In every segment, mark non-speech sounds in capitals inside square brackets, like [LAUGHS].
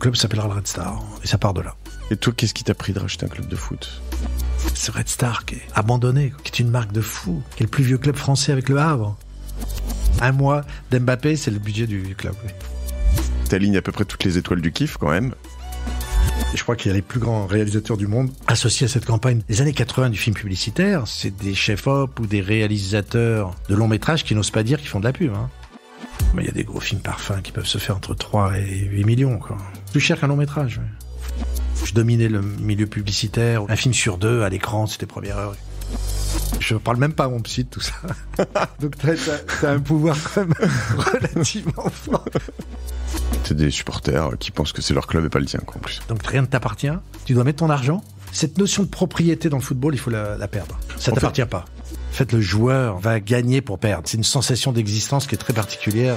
Le club s'appellera Red Star. Et ça part de là. Et toi, qu'est-ce qui t'a pris de racheter un club de foot C'est Red Star qui est abandonné, qui est une marque de fou, qui est le plus vieux club français avec le Havre. Un mois d'Mbappé, c'est le budget du club. T'alignes à peu près toutes les étoiles du kiff quand même. Et Je crois qu'il y a les plus grands réalisateurs du monde associés à cette campagne. Les années 80 du film publicitaire, c'est des chefs-op ou des réalisateurs de longs métrages qui n'osent pas dire qu'ils font de la pub. Hein. Mais il y a des gros films parfums qui peuvent se faire entre 3 et 8 millions. Quoi. Plus cher qu'un long métrage. Je dominais le milieu publicitaire. Un film sur deux à l'écran, c'était première heure. Je parle même pas à mon psy de tout ça. [LAUGHS] Donc t'as un pouvoir quand même [LAUGHS] relativement fort. C'est des supporters euh, qui pensent que c'est leur club et pas le tien, en plus. Donc rien ne t'appartient. Tu dois mettre ton argent. Cette notion de propriété dans le football, il faut la, la perdre. Ça t'appartient pas. En fait, le joueur va gagner pour perdre. C'est une sensation d'existence qui est très particulière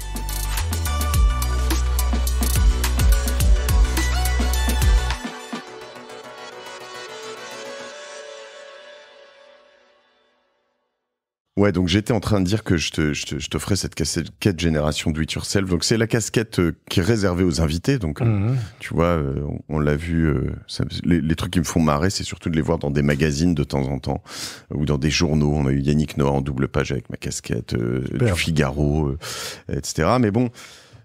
Ouais, donc j'étais en train de dire que je te, je te, je t'offrais cette casquette génération do it yourself. Donc c'est la casquette euh, qui est réservée aux invités. Donc euh, mhm. tu vois, euh, on, l'a vu. les, trucs qui me font marrer, c'est surtout de les voir dans des magazines de temps en temps ou dans des journaux. On a eu Yannick Noah en double page avec ma casquette du Figaro, etc. Mais bon.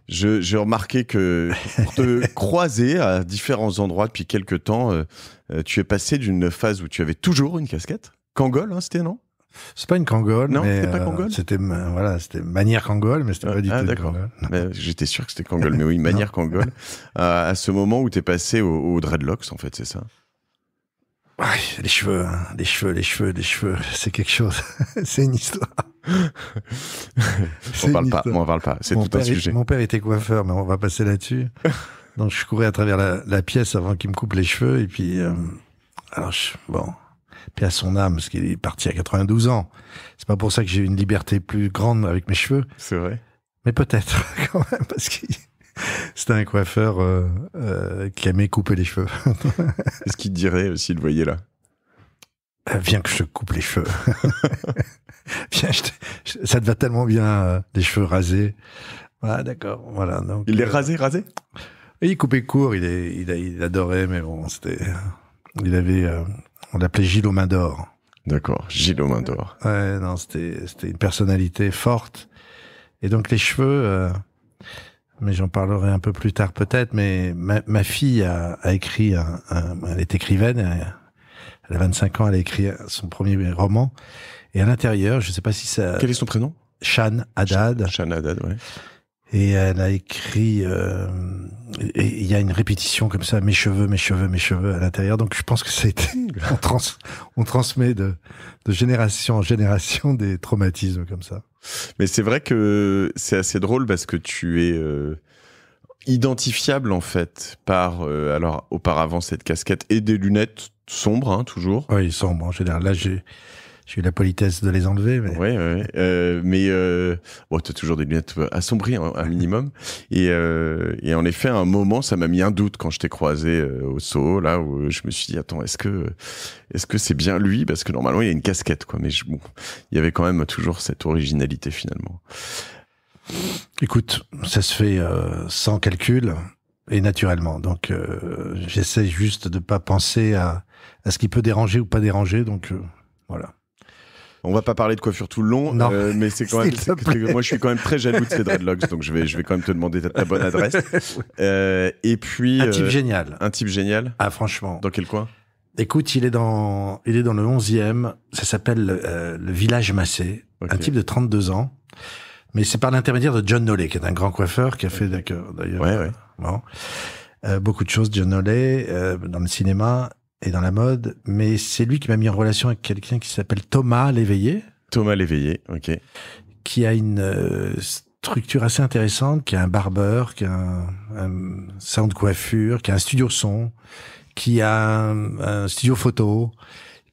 J'ai remarqué que pour te [LAUGHS] croiser à différents endroits depuis quelques temps, tu es passé d'une phase où tu avais toujours une casquette, Kangol, hein, c'était non c'est pas une Kangol. Non, c'était pas Kangol. Euh, c'était voilà, c'était manière Kangol, mais c'était pas du ah, tout Kangol. J'étais sûr que c'était Kangol, mais oui, manière Kangol. [LAUGHS] Euh, à ce moment où t'es passé au dreadlocks, en fait, c'est ça. Ouais, les cheveux, hein. les cheveux, les cheveux, les cheveux, c'est quelque chose. [LAUGHS] c'est une histoire. [LAUGHS] on, parle pas, On on parle pas, c'est tout un sujet. mon père était coiffeur, mais on va passer là-dessus. Donc je courais à travers la, pièce avant qu'il me coupe les cheveux, et puis euh, alors bon, puis à son âme, parce qu'il est parti à 92 ans. C'est pas pour ça que j'ai une liberté plus grande avec mes cheveux. C'est vrai. Mais peut-être, [LAUGHS] quand même, parce que [LAUGHS] c'était un coiffeur euh, euh, qui aimait couper les cheveux. [LAUGHS] Qu'est-ce qu'il dirait s'il le voyait là euh, Viens que je te coupe les cheveux. Viens, ça te va tellement bien, les cheveux rasés. Voilà, ah, d'accord. Voilà, donc, il les rasait, rasé Il coupait court, il, est... il adorait, mais bon, c'était. Il avait on l'appelait Gilles aux D'accord, Gilles aux d'or. Ouais, non, c'était une personnalité forte. Et donc les cheveux, euh, mais j'en parlerai un peu plus tard peut-être, mais ma, fille a, écrit, elle est écrivaine, elle a 25 ans, elle a écrit son premier roman. Et à l'intérieur, je ne sais pas si ça... Quel est son prénom Shan Haddad. Shan Haddad, ouais et elle a écrit. Euh, et il y a une répétition comme ça, mes cheveux, mes cheveux, mes cheveux à l'intérieur. Donc je pense que ça a été, [LAUGHS] on, transmet de, génération en génération des traumatismes comme ça. Mais c'est vrai que c'est assez drôle parce que tu es euh, identifiable en fait par euh, alors auparavant cette casquette et des lunettes sombres hein, toujours. Oui, sombres en général. Là j'ai j'ai eu la politesse de les enlever. Mais... Oui, euh, mais tu euh, bon, toujours des lunettes assombries, hein, un minimum. et, euh, et en effet, à un moment, ça m'a mis un doute quand je t'ai croisé au saut, là, où je me suis dit, attends, est-ce que est-ce que c'est bien lui Parce que normalement, il y a une casquette, quoi. Mais il y avait quand même toujours cette originalité, finalement. Écoute, ça se fait sans calcul et naturellement. Donc, j'essaie juste de pas penser à, à, ce qui peut déranger ou pas déranger. Donc, voilà. On va pas parler de coiffure tout le long, non. Euh, mais c'est quand [LAUGHS] même. moi, je suis quand même très jaloux de ces dreadlocks, donc je vais, je vais quand même te demander ta, bonne adresse. [LAUGHS] Euh, et puis. Un type euh, génial. Un type génial. Ah, franchement. Dans quel coin Écoute, il est dans, il est dans le 11e. Ça s'appelle le village Massé. Un type de 32 ans. Mais c'est par l'intermédiaire de John Nollet, qui est un grand coiffeur, qui a fait d'ailleurs ouais, ouais. Bon. beaucoup de choses, John Nollet, dans le cinéma et dans la mode, mais c'est lui qui m'a mis en relation avec quelqu'un qui s'appelle Thomas Léveillé. Thomas Léveillé, ok. Qui a une euh, structure assez intéressante, qui a un barbeur, qui a un, sound salon de coiffure, qui a un studio son, qui a un, studio photo,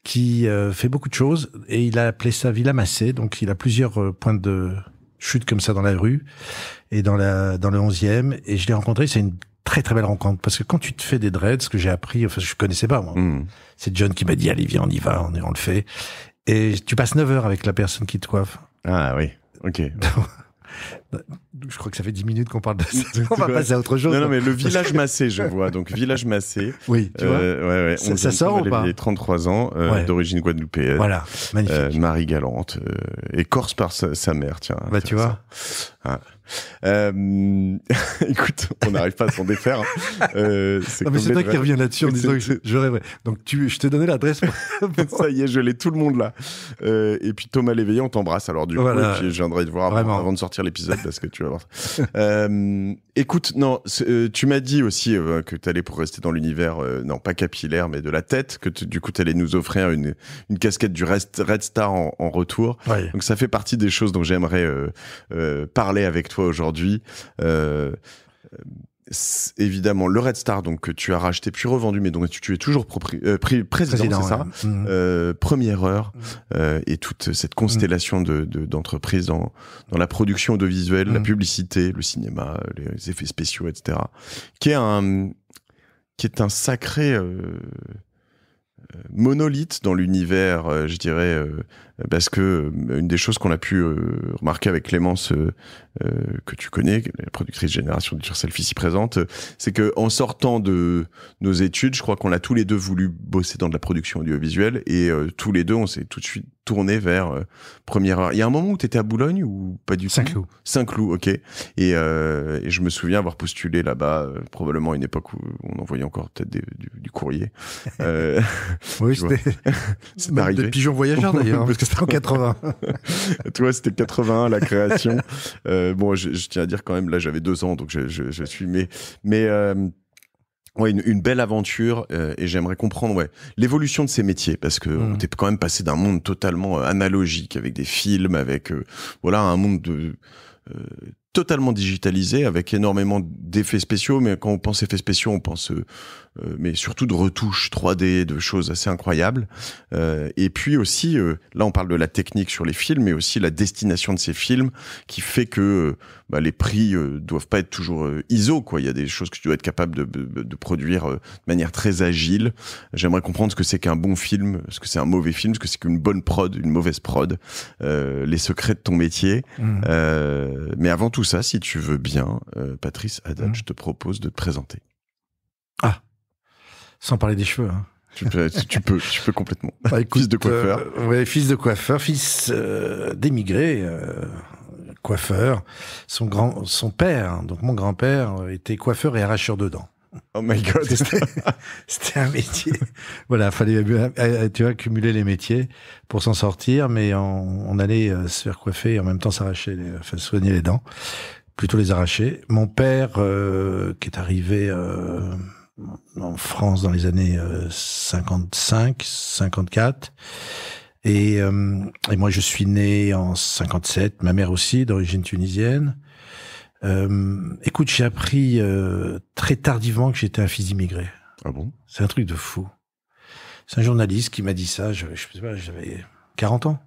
qui euh, fait beaucoup de choses. Et il a appelé ça Villa Massé, donc il a plusieurs euh, points de chute comme ça dans la rue et dans la dans le 11e et je l'ai rencontré c'est une très très belle rencontre parce que quand tu te fais des dreads, ce que j'ai appris, enfin je connaissais pas moi, hmm. c'est John qui m'a dit allez viens on y va, on, le fait, et tu passes 9 heures avec la personne qui te coiffe. Ah oui, ok. [LAUGHS] je crois que ça fait 10 minutes qu'on parle de ça. [LAUGHS] On va passer à autre chose. Non, non, mais le village massé, je vois. Donc, village massé. [LAUGHS] Oui, tu vois. Euh, ouais, ouais. Ça, sort ou pas 33 ans, euh, d'origine guadeloupéenne. Voilà, magnifique. Euh, Marie Galante, corse par sa, mère, tiens. Bah, tu vois. Ah. Euh, [LAUGHS] écoute, on n'arrive pas à s'en défaire. Hein. Euh, c'est toi qui reviens là-dessus en disant que je rêverais. Donc, tu, je te donnais l'adresse. Pour... [LAUGHS] Ça y est, je l'ai tout le monde là. Euh, et puis, Thomas Léveillé, on t'embrasse alors du coup. Et je viendrai te voir avant, de sortir l'épisode parce que tu vas voir. Euh, écoute, non, tu m'as dit aussi que tu allais pour rester dans l'univers, non, pas capillaire, mais de la tête, que du coup, tu allais nous offrir une, une casquette du Red Star en, retour. Donc, ça fait partie des choses dont j'aimerais parler avec toi aujourd'hui. Euh, évidemment, le Red Star, donc que tu as racheté puis revendu, mais donc tu, es toujours euh, président, ça. Mmh. Euh, première heure mmh. et toute cette constellation de d'entreprises dans dans la production audiovisuelle, la mmh. publicité, le cinéma, les effets spéciaux, etc. Qui est un qui est un sacré monolithe dans l'univers, je dirais, parce que euh, une des choses qu'on a pu euh, remarquer avec Clémence euh, que tu connais, la productrice Génération du Selfie ici présente, c'est que en sortant de nos études, je crois qu'on a tous les deux voulu bosser dans de la production audiovisuelle et tous les deux on s'est tout de suite tourné vers première heure. Il y a un moment où tu étais à Boulogne ou pas du tout Saint-Cloud. Saint-Cloud, OK. Et, je me souviens avoir postulé là-bas probablement à une époque où on envoyait encore peut-être du, courrier. [LAUGHS] oui, [LAUGHS] c'était, [LAUGHS] c'est arrivé. De pigeons voyageurs d'ailleurs. [LAUGHS] c'était en 80. tu c'était 81 la création. Euh, bon, je, tiens à dire quand même, là j'avais deux ans, donc je, suis. Mais, mais euh, Ouais, une, belle aventure euh, et j'aimerais comprendre ouais l'évolution de ces métiers parce que on mmh. est quand même passé d'un monde totalement analogique avec des films avec voilà un monde de totalement digitalisé avec énormément d'effets spéciaux mais quand on pense effets spéciaux on pense euh, mais surtout de retouches 3D, de choses assez incroyables. Euh, et puis aussi, euh, là on parle de la technique sur les films, mais aussi la destination de ces films qui fait que bah, les prix doivent pas être toujours ISO. Quoi. Il y a des choses que tu dois être capable de, de, produire de manière très agile. J'aimerais comprendre ce que c'est qu'un bon film, ce que c'est un mauvais film, ce que c'est qu'une bonne prod, une mauvaise prod, les secrets de ton métier. Mmh. Euh, mais avant tout ça, si tu veux bien, Patrice Haddad, mmh. je te propose de te présenter. Ah, sans parler des cheveux. Hein. Tu, peux, tu, peux, complètement. Bah, fils de coiffeur. Euh, fils de coiffeur, fils euh, d'émigré, euh, coiffeur. Son grand, son père, hein, donc mon grand-père, euh, était coiffeur et arracheur de dents. Oh my god. [LAUGHS] C'était un métier. voilà, fallait tu vois, les métiers pour s'en sortir, mais on, allait se faire coiffer et en même temps s'arracher, enfin, soigner les dents, plutôt les arracher. Mon père, qui est arrivé en France dans les années 55, euh, 54. Et, euh, et, moi, je suis né en 57, ma mère aussi, d'origine tunisienne. Euh, écoute, j'ai appris euh, très tardivement que j'étais un fils d'immigré. Ah bon C'est un truc de fou. C'est un journaliste qui m'a dit ça, je, je sais pas, j'avais 40 ans.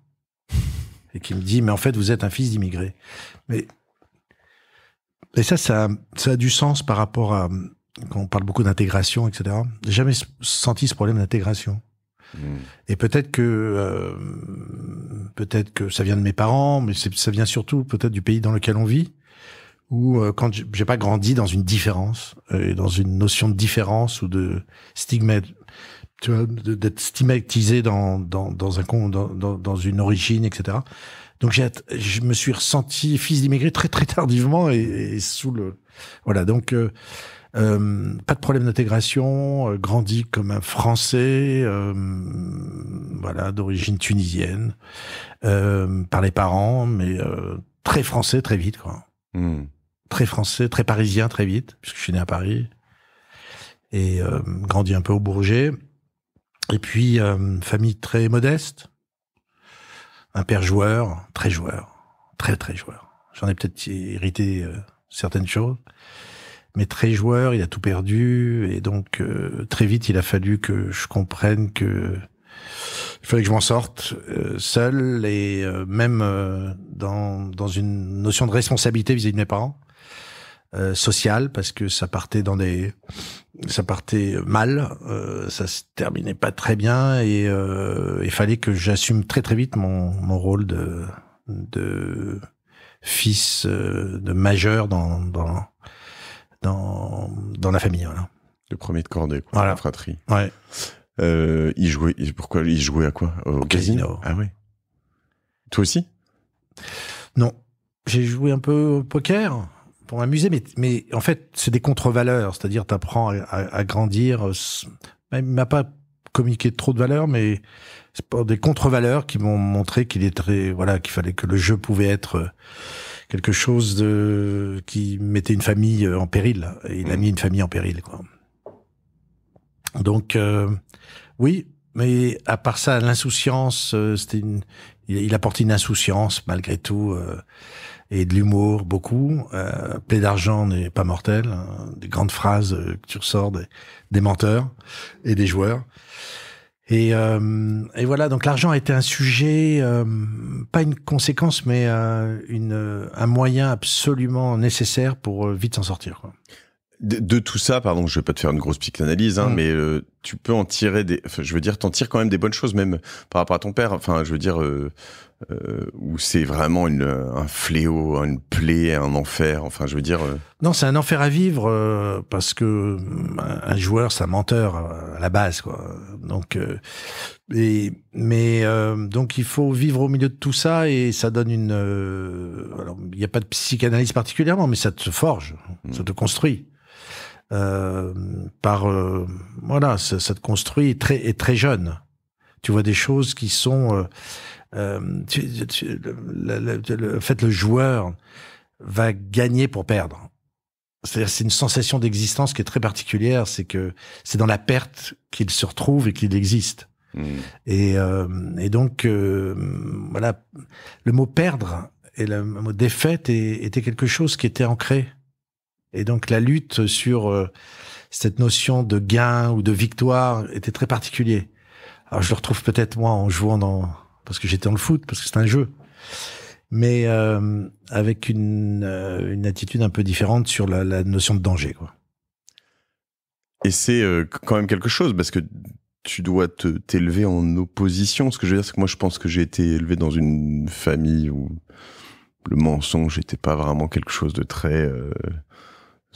Et qui me dit, mais en fait, vous êtes un fils d'immigré. Mais et ça, ça, ça a du sens par rapport à, quand on parle beaucoup d'intégration, etc. J'ai jamais senti ce problème d'intégration. Hmm. Et peut-être que euh, peut-être que ça vient de mes parents, mais ça vient surtout peut-être du pays dans lequel on vit, Ou euh, quand j'ai pas grandi dans une différence, euh, et dans une notion de différence ou de stigmate, tu vois, d'être stigmatisé dans dans un dans, dans une origine, etc. Donc j'ai je me suis ressenti fils d'immigré très très tardivement et, et sous le voilà donc euh, pas de problème d'intégration, euh, grandi comme un Français, euh, voilà, d'origine tunisienne, par les parents, mais très français très vite, quoi. Hmm. Très français, très parisien très vite, puisque je suis né à Paris et grandi un peu au Bourget. Et puis famille très modeste, un père joueur, très joueur, très très joueur. J'en ai peut-être hérité certaines choses mais très joueur, il a tout perdu et donc euh, très vite il a fallu que je comprenne que il fallait que je m'en sorte euh, seul et euh, même dans dans une notion de responsabilité vis-à-vis de mes parents social parce que ça partait dans des ça partait mal ça se terminait pas très bien et il fallait que j'assume très très vite mon mon rôle de de fils de majeur dans dans, la famille. Voilà. Le premier de cordée, la fratrie. Ouais. Euh, il jouait, pourquoi il jouait à quoi Au, casino. Ah oui. Toi aussi Non, j'ai joué un peu au poker pour m'amuser, mais, mais en fait c'est des contre-valeurs, c'est-à-dire tu à, à, grandir. Euh, il m'a pas communiqué trop de valeurs, mais c'est pour des contre-valeurs qui m'ont montré qu'il voilà qu'il fallait que le jeu pouvait être euh, quelque chose de, qui mettait une famille euh, en péril. il a mm. mis une famille en péril. Quoi. Donc, euh, oui, mais à part ça, l'insouciance, euh, c'était Il, apporte apportait une insouciance malgré tout et de l'humour beaucoup. Euh, Plaie d'argent n'est pas mortel. Hein. des grandes phrases que tu ressors des, des menteurs et des joueurs. Et, euh, et, voilà, donc l'argent a été un sujet, euh, pas une conséquence, mais euh, une, euh, un moyen absolument nécessaire pour euh, vite s'en sortir. Quoi. De, tout ça, pardon, je vais pas te faire une grosse psychanalyse, hein, mm. mais tu peux en tirer des, je veux dire, t'en tires quand même des bonnes choses, même par rapport à ton père. Enfin, je veux dire, euh, où c'est vraiment une, euh, un fléau, une plaie, un enfer. Enfin, je veux dire. Euh non, c'est un enfer à vivre euh, parce que un joueur, c'est un menteur à la base, quoi. Donc, et, mais donc il faut vivre au milieu de tout ça et ça donne une. alors, il n'y a pas de psychanalyse particulièrement, mais ça te forge, mmh. ça te construit. par voilà, ça, te construit très, et très jeune. Tu vois des choses qui sont euh, tu, le, en fait, le joueur va gagner pour perdre. C'est-à-dire, c'est une sensation d'existence qui est très particulière. C'est que c'est dans la perte qu'il se retrouve et qu'il existe. Hmm. Et, euh, et, donc, euh, voilà, le mot perdre et le mot défaite était quelque chose qui était ancré. Et donc, la lutte sur euh, cette notion de gain ou de victoire était très particulier. Alors, je le retrouve peut-être moi en jouant dans parce que j'étais dans le foot, parce que c'est un jeu. Mais euh, avec euh, une, attitude un peu différente sur la, notion de danger. Quoi. Et c'est euh, quand même quelque chose, parce que tu dois te t'élever en opposition. Ce que je veux dire, c'est que moi, je pense que j'ai été élevé dans une famille où le mensonge n'était pas vraiment quelque chose de très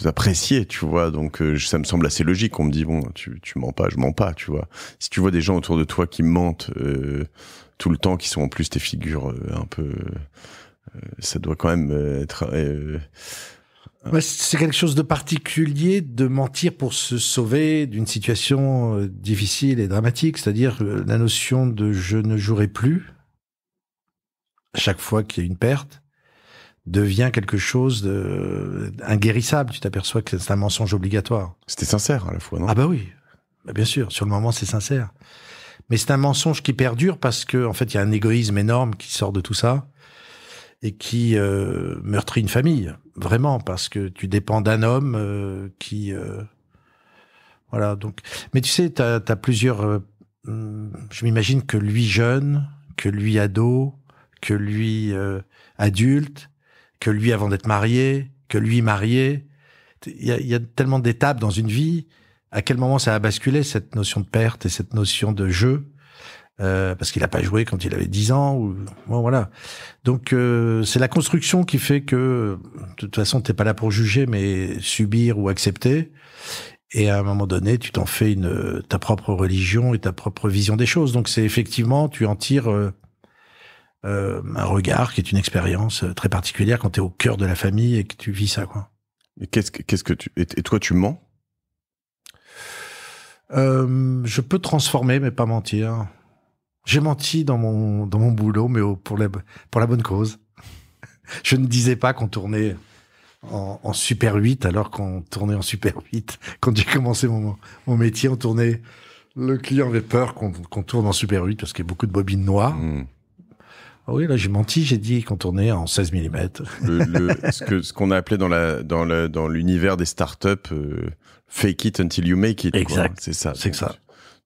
apprécié, tu vois. Donc, ça me semble assez logique. On me dit, bon, tu, mens pas, je mens pas, tu vois. Si tu vois des gens autour de toi qui mentent, tout le temps qui sont en plus des figures euh, un peu. Euh, ça doit quand même euh, être. c'est quelque chose de particulier de mentir pour se sauver d'une situation difficile et dramatique, c'est-à-dire la notion de je ne jouerai plus chaque fois qu'il y a une perte devient quelque chose de inguérissable. Tu t'aperçois que c'est un mensonge obligatoire. C'était sincère à la fois, non Ah bah oui, bah, bien sûr. Sur le moment, c'est sincère. Mais c'est un mensonge qui perdure parce que, en fait, il y a un égoïsme énorme qui sort de tout ça et qui euh, meurtrit une famille, vraiment, parce que tu dépends d'un homme euh, qui, euh, voilà. Donc, mais tu sais, t'as as plusieurs. Hmm, je m'imagine que lui jeune, que lui ado, que lui adulte, que lui avant d'être marié, que lui marié. Il y a, y a tellement d'étapes dans une vie à quel moment ça a basculé cette notion de perte et cette notion de jeu euh, parce qu'il n'a pas joué quand il avait 10 ans ou bon, voilà. Donc euh, c'est la construction qui fait que de toute façon t'es pas là pour juger mais subir ou accepter. Et à un moment donné, tu t'en fais une ta propre religion et ta propre vision des choses. Donc c'est effectivement tu en tires euh, un regard qui est une expérience très particulière quand tu es au cœur de la famille et que tu vis ça quoi. Et qu'est-ce que, qu'est-ce que tu et toi tu mens euh, je peux transformer, mais pas mentir. J'ai menti dans mon, dans mon boulot, mais pour, la, pour la bonne cause. [LAUGHS] je ne disais pas qu'on tournait en, Super 8, alors qu'on tournait en Super 8. [LAUGHS] Quand j'ai commencé mon, métier, on tournait... Le client avait peur qu'on tourne en Super 8 parce qu'il y a beaucoup de bobines noires. Hmm. Ah oui, là j'ai menti, j'ai dit qu'on tournait en 16 mm. Le, [LAUGHS] ce qu'on ce a appelé dans l'univers dans dans des startups euh, fake it until you make it. Exact. C'est ça. C'est ça.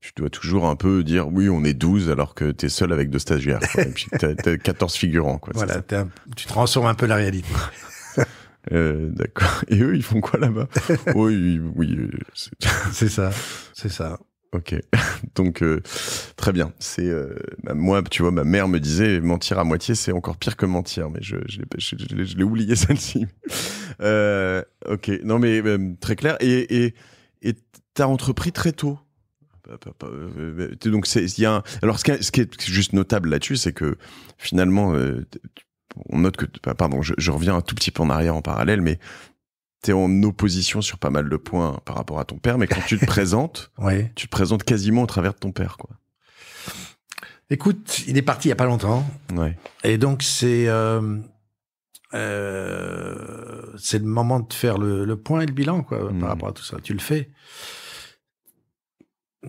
Tu dois toujours un peu dire oui, on est 12 alors que t'es seul avec deux stagiaires. Et t'as 14 figurants. Quoi. Voilà, tu transformes un peu la réalité. [LAUGHS] Euh, d'accord. Et eux, ils font quoi là-bas [LAUGHS] Oui, oui, euh, c'est ça, c'est ça. Ok, [LAUGHS] donc euh, très bien. C'est euh, bah, moi, tu vois, ma mère me disait mentir à moitié, c'est encore pire que mentir, mais je, je, l'ai oublié [LAUGHS] celle-ci. Euh, ok, non mais très clair. Et et t'as entrepris très tôt. Bah, bah, donc c'est il y a alors ce qui, est, juste notable là-dessus, c'est que finalement on note que pardon, je reviens un tout petit peu en arrière en parallèle, mais t'es en opposition sur pas mal de points par rapport à ton père, mais quand tu te [LAUGHS] présentes, tu te présentes quasiment au travers de ton père, quoi. Écoute, il est parti il y a pas longtemps. Et donc c'est euh, euh, c'est le moment de faire le, point et le bilan quoi par hmm. rapport à tout ça. Tu le fais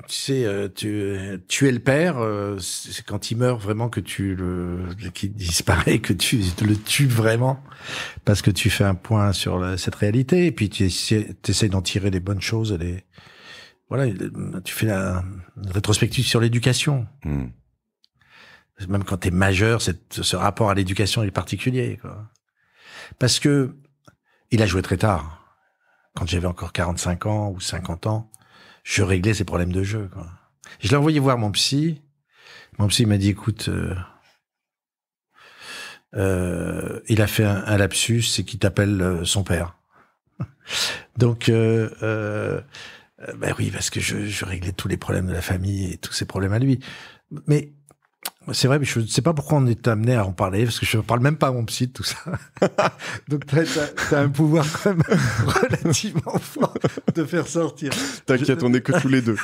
tu sais, euh, tu, es le père, euh, c'est quand il meurt vraiment que tu le, qu'il disparaît, que tu le tues vraiment, parce que tu fais un point sur cette réalité, et puis tu essaies, d'en tirer les bonnes choses, les, voilà, tu fais la, rétrospective sur l'éducation. Hmm. Même quand tu es majeur, ce rapport à l'éducation est particulier, quoi. Parce que, il a joué très tard. Quand j'avais encore 45 ans ou 50 ans, je réglais ses problèmes de jeu. Je l'ai envoyé voir mon psy. Mon psy m'a dit, écoute, euh, euh, il a fait un, lapsus, et qu'il t'appelle euh, son père. [LAUGHS] Donc, ben oui, parce que je, je réglais tous les problèmes de la famille et tous ses problèmes à lui. Mais c'est vrai, mais je ne sais pas pourquoi on est amené à en parler, parce que je ne parle même pas à mon psy de tout ça. [LAUGHS] Donc, tu as, un pouvoir [LAUGHS] relativement fort de faire sortir. T'inquiète, on n'est que tous les deux.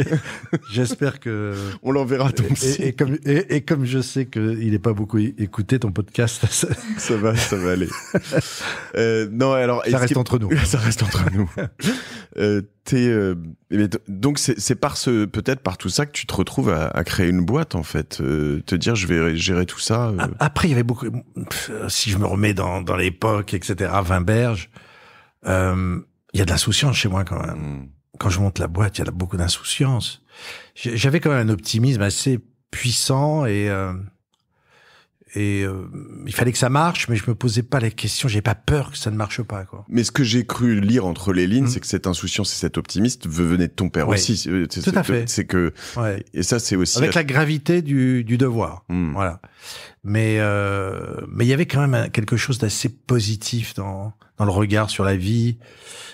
[LAUGHS] J'espère que. On l'enverra ton psy. Et, comme, et, comme, je sais qu'il n'est pas beaucoup écouté, ton podcast. Ça, va, ça va aller. Euh, non, alors. Ça reste entre nous. Ça reste entre nous. donc, c'est par ce, peut-être par tout ça que tu te retrouves à, à créer une boîte, en fait euh, te dire je vais gérer tout ça. Euh. Après, il y avait beaucoup. si je me remets dans, l'époque, etc., Vinberge, euh, il y a de l'insouciance chez moi quand même. Mm. Quand je monte la boîte, il y a beaucoup d'insouciance. J'avais quand même un optimisme assez puissant et euh, et euh, il fallait que ça marche, mais je me posais pas la question, j'ai pas peur que ça ne marche pas. Quoi. Mais ce que j'ai cru lire entre les lignes, hmm. c'est que cette insouciance et cet optimiste venait de ton père aussi. Tout à fait. C'est que et ça c'est aussi avec la gravité du, du devoir, hmm. voilà. Mais euh, mais il y avait quand même quelque chose d'assez positif dans dans le regard sur la vie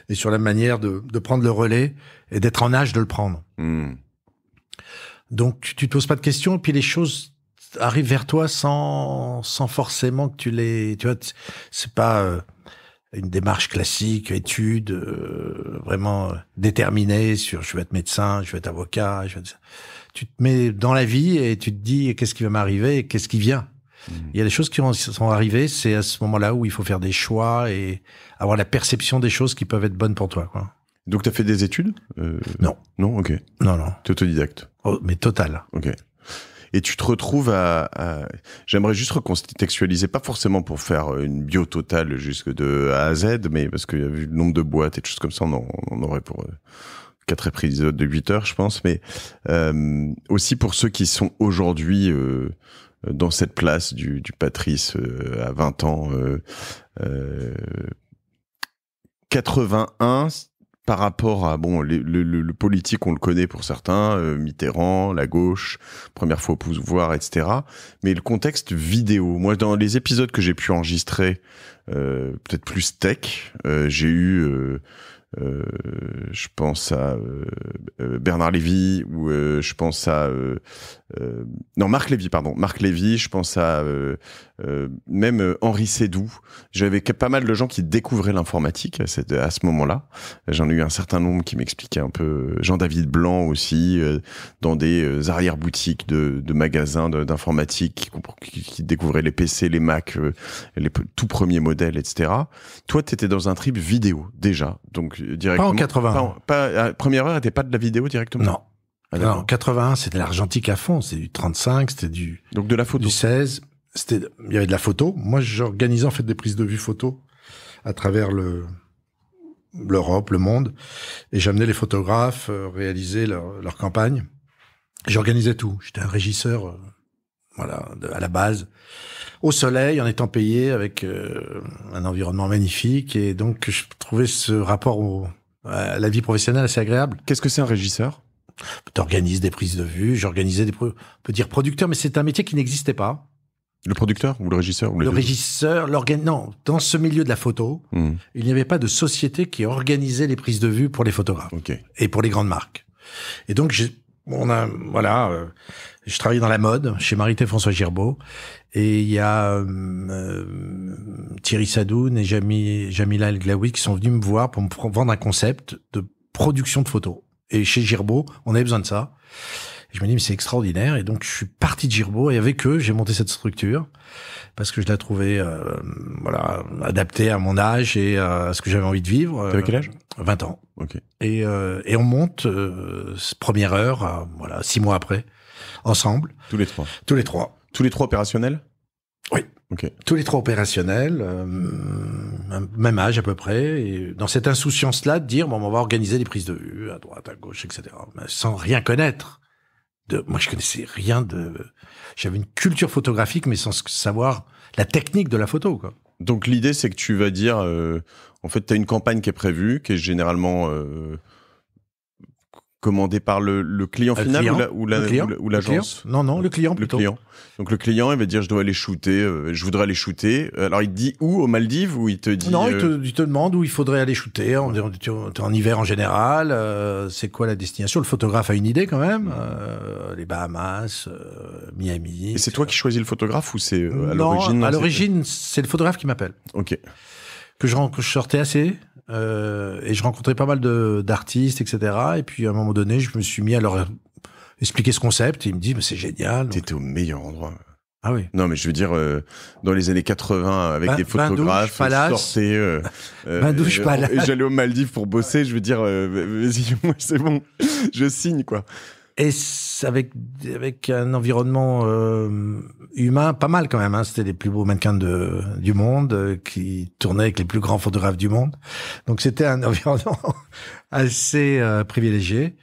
et sur la manière de, de prendre le relais et d'être en âge de le prendre. Hmm. Donc tu te poses pas de questions, et puis les choses arrive vers toi sans, sans forcément que tu les, tu vois, c'est pas euh, une démarche classique, étude, euh, vraiment euh, déterminée sur je vais être médecin, je vais être avocat, je tu te mets dans la vie et tu te dis qu'est-ce qui va m'arriver et qu'est-ce qui vient. Mmh. Il y a des choses qui sont arrivées, c'est à ce moment-là où il faut faire des choix et avoir la perception des choses qui peuvent être bonnes pour toi, quoi. Donc, tu as fait des études Non. Non, ok. Non, non. Autodidacte oh, Mais total. Ok et tu te retrouves à, j'aimerais juste recontextualiser, pas forcément pour faire une bio totale jusque de A à Z, mais parce qu'il a vu le nombre de boîtes et de choses comme ça, on aurait pour euh, quatre épisodes de 8 heures, je pense, mais euh, aussi pour ceux qui sont aujourd'hui euh, dans cette place du, du Patrice à 20 ans. 81, par rapport à bon le, politique on le connaît pour certains euh, Mitterrand la gauche première fois au pouvoir etc mais le contexte vidéo moi dans les épisodes que j'ai pu enregistrer euh, peut-être plus tech euh, j'ai eu euh, je pense à euh, euh, Bernard Lévy ou je pense à non Marc Lévy pardon Marc Lévy je pense à même Henri Sédou j'avais pas mal de gens qui découvraient l'informatique à, ce moment-là j'en ai eu un certain nombre qui m'expliquaient un peu Jean-David Blanc aussi dans des arrière boutiques de, magasins d'informatique qui, qui, découvraient les PC les Mac les tout premiers modèles etc toi t'étais dans un trip vidéo déjà donc pas en 80. Pas, première heure n'était pas de la vidéo directement. Non. Ah, non, en 81, c'était l'argentique à fond, c'était du 35, c'était du Donc de la photo. du 16, c'était il y avait de la photo. Moi, j'organisais en fait des prises de vue photo à travers le l'Europe, le monde et j'amenais les photographes euh, réaliser leur, leur campagne. J'organisais tout, j'étais un régisseur euh, voilà, à la base au soleil, en étant payé avec euh, un environnement magnifique. Et donc, je trouvais ce rapport au, à la vie professionnelle assez agréable. Qu'est-ce que c'est un régisseur T'organises des prises de vue, j'organisais des... On peut dire producteur, mais c'est un métier qui n'existait pas. Le producteur ou le régisseur ou Le régisseur, l'organe. Non, dans ce milieu de la photo, hmm. il n'y avait pas de société qui organisait les prises de vue pour les photographes et pour les grandes marques. Et donc, on a... Voilà... Euh, je travaillais dans la mode chez Marité François Girbeau. Et il y a euh, euh, Thierry Sadoun et Jamila El Glaoui qui sont venus me voir pour me vendre un concept de production de photos. Et chez Girbeau, on avait besoin de ça. je me dis, mais c'est extraordinaire. Et donc, je suis parti de Girbeau et avec eux, j'ai monté cette structure parce que je la trouvais euh, voilà, adaptée à mon âge et à ce que j'avais envie de vivre. T'avais quel âge 20 ans. Ok. Et, et on monte première heure, voilà, six mois après ensemble. Tous les trois. Tous les trois. Tous les trois opérationnels Oui. Ok. Tous les trois opérationnels, euh, même âge à peu près, et dans cette insouciance-là de dire, bon, on va organiser des prises de vue à droite, à gauche, etc., sans rien connaître. De, moi, je connaissais rien de... J'avais une culture photographique, mais sans savoir la technique de la photo. Donc l'idée, c'est que tu vas dire, euh, en fait, tu as une campagne qui est prévue, qui est généralement... Euh, commandé par le, client final ou l'agence Non, non, le client plutôt. Le client. Donc le client, il va dire je dois aller shooter, euh, je voudrais aller shooter. Alors il te dit où aux Maldives ou il te dit Non, il, euh, te, demande où il faudrait aller shooter. en en hiver en général. Euh, c'est quoi la destination Le photographe a une idée quand même. les Bahamas, Miami. Et c'est toi qui choisis le photographe ou c'est à l'origine Non, à l'origine c'est le photographe qui m'appelle. Ok. Que je, que je sortais assez euh, et je rencontrais pas mal d'artistes, etc. Et puis à un moment donné, je me suis mis à leur expliquer ce concept. Et ils me disent, mais c'est génial. T'étais au meilleur endroit. Ah oui. Non, mais je veux dire, euh, dans les années 80, avec des photographes, je sortais. Euh, euh [LAUGHS] J'allais aux Maldives pour bosser. Je veux dire, vas-y, [LAUGHS] moi, c'est bon. je signe, quoi et avec avec un environnement euh, humain pas mal quand même. Hein. C'était les plus beaux mannequins du monde euh, qui tournaient avec les plus grands photographes du monde. Donc c'était un [LAUGHS] environnement assez euh, privilégié.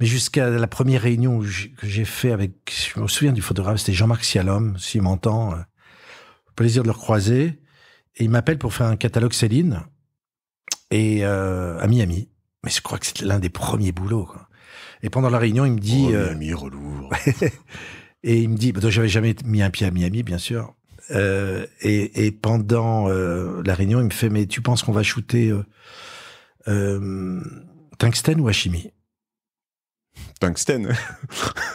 Mais jusqu'à la première réunion que j'ai fait avec, je me souviens du photographe, c'était Jean-Marc Sialom, s'il m'entend. plaisir de le croiser. Et il m'appelle pour faire un catalogue Céline et à Miami. Mais je crois que c'était l'un des premiers boulots. Quoi. Et pendant la réunion, il me dit. Oh, Miami, euh, relou. [LAUGHS] et il me dit. Bah, j'avais jamais mis un pied à Miami, bien sûr. Euh, et, et, pendant euh, la réunion, il me fait Mais tu penses qu'on va shooter Tungsten ou Hachimi Tungsten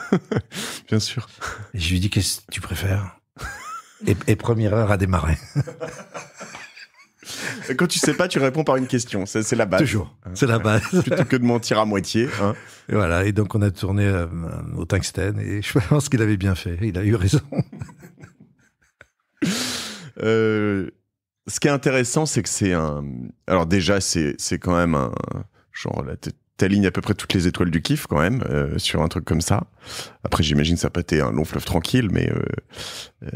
[LAUGHS] Bien sûr. Et je lui dis Qu'est-ce que tu préfères et, et première heure à démarrer. [LAUGHS] Quand tu sais pas, tu réponds par une question. C'est la base. Toujours. Hein. c'est la base. [LAUGHS] Plutôt que de mentir à moitié. Hein. Et voilà. Et donc, on a tourné euh, au tungstène et je pense qu'il avait bien fait. Il a eu raison. [LAUGHS] Euh, ce qui est intéressant, c'est que c'est un. Alors, déjà, c'est quand même un. Genre, la tête t'alignes à peu près toutes les étoiles du kiff quand même euh, sur un truc comme ça. Après, j'imagine ça n'a pas un long fleuve tranquille, mais euh, euh,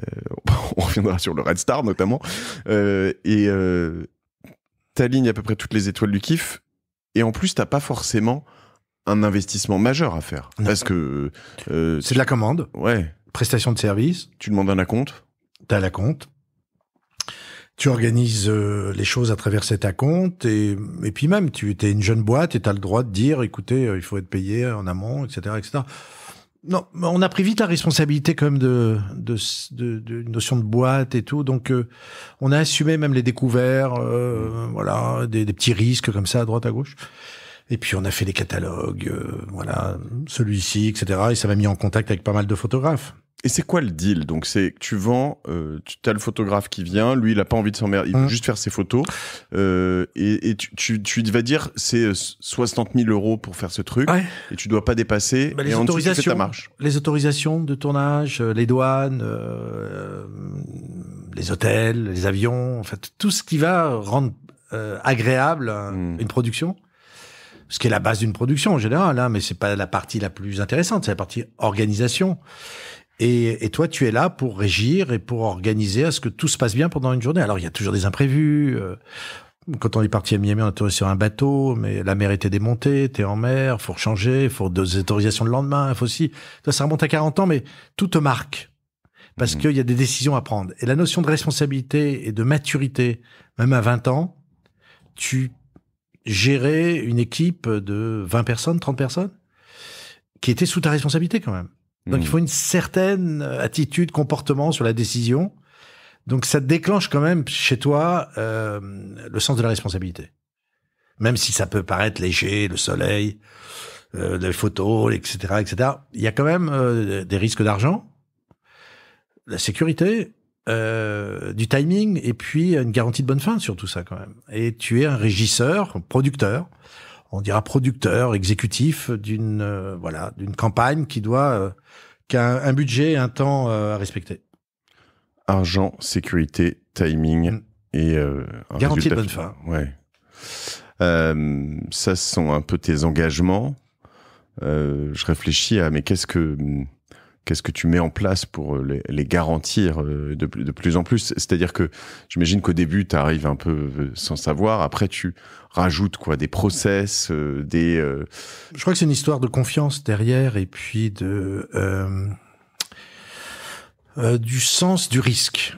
[LAUGHS] on reviendra sur le Red Star notamment. et t'alignes à peu près toutes les étoiles du kiff. Et en plus, t'as pas forcément un investissement majeur à faire. Parce que... c'est de la commande. Ouais. Prestation de service. Tu demandes un acompte. T'as l'acompte tu organises euh, les choses à travers cet compte et, et puis même, tu es une jeune boîte et tu as le droit de dire, écoutez, euh, il faut être payé en amont, etc., etc. Non, on a pris vite la responsabilité quand même de, de, de, notion de boîte et tout, donc euh, on a assumé même les découvertes, voilà, des, petits risques comme ça à droite à gauche. Et puis on a fait des catalogues, voilà, celui-ci, etc. Et ça m'a mis en contact avec pas mal de photographes. Et c'est quoi le deal Donc, c'est que tu vends, euh, tu as le photographe qui vient, lui, il a pas envie de s'emmerder, il veut hein. juste faire ses photos. Euh, et, et tu, tu, tu, vas dire, c'est 60 euh, 000 euros pour faire ce truc. Et tu dois pas dépasser. Bah, les et autorisations. En marche. Les autorisations de tournage, euh, les douanes, euh, les hôtels, les avions, en fait, tout ce qui va rendre euh, agréable hmm. une production ce qui est la base d'une production en général, hein, mais c'est pas la partie la plus intéressante, c'est la partie organisation. Et, toi, tu es là pour régir et pour organiser à ce que tout se passe bien pendant une journée. Alors, il y a toujours des imprévus. Euh, quand on est parti à Miami, on est tombé sur un bateau, mais la mer était démontée, t'es en mer, faut changer, faut des autorisations le lendemain, il faut aussi... ça remonte à 40 ans, mais tout te marque. Parce mmh. qu'il y a des décisions à prendre. Et la notion de responsabilité et de maturité, même à 20 ans, tu gérais une équipe de 20 personnes, 30 personnes, qui était sous ta responsabilité quand même. Donc il mhm. faut une certaine euh, attitude, comportement sur la décision. Donc ça déclenche quand même chez toi euh, le sens de la responsabilité. Même si ça peut paraître léger, le soleil, euh, les photos, etc., etc. Il y a quand même des risques d'argent, la sécurité, du timing, et puis une garantie de bonne fin sur tout ça quand même. Et tu es un régisseur, un producteur on dira producteur, exécutif d'une euh, voilà d'une campagne qui doit euh, qu'un a un, budget un temps euh, à respecter. Argent, sécurité, timing mm. et garantie de bonne fin. Ouais. ça sont un peu tes engagements. je réfléchis à mais qu'est-ce que hmm, qu'est-ce que tu mets en place pour euh, les, garantir euh, de, plus en plus C'est-à-dire que j'imagine qu'au début, tu arrives un peu euh, sans savoir, après tu rajoutes quoi des process, des... Je crois que c'est une histoire de confiance derrière et puis de... du sens du risque.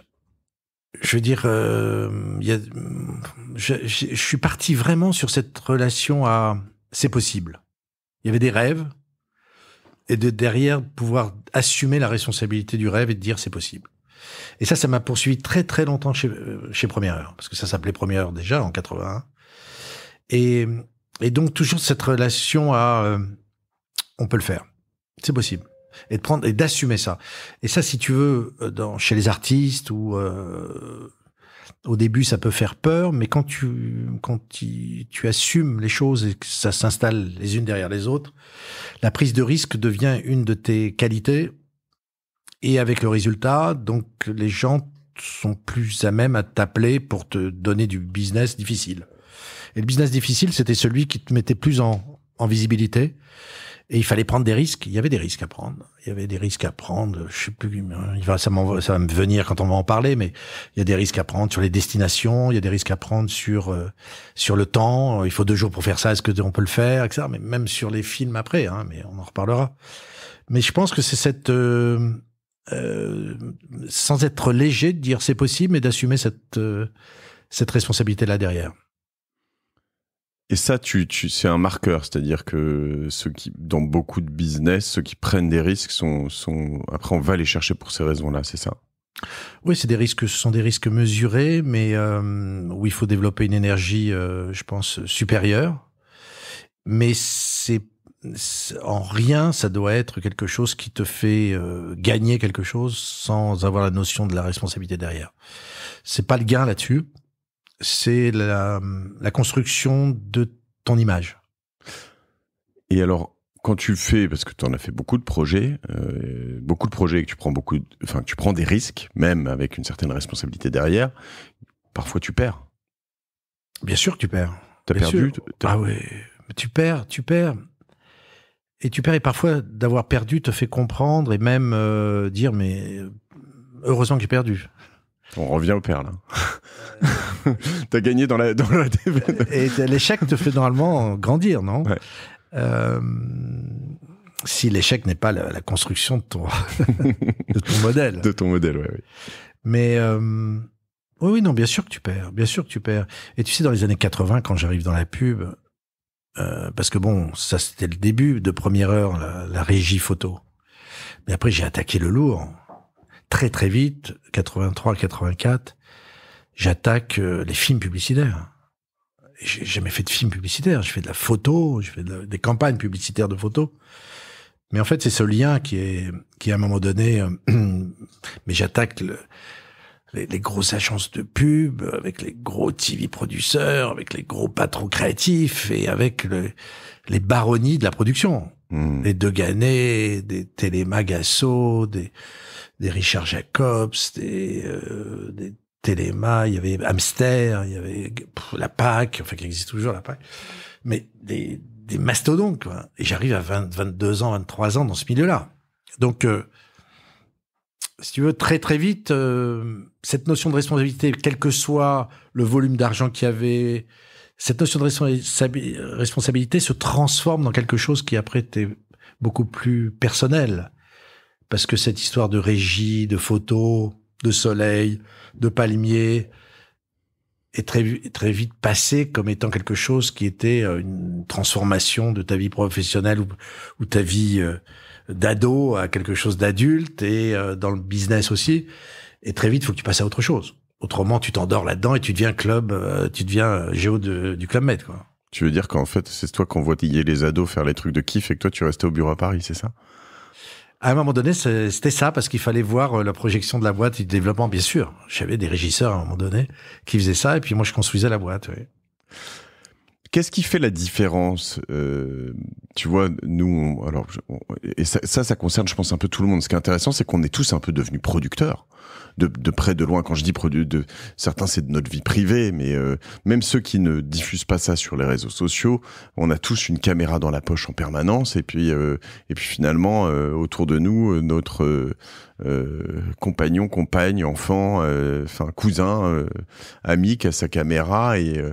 Je veux dire, je, je suis parti vraiment sur cette relation à c'est possible. Il y avait des rêves, et de derrière pouvoir assumer la responsabilité du rêve et de dire c'est possible. Et ça, ça m'a poursuivi très très longtemps chez, euh, chez Première Heure, parce que ça s'appelait Première Heure déjà en 81. Et, et donc toujours cette relation à euh, on peut le faire, c'est possible, et de prendre et d'assumer ça. Et ça, si tu veux, euh, dans, chez les artistes ou au début, ça peut faire peur, mais quand tu, quand tu, assumes les choses et que ça s'installe les unes derrière les autres, la prise de risque devient une de tes qualités. Et avec le résultat, donc, les gens sont plus à même à t'appeler pour te donner du business difficile. Et le business difficile, c'était celui qui te mettait plus en, en visibilité et il fallait prendre des risques. Il y avait des risques à prendre. Il y avait des risques à prendre. Je sais plus. Il va, ça, ça va me venir quand on va en parler, mais il y a des risques à prendre sur les destinations. Il y a des risques à prendre sur euh, sur le temps. Il faut deux jours pour faire ça. Est-ce que on peut le faire, etc. Mais même sur les films après. Hein, mais on en reparlera. Mais je pense que c'est cette euh, euh, sans être léger de dire c'est possible, mais d'assumer cette cette responsabilité là derrière. Et ça, tu, tu, c'est un marqueur, c'est-à-dire que ceux qui, dans beaucoup de business, ceux qui prennent des risques sont, sont après, on va les chercher pour ces raisons-là, c'est ça. Oui, c'est des risques, ce sont des risques mesurés, mais euh, où il faut développer une énergie, euh, je pense, supérieure. Mais c'est en rien, ça doit être quelque chose qui te fait euh, gagner quelque chose sans avoir la notion de la responsabilité derrière. C'est pas le gain là-dessus c'est la, construction de ton image. Et alors, quand tu fais, parce que tu en as fait beaucoup de projets, euh, beaucoup de projets que tu prends beaucoup, enfin tu prends des risques, même avec une certaine responsabilité derrière, parfois tu perds. Bien sûr que tu perds. T'as perdu. Ah oui, tu perds, tu perds. Et tu perds, et parfois d'avoir perdu te fait comprendre et même euh, dire mais euh, heureusement que j'ai perdu. On revient au père, là. as [LAUGHS] T'as gagné dans la, dans la... Et l'échec te fait normalement grandir, non euh, Si l'échec n'est pas la, construction [LAUGHS] de ton, modèle. De ton modèle, oui. Mais euh, oui, non, bien sûr que tu perds. Bien sûr que tu perds. Et tu sais, dans les années 80, quand j'arrive dans la pub, euh, parce que bon, ça c'était le début de première heure, la régie photo. Mais après, j'ai attaqué le lourd très très vite, 83-84, j'attaque euh, les films publicitaires. J'ai jamais fait de films publicitaires. Je fais de la photo, je fais des campagnes publicitaires de photos. Mais en fait, c'est ce lien qui est, qui à un moment donné, euh, [CLEARS THROAT] mais j'attaque les, grosses agences de pub, avec les gros TV producteurs, avec les gros patrons créatifs et avec les baronnies de la production. Les mmh. Deganet, des Télémagasso, des, des Richard Jacobs, des, euh, des Téléma, il y avait Hamster, il y avait la PAC, enfin qui existe toujours la PAC, mais des, des mastodontes. Et j'arrive à 22 ans, 23 ans dans ce milieu-là. Donc, euh, si tu veux, très très vite, euh, cette notion de responsabilité, quel que soit le volume d'argent qu'il y avait, cette notion de responsabilité se transforme dans quelque chose qui après était beaucoup plus personnel parce que cette histoire de régie, de photos, de soleil, de palmiers, est très, très vite passée comme étant quelque chose qui était euh, une transformation de ta vie professionnelle ou, ta vie euh, d'ado à quelque chose d'adulte et euh, dans le business aussi. Et très vite, il faut que tu passes à autre chose. Autrement, tu t'endors là-dedans et tu deviens club, tu deviens géo du club med, quoi. Tu veux dire qu'en fait, c'est toi qu'on voit voit les ados faire les trucs de kiff et que toi, tu restais au bureau à Paris, c'est ça à un moment donné, c'était ça, parce qu'il fallait voir euh, la projection de la boîte et du développement, bien sûr. J'avais des régisseurs à un moment donné qui faisaient ça, et puis moi, je construisais la boîte. Qu'est-ce qui fait la différence euh, Tu vois, nous, alors, et ça, ça, ça, concerne, je pense, un peu tout le monde. Ce qui est intéressant, c'est qu'on est tous un peu devenus producteurs de, près, de loin. Quand je dis produit de certains, c'est de notre vie privée, mais euh, même ceux qui ne diffusent pas ça sur les réseaux sociaux, on a tous une caméra dans la poche en permanence. Et puis, euh, et puis finalement, euh, autour de nous, notre euh, compagnon, compagne, enfant, euh, enfin cousin, euh, ami qui a sa caméra. Et,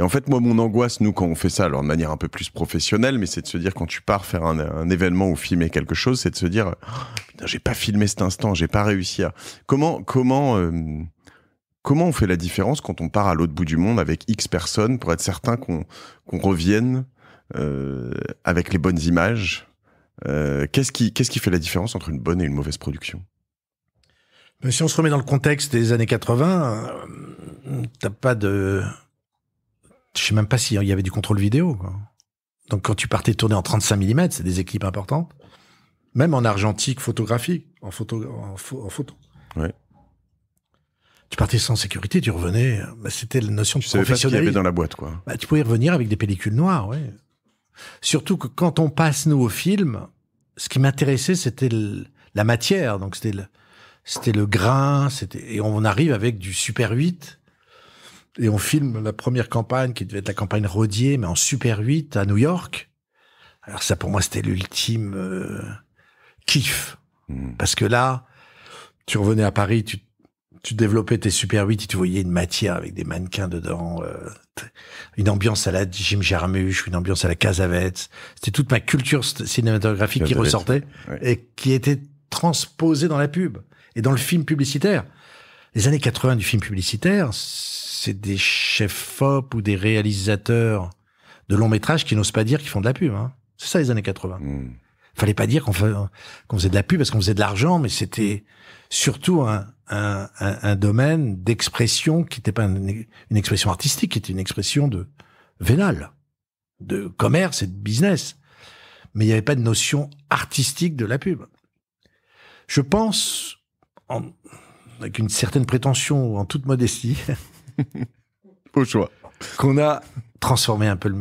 en fait, moi, mon angoisse, nous, quand on fait ça, alors de manière un peu plus professionnelle, mais c'est de se dire quand tu pars faire un, événement ou filmer quelque chose, c'est de se dire, oh, j'ai pas filmé cet instant, j'ai pas réussi à. Comment, comment comment on fait la différence quand on part à l'autre bout du monde avec X personnes pour être certain qu'on revienne avec les bonnes images euh, qu'est-ce qui, qu'est-ce qui fait la différence entre une bonne et une mauvaise production Mais Si on se remet dans le contexte des années 80, euh, t'as pas de. Je sais même pas s'il y avait du contrôle vidéo. Donc quand tu partais tourner en 35 mm, c'est des équipes importantes. Même en argentique photographique, en photo. En, photo. Ouais. Tu partais sans sécurité, tu revenais. Euh, bah, c'était la notion tu de savais pas ce qu'il y avait dans la boîte, quoi. Bah, tu pouvais revenir avec des pellicules noires, ouais. Surtout que quand on passe, nous, au film, ce qui m'intéressait, c'était la matière. Donc, c'était le, c'était le grain, et on arrive avec du Super 8. Et on filme la première campagne, qui devait être la campagne Rodier, mais en Super 8 à New York. Alors ça, pour moi, c'était l'ultime euh, kiff. Hmm. Parce que là, tu revenais à Paris, tu, tu développais tes Super 8 et tu voyais une matière avec des mannequins dedans, euh, une ambiance à la Jim Jarmusch, une ambiance à la Casavette. C'était toute ma culture cinématographique qui ressortait et qui était transposée dans la pub et dans le film publicitaire. Les années 80 du film publicitaire, c'est des chefs-op ou des réalisateurs de longs métrages qui n'osent pas dire qu'ils font de la pub. Hein. C'est ça les années 80. Hmm. Fallait pas dire qu'on faisait de la pub parce qu'on faisait de l'argent, mais c'était surtout un, un, un, domaine d'expression qui n'était pas une, expression artistique, qui était une expression de vénale, de commerce et de business. Mais il n'y avait pas de notion artistique de la pub. Je pense, en, avec une certaine prétention, ou en toute modestie, [LAUGHS] au choix, qu'on a transformé un peu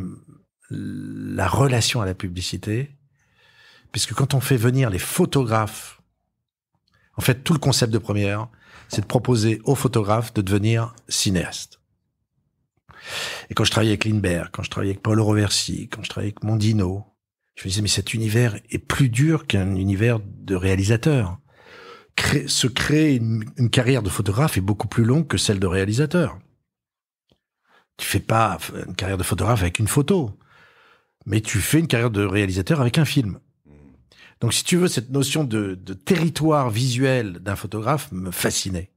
la relation à la publicité, puisque quand on fait venir les photographes en fait, tout le concept de première, c'est de proposer aux photographes de devenir cinéastes. Et quand je travaillais avec Lindbergh, quand je travaillais avec Paul Roversi, quand je travaillais avec Mondino, je me disais, mais cet univers est plus dur qu'un univers de réalisateur. se créer une, une, carrière de photographe est beaucoup plus longue que celle de réalisateur. Tu fais pas une carrière de photographe avec une photo, mais tu fais une carrière de réalisateur avec un film. Donc, si tu veux, cette notion de, de territoire visuel d'un photographe me fascinait.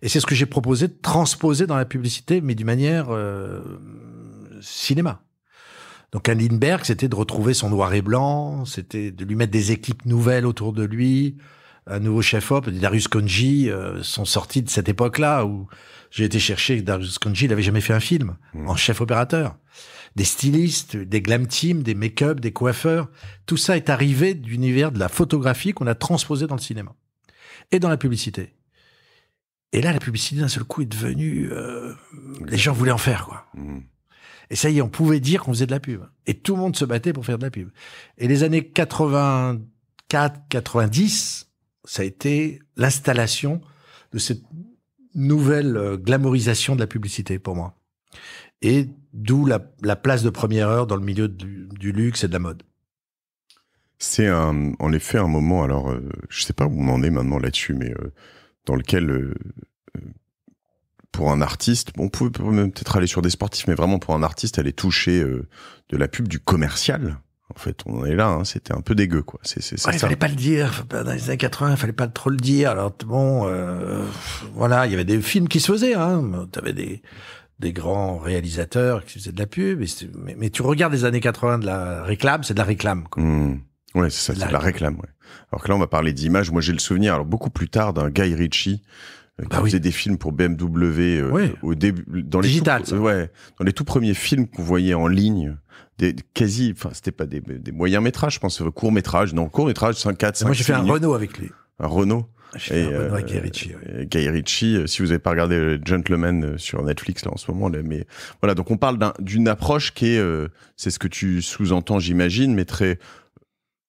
Et c'est ce que j'ai proposé de transposer dans la publicité, mais d'une manière euh, cinéma. Donc à Lindbergh, c'était de retrouver son noir et blanc, c'était de lui mettre des équipes nouvelles autour de lui. Un nouveau chef-op, Darius Konji, euh, sont sortis de cette époque-là où j'ai été chercher Darius Konji, il avait jamais fait un film mmh. en chef opérateur des stylistes, des glam teams, des make-up, des coiffeurs. Tout ça est arrivé d'univers de la photographie qu'on a transposé dans le cinéma et dans la publicité. Et là, la publicité d'un seul coup est devenue, euh, les gens voulaient en faire quoi. Mmh. Et ça y est, on pouvait dire qu'on faisait de la pub. Et tout le monde se battait pour faire de la pub. Et les années 84, 90, ça a été l'installation de cette nouvelle euh, glamorisation de la publicité pour moi et d'où la, place de première heure dans le milieu du, luxe et de la mode. C'est en effet un moment, alors euh, je sais pas où on en est maintenant là-dessus, mais euh, dans lequel, euh, pour un artiste, on pouvait peut-être aller sur des sportifs, mais vraiment pour un artiste, aller toucher de la pub du commercial, en fait, on en est là, hein, c'était un peu dégueu, quoi. C'est, fallait pas le dire. Dans les années 80, il fallait pas trop le dire. Alors bon, voilà, il y avait des films qui se faisaient. Hein. T'avais des des grands réalisateurs qui faisaient de la pub. mais, tu regardes les années 80 de la réclame, c'est de la réclame. Quoi. Mmh. Ouais, c'est ça, c'est de la réclame. Ouais. Alors que là, on va parler d'images, Moi, j'ai le souvenir, alors beaucoup plus tard, d'un Guy Ritchie euh, qui bah faisait des films pour BMW euh, au début dans les tout, ouais dans les tout premiers films qu'on voyait en ligne des, quasi enfin c'était pas des, moyens métrages je pense court métrage non court métrage 5 4 5, moi j'ai fait un Renault avec lui un Renault et, euh, euh, euh, si vous n'avez pas regardé Gentleman sur Netflix là en ce moment, mais voilà, donc on parle d'une approche qui est, c'est ce que tu sous-entends, j'imagine, mais très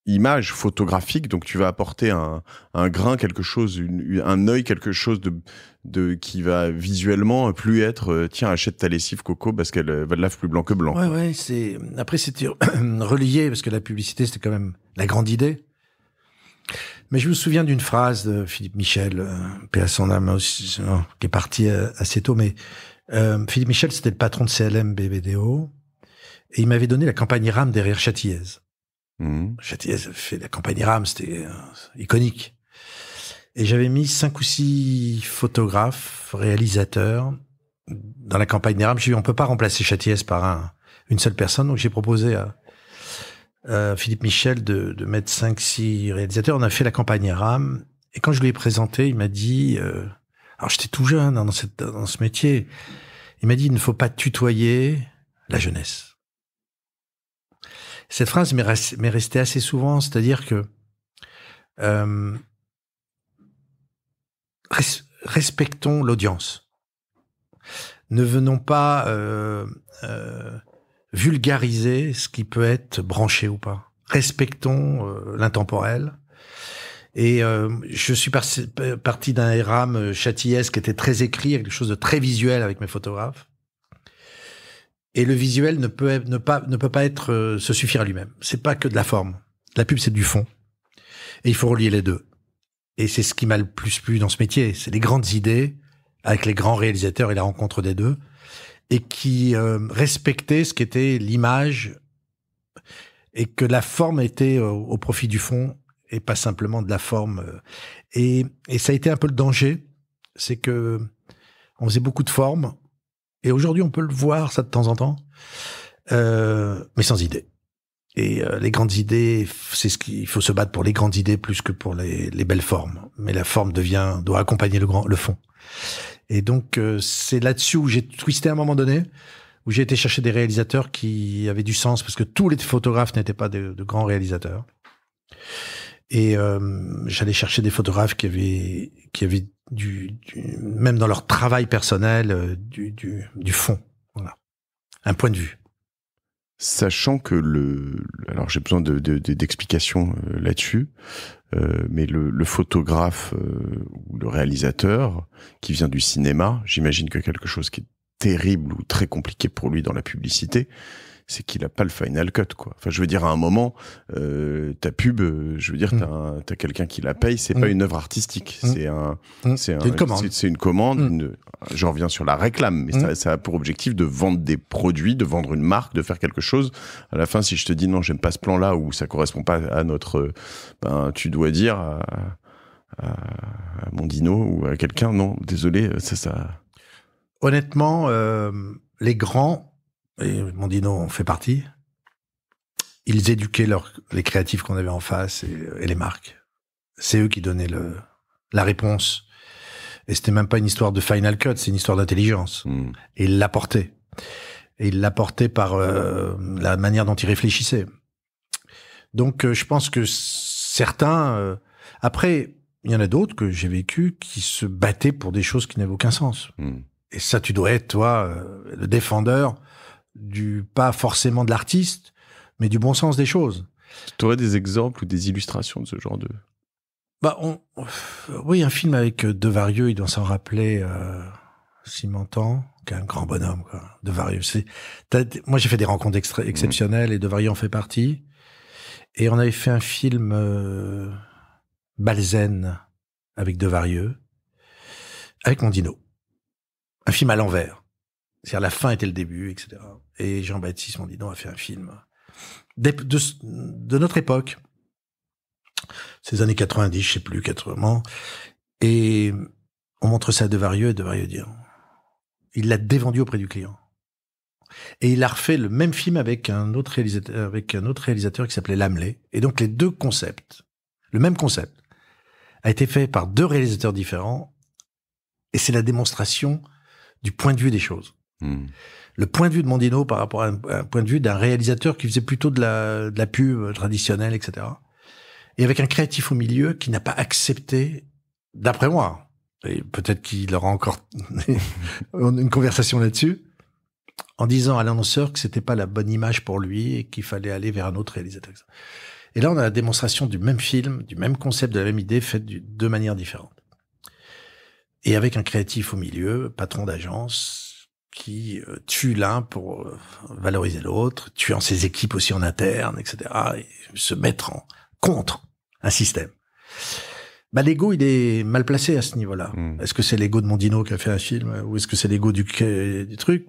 image photographique. Donc tu vas apporter un, grain, quelque chose, un œil, quelque chose de, de qui va visuellement plus être tiens achète ta lessive Coco parce qu'elle va de lave plus blanc que blanc. Ouais ouais c'est après c'était [COUGHS] relié parce que la publicité c'était quand même la grande idée mais je me souviens d'une phrase de Philippe Michel, euh, paix à son euh, qui est parti euh, assez tôt, mais euh, Philippe Michel, c'était le patron de CLM BBDO, et il m'avait donné la campagne ram derrière Châtillaise. Mmh. a fait la campagne RAM, c'était iconique. Et j'avais mis cinq ou six photographes, réalisateurs, dans la campagne lui ai dit, on peut pas remplacer Châtillaise par un, une seule personne, donc j'ai proposé à euh, Philippe Michel de, de mettre 5-6 réalisateurs. On a fait la campagne Rame. Et quand je lui ai présenté, il m'a dit, euh, alors j'étais tout jeune hein, dans, cette, dans ce métier, il m'a dit, il ne faut pas tutoyer la jeunesse. Cette phrase m'est restée assez souvent, c'est-à-dire que euh, respectons l'audience. Ne venons pas vulgariser ce qui peut être branché ou pas. Respectons euh, l'intemporel. Et euh, je suis parti d'un éram châtillès qui était très écrit, avec quelque chose de très visuel avec mes photographes. Et le visuel ne peut, ne pas, ne peut pas être euh, se suffire à lui-même. C'est pas que de la forme. La pub, c'est du fond. Et il faut relier les deux. Et c'est ce qui m'a le plus plu dans ce métier. C'est les grandes idées avec les grands réalisateurs et la rencontre des deux et qui euh, respectait ce qu'était l'image et que la forme était euh, au profit du fond et pas simplement de la forme. Euh. Et, et ça a été un peu le danger, c'est que on faisait beaucoup de formes et aujourd'hui on peut le voir ça de temps en temps, euh, mais sans idée. Et euh, les grandes idées, c'est ce qu'il faut se battre pour les grandes idées plus que pour les, les, belles formes. Mais la forme devient doit accompagner le grand le fond. Et donc, euh, c'est là-dessus où j'ai twisté à un moment donné, où j'ai été chercher des réalisateurs qui avaient du sens, parce que tous les photographes n'étaient pas de, grands réalisateurs. Et euh, j'allais chercher des photographes qui avaient, qui avaient du, du même dans leur travail personnel, euh, du, du, du fond. Voilà. Un point de vue. Sachant que le, alors j'ai besoin d'explications là-dessus. Euh, mais le, photographe euh, ou le réalisateur qui vient du cinéma, j'imagine que quelque chose qui est terrible ou très compliqué pour lui dans la publicité, c'est qu'il a pas le final cut, quoi. Enfin, je veux dire, à un moment, euh, ta pub, euh, je veux dire, mm. t'as, quelqu'un qui la paye, c'est pas mm. une œuvre artistique, mm. c'est un, c'est une commande. C'est, j'en reviens sur la réclame, mais ça, a pour objectif de vendre des produits, de vendre une marque, de faire quelque chose. À la fin, si je te dis non, j'aime pas ce plan-là ou ça correspond pas à notre, ben, tu dois dire. À, à mon dino ou à quelqu'un. Non, désolé, c'est ça. Honnêtement, euh, les grands et ils m'ont dit non, on fait partie. Ils éduquaient les créatifs qu'on avait en face et, les marques. C'est eux qui donnaient la réponse. Et c'était même pas une histoire de final cut, c'est une histoire d'intelligence. Hmm. Et ils l'apportaient. Et ils l'apportaient par euh, la manière dont ils réfléchissaient. Donc euh, je pense que certains... Euh, après, il y en a d'autres que j'ai vécu qui se battaient pour des choses qui n'avaient aucun sens. Hmm. Et ça, tu dois être, toi, le défendeur du pas forcément de l'artiste, mais du bon sens des choses. Tu aurais des exemples ou des illustrations de ce genre de... Bah, euh, Oui, un film avec euh, Devarieux, il doit s'en rappeler, euh, m'entend, qui est un grand bonhomme, quoi. Devarieux. Moi, j'ai fait des rencontres mhm. exceptionnelles et Devarieux en fait partie. Et on avait fait un film euh... Balzen avec Devarieux, avec Mondino. Un film à l'envers. C'est-à-dire la fin était le début, etc et Jean-Baptiste m'ont dit non, a fait un film de, notre époque, ces années 90, je sais plus, 80. Et on montre ça à Devarieux et Devarieux dit il l'a dévendu auprès du client. Et il a refait le même film avec un autre réalisateur, avec un autre réalisateur qui s'appelait Lamelet. Et donc les deux concepts, le même concept, a été fait par deux réalisateurs différents. Et c'est la démonstration du point de vue des choses. Hmm le point de vue de Mondino par rapport à un, point de vue d'un réalisateur qui faisait plutôt de la, pub traditionnelle, etc. Et avec un créatif au milieu qui n'a pas accepté, d'après moi, et peut-être qu'il aura encore [LAUGHS] une conversation là-dessus, en disant à l'annonceur que c'était pas la bonne image pour lui et qu'il fallait aller vers un autre réalisateur. Et là, on a la démonstration du même film, du même concept, de la même idée, faite de deux manières différentes. Et avec un créatif au milieu, patron d'agence, qui euh, tue l'un pour euh, valoriser l'autre, tuant ses équipes aussi en interne, etc., et se mettre en contre un système. Bah, l'ego, il est mal placé à ce niveau-là. Hmm. Est-ce que c'est l'ego de Mondino qui a fait un film ou est-ce que c'est l'ego du, du truc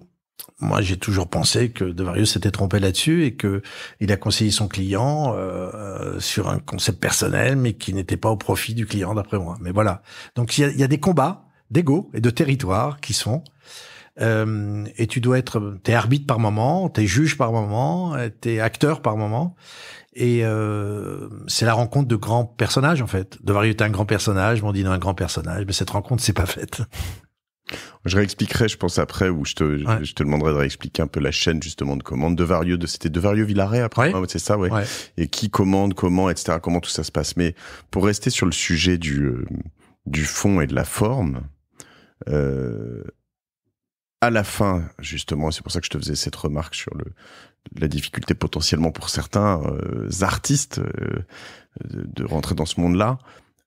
Moi, j'ai toujours pensé que Devarius s'était trompé là-dessus et que il a conseillé son client euh, sur un concept personnel, mais qui n'était pas au profit du client, d'après moi. Mais voilà. Donc, il y a, y a, des combats d'ego et de territoire qui sont euh, et tu dois être, t'es arbitre par moment, t'es juge par moment, euh, t'es acteur par moment. Et euh, c'est la rencontre de grands personnages en fait. De variété un grand personnage, non un grand personnage, mais cette rencontre c'est pas faite. [LAUGHS] Je réexpliquerai, je pense, après, où je te, je te demanderai de réexpliquer un peu la chaîne, justement, de commande. De Vario, de, c'était De Vario Villaret, après, c'est ça, ouais. Et qui commande, comment, etc., comment tout ça se passe. Mais pour rester sur le sujet du, euh, du fond et de la forme, euh, à la fin, justement, c'est pour ça que je te faisais cette remarque sur le, la difficulté potentiellement pour certains euh, artistes euh, de, rentrer dans ce monde-là.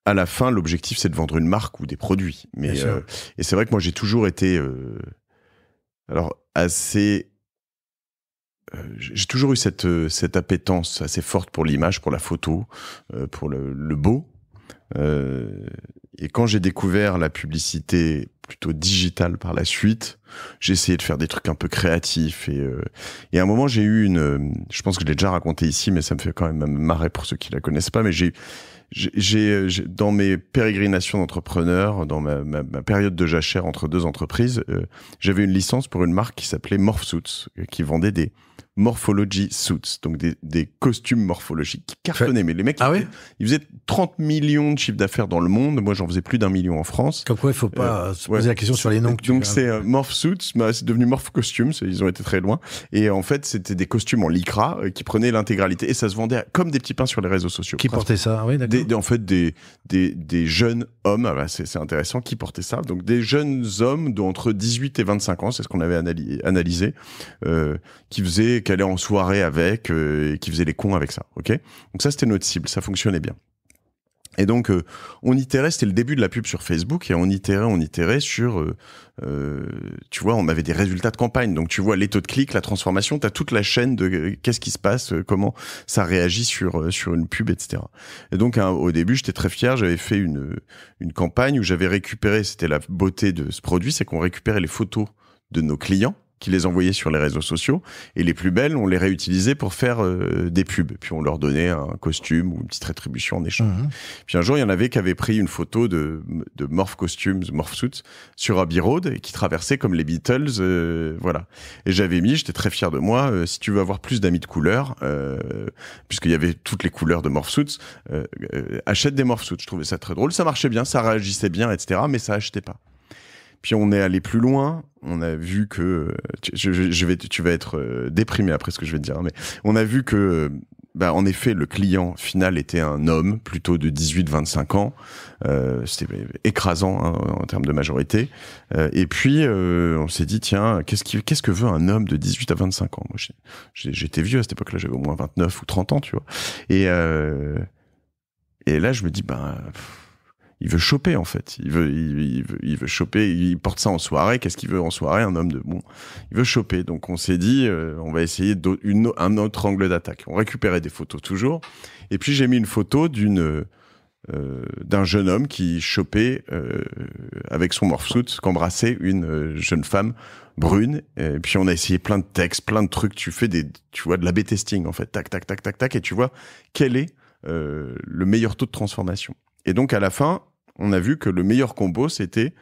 À la fin, l'objectif, c'est de vendre une marque ou des produits. Mais euh, et c'est vrai que moi, j'ai toujours été, alors assez, j'ai toujours eu cette cette appétence assez forte pour l'image, pour la photo, pour le, le beau. et quand j'ai découvert la publicité plutôt digital par la suite. J'ai essayé de faire des trucs un peu créatifs et, euh, à un moment j'ai eu une, euh, je pense que je l'ai déjà raconté ici, mais ça me fait quand même marrer pour ceux qui la connaissent pas, mais j'ai j'ai euh, dans mes pérégrinations d'entrepreneur, dans ma, période de jachère entre deux entreprises, j'avais une licence pour une marque qui s'appelait Morphsuits, qui vendait des Morphology Suits, donc des, costumes morphologiques qui cartonnaient. Mais les mecs, ah ils, faisaient 30 millions de chiffres d'affaires dans le monde. Moi, j'en faisais plus d'un million en France. Comme quoi, il faut pas euh, se poser la question sur les noms que Donc, c'est euh, Morph Suits, bah, c'est devenu Morph Costumes, ils ont été très loin. Et en fait, c'était des costumes en lycra euh, qui prenaient l'intégralité et ça se vendait comme des petits pains sur les réseaux sociaux. Qui portait ça En fait, des, des, des jeunes hommes, ah bah, c'est intéressant, qui portaient ça. Donc, des jeunes hommes d'entre 18 et 25 ans, c'est ce qu'on avait analysé, analysé qui faisaient qui qu'elle est en soirée avec euh, et qui faisait les cons avec ça. Ok Donc ça c'était notre cible, ça fonctionnait bien. Et donc euh, on itérait, c'était le début de la pub sur Facebook et on itérait, on itérait sur, euh, tu vois, on avait des résultats de campagne. Donc tu vois les taux de clics, la transformation, tu as toute la chaîne de qu'est-ce qui se passe, comment ça réagit sur sur une pub, etc. Et donc au début j'étais très fier, j'avais fait une une campagne où j'avais récupéré, c'était la beauté de ce produit, c'est qu'on récupérait les photos de nos clients qui les envoyait sur les réseaux sociaux. Et les plus belles, on les réutilisait pour faire euh, des pubs. Puis on leur donnait un costume ou une petite rétribution en échange. Mhm. Puis un jour, il y en avait qui avaient pris une photo de, de Morph Costumes, Morph Suits, sur Abbey Road et qui traversait comme les Beatles. Euh, voilà. Et j'avais mis, j'étais très fier de moi, euh, si tu veux avoir plus d'amis de couleur, puisqu'il y avait toutes les couleurs de Morph Suits, achète des Morph Suits. Je trouvais ça très drôle. Ça marchait bien, ça réagissait bien, etc. Mais ça achetait pas. Puis on est allé plus loin. On a vu que je, vais, tu vas être euh, déprimé après ce que je vais te dire, hein, mais on a vu que euh, bah, en effet, le client final était un homme, plutôt de 18-25 ans. Euh, c'était écrasant hein, en termes de majorité. et puis, on s'est dit, tiens, qu'est-ce qu'est-ce que veut un homme de 18 à 25 ans Moi, j'étais vieux à cette époque-là, j'avais au moins 29 ou 30 ans, tu vois. Et, et là, je me dis, ben... Bah, il veut choper en fait. Il veut, il, veut, il veut choper. Il porte ça en soirée. Qu'est-ce qu'il veut en soirée Un homme de bon. Il veut choper. Donc on s'est dit, euh, on va essayer une, un autre angle d'attaque. On récupérait des photos toujours. Et puis j'ai mis une photo d'une euh, d'un jeune homme qui chopait euh, avec son morphsuit, qu'embrassait une jeune femme brune. Et puis on a essayé plein de textes, plein de trucs. Tu fais des, tu vois, de la testing en fait. Tac, tac, tac, tac, tac. Et tu vois quel est le meilleur taux de transformation. Et donc à la fin, on a vu que le meilleur combo, c'était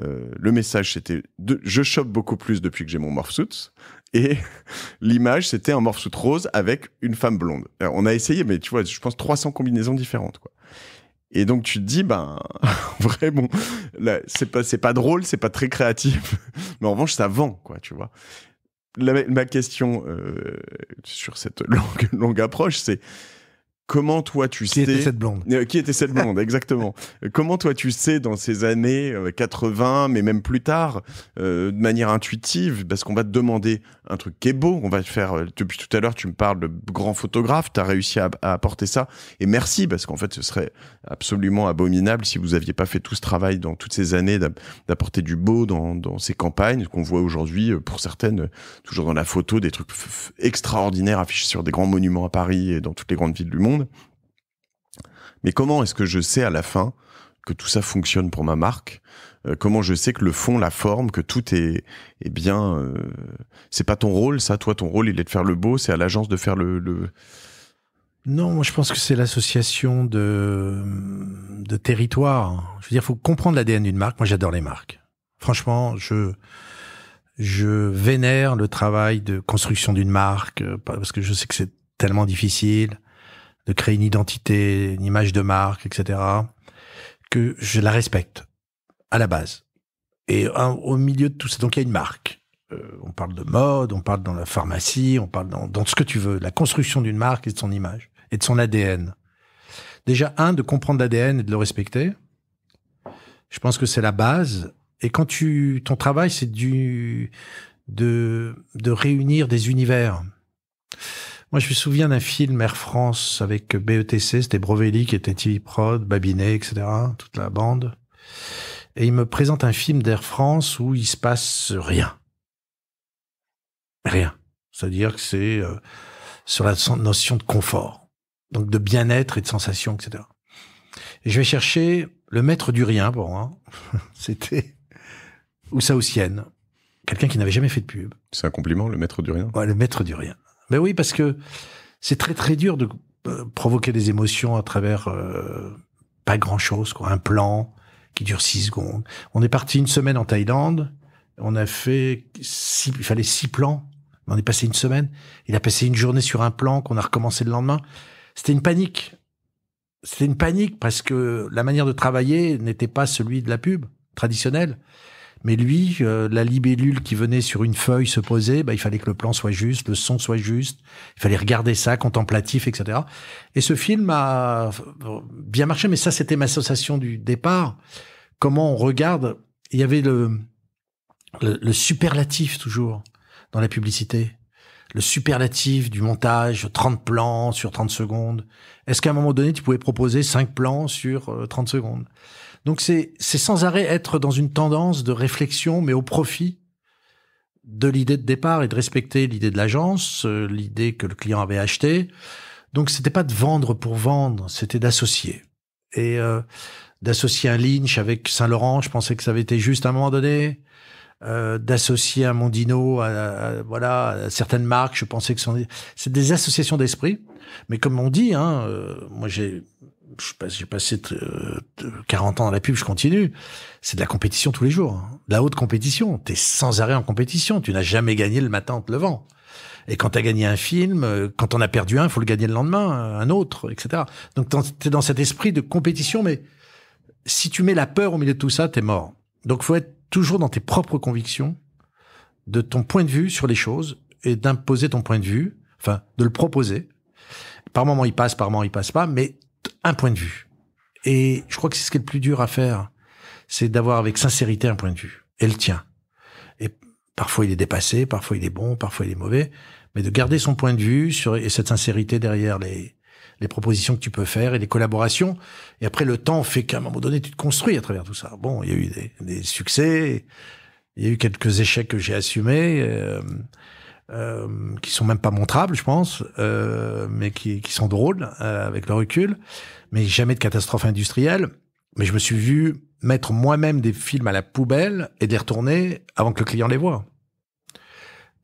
euh, le message, c'était je chope beaucoup plus depuis que j'ai mon morphsuit. Et [LAUGHS] l'image, c'était un morphsuit rose avec une femme blonde. on a essayé, mais tu vois, je pense 300 combinaisons différentes. Quoi. Et donc tu te dis, ben, [LAUGHS] vraiment, bon, c'est pas, c'est pas drôle, c'est pas très créatif, [LAUGHS] mais en revanche, ça vend, quoi, tu vois. ma question euh, sur cette longue approche, c'est Comment toi tu qui sais était cette blonde euh, Qui était cette blonde [LAUGHS] Exactement. Euh, comment toi tu sais dans ces années 80, euh, mais même plus tard, de manière intuitive, parce qu'on va te demander un truc qui est beau. On va te faire depuis tout à l'heure, tu me parles de grand photographe. T'as réussi à, apporter ça et merci parce qu'en fait ce serait absolument abominable si vous aviez pas fait tout ce travail dans toutes ces années d'apporter du beau dans, dans ces campagnes qu'on voit aujourd'hui pour certaines toujours dans la photo des trucs extraordinaires affichés sur des grands monuments à Paris et dans toutes les grandes villes du monde mais comment est-ce que je sais à la fin que tout ça fonctionne pour ma marque euh, Comment je sais que le fond, la forme, que tout est, est bien euh, C'est pas ton rôle, ça. Toi, ton rôle, il est de faire le beau. C'est à l'agence de faire le, Non, moi, je pense que c'est l'association de de territoires. Je veux dire, il faut comprendre l'ADN d'une marque. Moi, j'adore les marques. Franchement, je je vénère le travail de construction d'une marque euh, parce que je sais que c'est tellement difficile de créer une identité, une image de marque, etc., que je la respecte à la base. Et au milieu de tout ça, donc il y a une marque. Euh, on parle de mode, on parle dans la pharmacie, on parle dans, dans ce que tu veux, la construction d'une marque et de son image et de son ADN. Déjà, un, de comprendre l'ADN et de le respecter. Je pense que c'est la base. Et quand tu, ton travail, c'est du, de, de réunir des univers. Moi, je me souviens d'un film Air France avec BETC, c'était Brovelli qui était TV Prod, Babinet, etc., toute la bande. Et il me présente un film d'Air France où il se passe rien. Rien. C'est-à-dire que c'est euh, sur la notion de confort, donc de bien-être et de sensation, etc. Et je vais chercher le maître du rien Bon, moi. Hein. [LAUGHS] C'était Oussienne. quelqu'un qui n'avait jamais fait de pub. C'est un compliment, le maître du rien. Ouais, le maître du rien. Ben oui, parce que c'est très très dur de euh, provoquer des émotions à travers euh, pas grand chose, quoi. Un plan qui dure six secondes. On est parti une semaine en Thaïlande. On a fait il fallait six plans. On est passé une semaine. Il a passé une journée sur un plan qu'on a recommencé le lendemain. C'était une panique. C'était une panique parce que la manière de travailler n'était pas celui de la pub traditionnelle. Mais lui, euh, la libellule qui venait sur une feuille se poser, bah, il fallait que le plan soit juste, le son soit juste, il fallait regarder ça, contemplatif, etc. Et ce film a euh, bien marché, mais ça, c'était ma sensation du départ. Comment on regarde, il y avait le, le superlatif toujours dans la publicité le superlatif du montage, 30 plans sur 30 secondes. Est-ce qu'à un moment donné, tu pouvais proposer 5 plans sur 30 euh, secondes donc c'est sans arrêt être dans une tendance de réflexion, mais au profit de l'idée de départ et de respecter l'idée de l'agence, euh, l'idée que le client avait achetée. Donc c'était pas de vendre pour vendre, c'était d'associer. Et euh, d'associer un Lynch avec Saint-Laurent, je pensais que ça avait été juste à un moment donné. Euh, d'associer un Mondino à, voilà certaines marques je pensais que c'est des associations d'esprit mais comme on dit hein, moi j'ai je passe, j'ai passé 40 euh, ans dans la pub, je continue. C'est de la compétition tous les jours. Hein. De la haute compétition. T'es sans arrêt en compétition. Tu n'as jamais gagné le matin en te levant. Et quand t'as gagné un film, euh, quand on a perdu un, faut le gagner le lendemain, euh, un autre, etc. Donc t'es dans cet esprit de compétition, mais si tu mets la peur au milieu de tout ça, t'es mort. Donc faut être toujours dans tes propres convictions, de ton point de vue sur les choses et d'imposer ton point de vue, enfin de le proposer. Par moment il passe, par moment il passe pas, mais un point de vue. Et je crois que c'est ce qui est le plus dur à faire, c'est d'avoir avec sincérité un point de vue. Et le tien. Et parfois il est dépassé, parfois il est bon, parfois il est mauvais, mais de garder son point de vue sur, et cette sincérité derrière les, les propositions que tu peux faire et les collaborations. Et après, le temps fait qu'à un moment donné, tu te construis à travers tout ça. Bon, il y a eu des, des succès, il y a eu quelques échecs que j'ai assumés. Euh, euh, qui sont même pas montrables, je pense, euh, mais qui, sont drôles euh, avec le recul. Mais jamais de catastrophe industrielle. Mais je me suis vu mettre moi-même des films à la poubelle et les retourner avant que le client les voit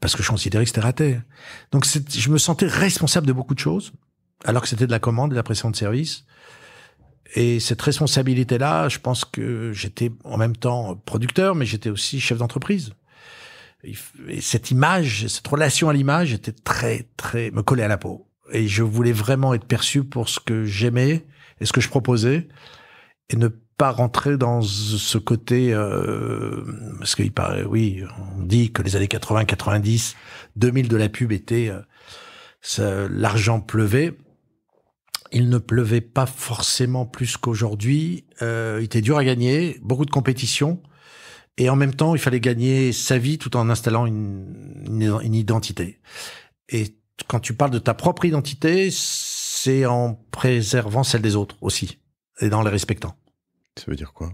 Parce que je considérais que c'était raté. Donc je me sentais responsable de beaucoup de choses, alors que c'était de la commande de la pression de service. Et cette responsabilité-là, je pense que j'étais en même temps producteur, mais j'étais aussi chef d'entreprise et cette image, cette relation à l'image était très, très, me collait à la peau. Et je voulais vraiment être perçu pour ce que j'aimais et ce que je proposais et ne pas rentrer dans ce côté, euh, parce qu'il paraît, oui, on dit que les années 80, 90, 2000 de la pub était, euh, l'argent pleuvait. Il ne pleuvait pas forcément plus qu'aujourd'hui. Euh, il était dur à gagner, beaucoup de compétition. Et en même temps, il fallait gagner sa vie tout en installant une, identité. Et quand tu parles de ta propre identité, c'est en préservant celle des autres aussi, et en les respectant. Ça veut dire quoi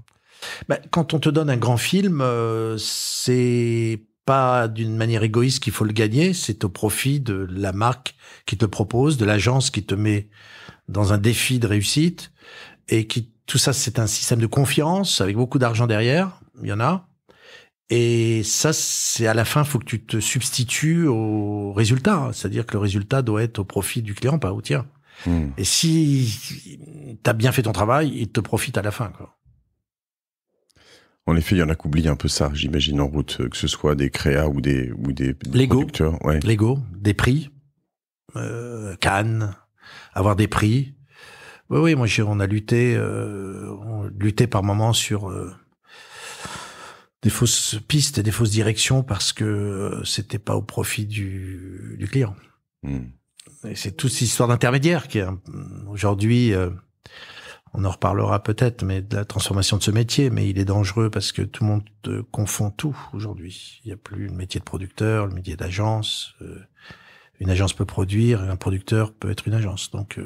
ben, Quand on te donne un grand film, euh, c'est pas d'une manière égoïste qu'il faut le gagner, c'est au profit de la marque qui te propose, de l'agence qui te met dans un défi de réussite, et qui tout ça, c'est un système de confiance avec beaucoup d'argent derrière. Il y en a. Et ça, c'est à la fin, faut que tu te substitues au résultat. C'est-à-dire que le résultat doit être au profit du client, pas au tien. Hmm. Et si tu as bien fait ton travail, il te profite à la fin. Quoi. En effet, il y en a qui oublient un peu ça, j'imagine, en route, que ce soit des créas ou des, ou des Lego, Ouais. Lego, des prix, euh, Cannes, avoir des prix. Oui, oui, moi, on a lutté, euh, par moments sur... Euh, des fausses pistes et des fausses directions parce que euh, c'était pas au profit du, client. Hmm. Et c'est toute cette histoire d'intermédiaire qui aujourd'hui, euh, on en reparlera peut-être, mais de la transformation de ce métier. Mais il est dangereux parce que tout le monde confond tout aujourd'hui. Il n'y a plus le métier de producteur, le métier d'agence. Euh, une agence peut produire, un producteur peut être une agence. Donc,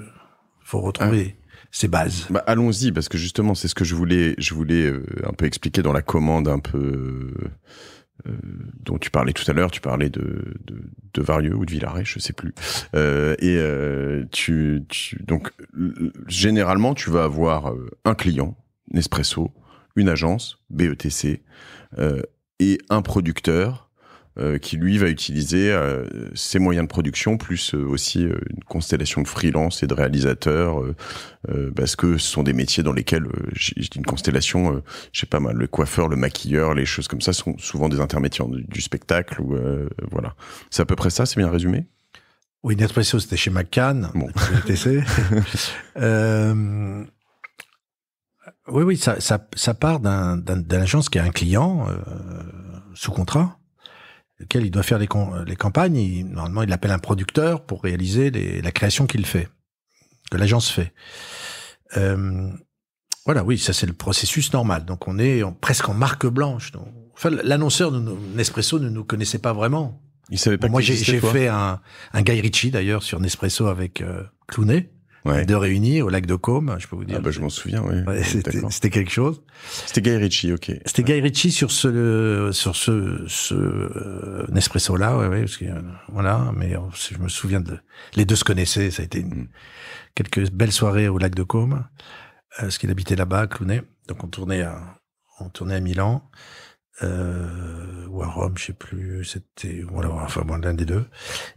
faut ah. retrouver ses bases. Bah, allons-y, parce que justement, c'est ce que je voulais, je voulais euh, un peu expliquer dans la commande un peu euh, euh, dont tu parlais tout à l'heure, tu parlais de, de, Varieux ou de Villaret, je sais plus. et tu, tu, donc généralement tu vas avoir un client, Nespresso, une agence, BETC, et un producteur euh, qui lui va utiliser euh, ses moyens de production, plus euh, aussi une constellation de freelance et de réalisateurs, parce que ce sont des métiers dans lesquels j'ai une constellation, je sais pas mal, le coiffeur, le maquilleur, les choses comme ça sont souvent des intermédiaires du, spectacle. Ou, voilà, c'est à peu près ça, c'est bien résumé Oui, Nespresso, c'était chez McCann, bon. [LAUGHS] TC. [LAUGHS] oui, oui, ça, part d'une agence qui a un client sous contrat lequel il doit faire les, les campagnes. normalement, il appelle un producteur pour réaliser la création qu'il fait, que l'agence fait. Euh, voilà, oui, ça c'est le processus normal. Donc on est presque en marque blanche. Enfin, l'annonceur de Nespresso ne nous connaissait pas vraiment. Il savait pas. moi, j'ai fait un, un Guy Ritchie d'ailleurs sur Nespresso avec euh, de Réunis, au lac de Caume, je peux vous dire. Ah bah, je m'en souviens, oui. C'était quelque chose. C'était Guy Ritchie, ok. C'était Guy Ritchie sur ce, sur ce, ce euh, Nespresso-là, ouais, ouais, parce que, euh, voilà, mais euh, je me souviens de, les deux se connaissaient, ça a été une, mm. quelques belles soirées au lac de Caume, parce qu'il habitait là-bas, Clunet Donc on tournait à, on tournait à Milan euh, ou à Rome, je sais plus, c'était voilà, enfin bon, l'un des deux.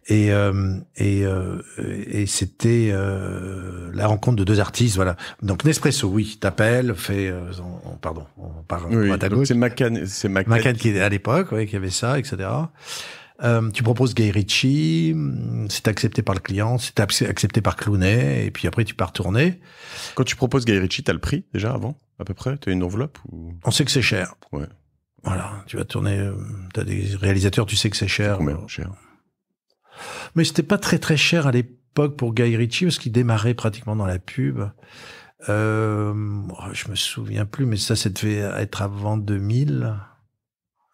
Et euh, et, euh, et c'était euh, la rencontre de deux artistes, voilà. Donc Nespresso, oui, t'appelles, fait, pardon, on part oui, C'est Macan, c'est Macan qui à l'époque, ouais, qui avait ça, etc. tu proposes Gay Ritchie, hum, c'est accepté par le client, c'est accepté par Clooney, et puis après tu pars tourner. Quand tu proposes Gay Ritchie, t'as le prix déjà avant, à peu près T'as une enveloppe On sait que c'est cher. Ouais. Voilà, tu vas tourner, euh, as des réalisateurs, tu sais que c'est cher. Combien cher Mais c'était pas très très cher à l'époque pour Guy Ritchie parce qu'il démarrait pratiquement dans la pub. Euh, je me souviens plus, mais ça, ça devait être avant 2000,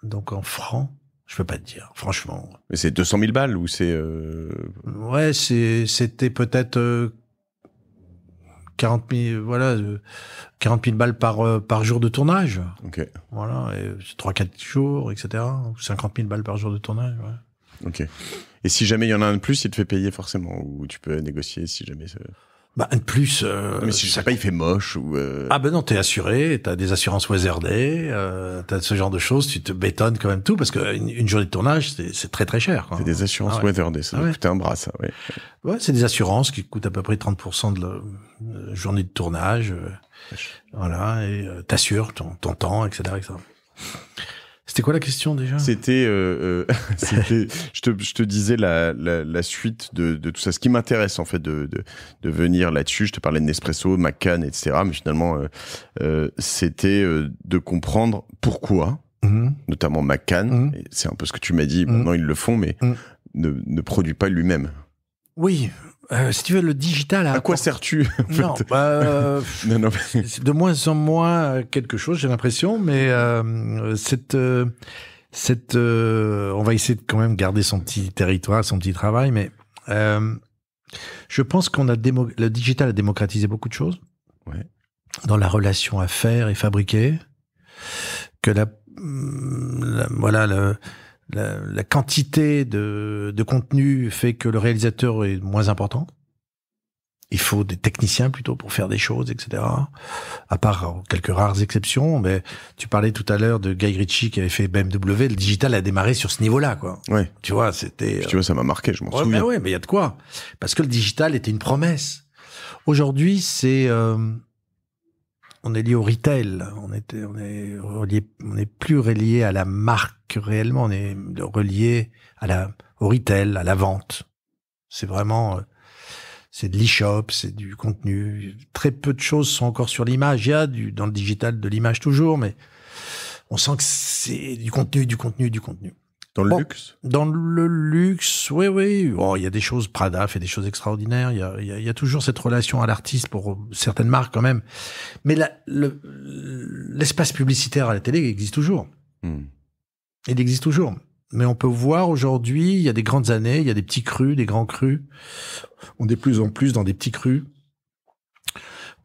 donc en francs. Je peux pas te dire, franchement. Mais c'est 200 000 balles ou c'est... Euh... Ouais, c'était peut-être euh, 40 000, voilà, 40 euh, 000 balles par, euh, par jour de tournage. Ok. Voilà, et 3-4 jours, etc. 50 000 balles par jour de tournage, ouais. Ok. Et si jamais il y en a un de plus, il te fait payer forcément, ou tu peux négocier si jamais. Bah, de plus. Euh, mais si je sais pas, il fait moche ou. Euh ah ben non, t'es assuré, t'as des assurances Weatherday, euh, t'as ce genre de choses, tu te bétonnes quand même tout parce que une journée de tournage, c'est très très cher. C'est des assurances ah ça ah un bras, ça. Ouais. ouais c'est des assurances qui coûtent à peu près 30% de la journée de tournage. Euh, voilà, et euh, t'assures ton, temps, etc., etc. C'était quoi la question déjà C'était, euh, euh, [LAUGHS] je, te, disais la, suite de, tout ça. Ce qui m'intéresse en fait de, venir là-dessus, je te parlais de Nespresso, Macan, etc. Mais finalement, euh, c'était de comprendre pourquoi, mhm. notamment Macan, mhm. c'est un peu ce que tu m'as dit, maintenant mhm. ils le font, mais ne produit pas lui-même. Oui, euh, si tu veux, le digital. À, quoi sert tu non, bah, euh, [LAUGHS] de moins en moins quelque chose, j'ai l'impression, mais euh, cette, cette, on va essayer de quand même garder son petit territoire, son petit travail, mais je pense qu'on a le digital a démocratisé beaucoup de choses ouais. dans la relation à faire et fabriquer, que la voilà le la, quantité de, contenu fait que le réalisateur est moins important. Il faut des techniciens plutôt pour faire des choses, etc. À part euh, quelques rares exceptions, mais tu parlais tout à l'heure de Guy Ritchie qui avait fait BMW. Le digital a démarré sur ce niveau-là, quoi. Ouais. Tu vois, c'était. Tu vois, ça m'a marqué, je m'en souviens. Ben ouais, mais il y a de quoi. Parce que le digital était une promesse. Aujourd'hui, c'est euh, on est lié au retail, on est, on est relié, on n'est plus relié à la marque réellement, on est relié à la, au retail, à la vente. C'est vraiment, euh, c'est de l'e-shop, c'est du contenu. Très peu de choses sont encore sur l'image. Il y a du, dans le digital de l'image toujours, mais on sent que c'est du contenu, du contenu, du contenu. Dans le oh. luxe Dans le luxe, oui, oui. Il y a des choses, Prada fait des choses extraordinaires. Il y a, y a, toujours cette relation à l'artiste pour certaines marques quand même. Mais l'espace publicitaire à la télé existe toujours. Hmm. Il existe toujours. Mais on peut voir aujourd'hui, il y a des grandes années, il y a des petits crus, des grands crus. On est plus en plus dans des petits crus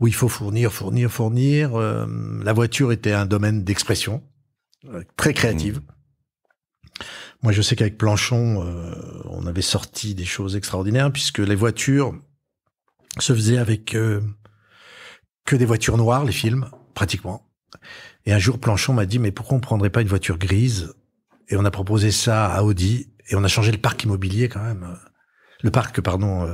où il faut fournir, fournir, fournir. Euh, la voiture était un domaine d'expression euh, très créative. Hmm. Moi, je sais qu'avec Planchon, euh, on avait sorti des choses extraordinaires puisque les voitures se faisaient avec euh, que des voitures noires, les films, pratiquement. Et un jour, Planchon m'a dit, mais pourquoi on prendrait pas une voiture grise Et on a proposé ça à Audi et on a changé le parc immobilier quand même. Le parc, pardon,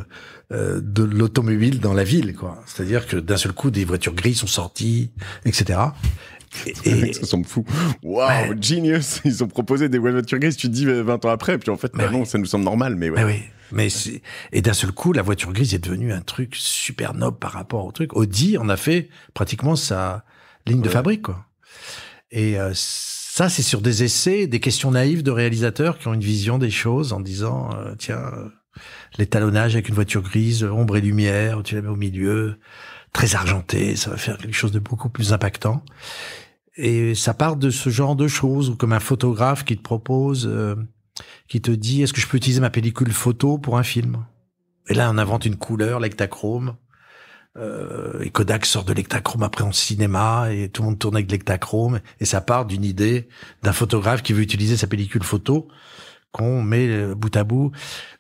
euh, de l'automobile dans la ville, quoi. C'est-à-dire que d'un seul coup, des voitures grises sont sorties, etc. [LAUGHS] Ça semble fou. Waouh, genius [LAUGHS] Ils ont proposé des voitures grises, tu te dis 20 euh, ans après, puis en fait, non, ça nous semble normal, mais oui. Mais et d'un seul coup, la voiture grise est devenue un truc super noble par rapport au truc. Audi en a fait pratiquement sa ligne de fabrique, quoi. Et euh, ça, c'est sur des essais, des questions naïves de réalisateurs qui ont une vision des choses en disant, euh, tiens, l'étalonnage avec une voiture grise, ombre et lumière, tu la mets au milieu, très argenté, ça va faire quelque chose de beaucoup plus impactant. Et ça part de ce genre de choses, comme un photographe qui te propose, euh, qui te dit, est-ce que je peux utiliser ma pellicule photo pour un film Et là, on invente une couleur, l'ectachrome. Euh, et Kodak sort de l'ectachrome après en cinéma, et tout le monde tourne avec l'hectachrome, Et ça part d'une idée d'un photographe qui veut utiliser sa pellicule photo qu'on met euh, bout à bout.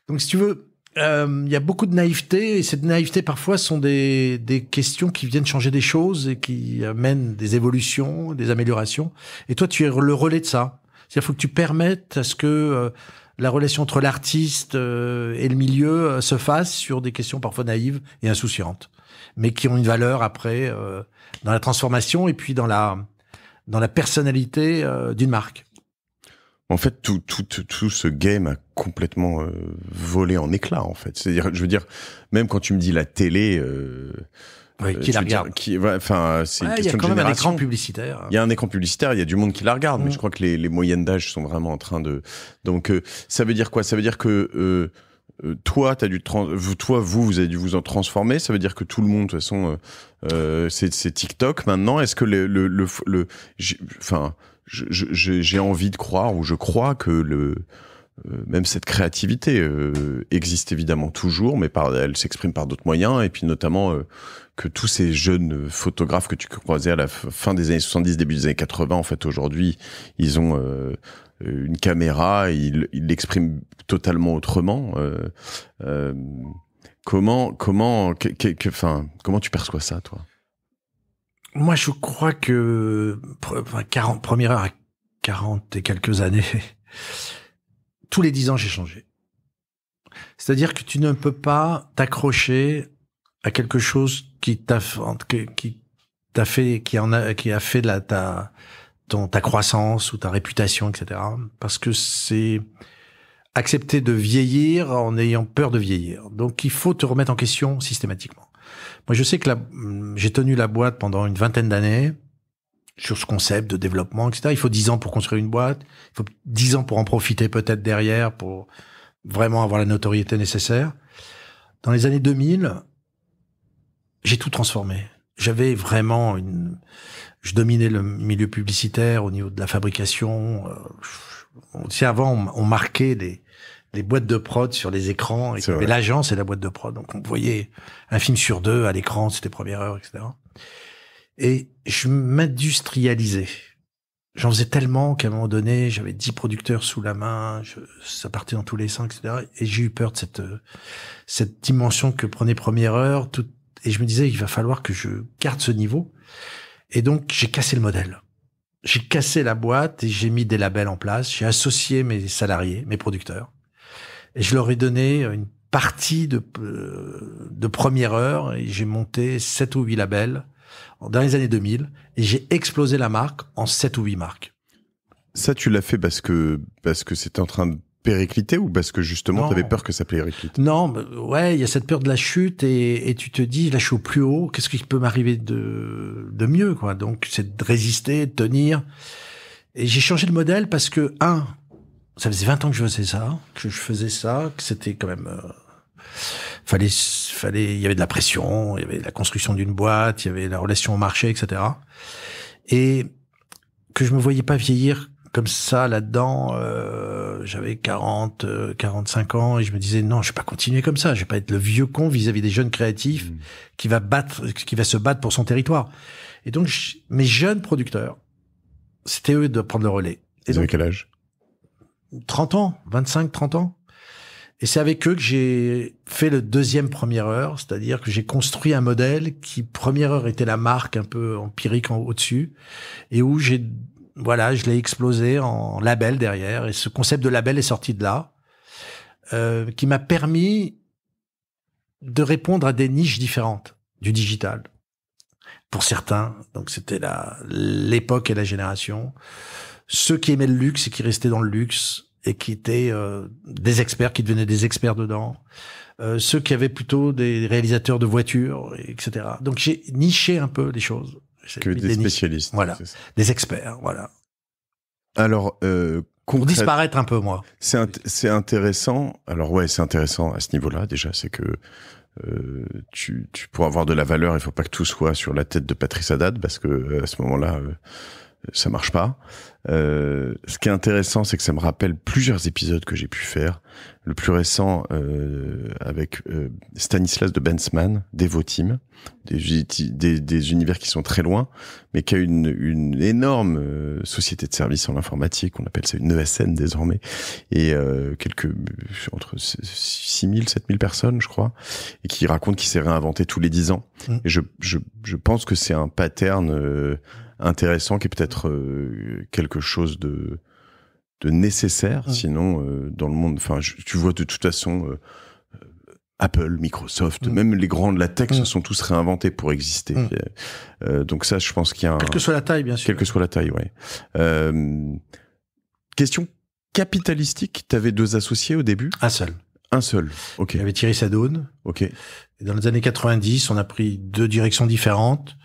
Donc, si tu veux, euh, il y a beaucoup de naïveté et cette naïveté parfois sont des, questions qui viennent changer des choses et qui amènent des évolutions, des améliorations. Et toi, tu es le relais de ça. cest à faut que tu permettes à ce que euh, la relation entre l'artiste euh, et le milieu se fasse sur des questions parfois naïves et insouciantes, mais qui ont une valeur après dans la transformation et puis dans la dans la personnalité d'une marque. En fait, tout, tout, tout, ce game a complètement euh, volé en éclats, en fait. C'est-à-dire, je veux dire, même quand tu me dis la télé... Euh, oui, euh, qui la regarde Enfin, c'est Il y a quand même un écran publicitaire. Il y a un écran publicitaire, il y a du monde qui la regarde, mais mm. je crois que les, les moyennes d'âge sont vraiment en train de... Donc, euh, ça veut dire quoi Ça veut dire que... toi, as dû trans... toi, vous, vous avez dû vous en transformer. Ça veut dire que tout le monde, de toute façon, c'est TikTok maintenant. Est-ce que le, le, le, le enfin, j'ai envie de croire ou je crois que le euh, même cette créativité euh, existe évidemment toujours, mais par, elle s'exprime par d'autres moyens, et puis notamment euh, que tous ces jeunes photographes que tu croisais à la fin des années 70, début des années 80, en fait aujourd'hui, ils ont une caméra, ils l'expriment totalement autrement. comment, comment, que, que, fin, comment tu perçois ça, toi moi, je crois que 40, première heure à 40 et quelques années, [LAUGHS] tous les 10 ans, j'ai changé. C'est-à-dire que tu ne peux pas t'accrocher à quelque chose qui t'a qui fait qui en a qui a fait ta ta croissance ou ta réputation etc parce que c'est accepter de vieillir en ayant peur de vieillir donc il faut te remettre en question systématiquement moi, je sais que j'ai tenu la boîte pendant une vingtaine d'années sur ce concept de développement, etc. Il faut dix ans pour construire une boîte. Il faut dix ans pour en profiter peut-être derrière pour vraiment avoir la notoriété nécessaire. Dans les années 2000, j'ai tout transformé. J'avais vraiment une, je dominais le milieu publicitaire au niveau de la fabrication. Euh, avant, on, marquait des, des boîtes de prod sur les écrans. Et l'agence et la boîte de prod. Donc on voyait un film sur deux à l'écran, c'était première heure, etc. Et je m'industrialisais. J'en faisais tellement qu'à un moment donné, j'avais dix producteurs sous la main, je, ça partait dans tous les sens, etc. Et j'ai eu peur de cette cette dimension que prenait première heure. Tout, et je me disais, il va falloir que je garde ce niveau. Et donc j'ai cassé le modèle j'ai cassé la boîte et j'ai mis des labels en place. J'ai associé mes salariés, mes producteurs. Et je leur ai donné une partie de, euh, de première heure et j'ai monté 7 ou 8 labels dans les années 2000 et j'ai explosé la marque en 7 ou 8 marques. Ça, tu l'as fait parce que parce que c'était en train de péricliter ou parce que justement tu avais peur que ça périclite Non, ouais, il y a cette peur de la chute et, et, tu te dis là je suis au plus haut, qu'est-ce qui peut m'arriver de, de mieux quoi. Donc c'est de résister, de tenir. Et j'ai changé de modèle parce que un, ça faisait 20 ans que je faisais ça, que je faisais ça, que c'était quand même euh, fallait fallait il y avait de la pression, il y avait la construction d'une boîte, il y avait la relation au marché, etc. Et que je me voyais pas vieillir comme ça là-dedans. Euh, j'avais 40, 45 euh, ans et je me disais non, je vais pas continuer comme ça. Je vais pas être le vieux con vis-à-vis des jeunes créatifs mmh. qui va battre, qui va se battre pour son territoire. Et donc mes jeunes producteurs, c'était eux de prendre le relais. Et Vous donc, avez quel âge 30 ans, 25, 30 ans. Et c'est avec eux que j'ai fait le deuxième première heure, c'est-à-dire que j'ai construit un modèle qui, première heure, était la marque un peu empirique en, au-dessus, et où j'ai, voilà, je l'ai explosé en label derrière, et ce concept de label est sorti de là, euh, qui m'a permis de répondre à des niches différentes du digital. Pour certains, donc c'était la, l'époque et la génération ceux qui aimaient le luxe et qui restaient dans le luxe et qui étaient euh, des experts, qui devenaient des experts dedans, euh, ceux qui avaient plutôt des réalisateurs de voitures, etc. Donc j'ai niché un peu les choses. Que des, spécialistes. Voilà, des experts, voilà. Alors, euh, pour disparaître un peu, moi. C'est c'est intéressant. Alors ouais, c'est intéressant à ce niveau-là déjà, c'est que euh, tu, tu pour avoir de la valeur, il faut pas que tout soit sur la tête de Patrice Haddad parce que euh, à ce moment-là, euh, ça marche pas. Euh, ce qui est intéressant, c'est que ça me rappelle plusieurs épisodes que j'ai pu faire. Le plus récent euh, avec euh, Stanislas de Bensman, Devotim, des, des, des, univers qui sont très loin, mais qui a une, une énorme euh, société de services en informatique, on appelle ça une ESN désormais, et euh, quelques entre 6000 000, 7 personnes, je crois, et qui raconte qu'il s'est réinventé tous les 10 ans. Mmh. Et je, je, je pense que c'est un pattern intéressant, qui est peut-être euh, quelque chose de, de nécessaire. Sinon, euh, dans le monde, enfin, tu vois de toute façon. Euh, Apple, Microsoft, mm. même les grands de la tech se mm. sont tous réinventés pour exister. Mm. donc ça, je pense qu'il y a un... Quelle que soit la taille, bien sûr. Quelle que soit la taille, ouais. Euh, question capitalistique, tu avais deux associés au début Un seul. Un seul, ok. Il avait Thierry Sadone. Ok. dans les années 90, on a pris deux directions différentes.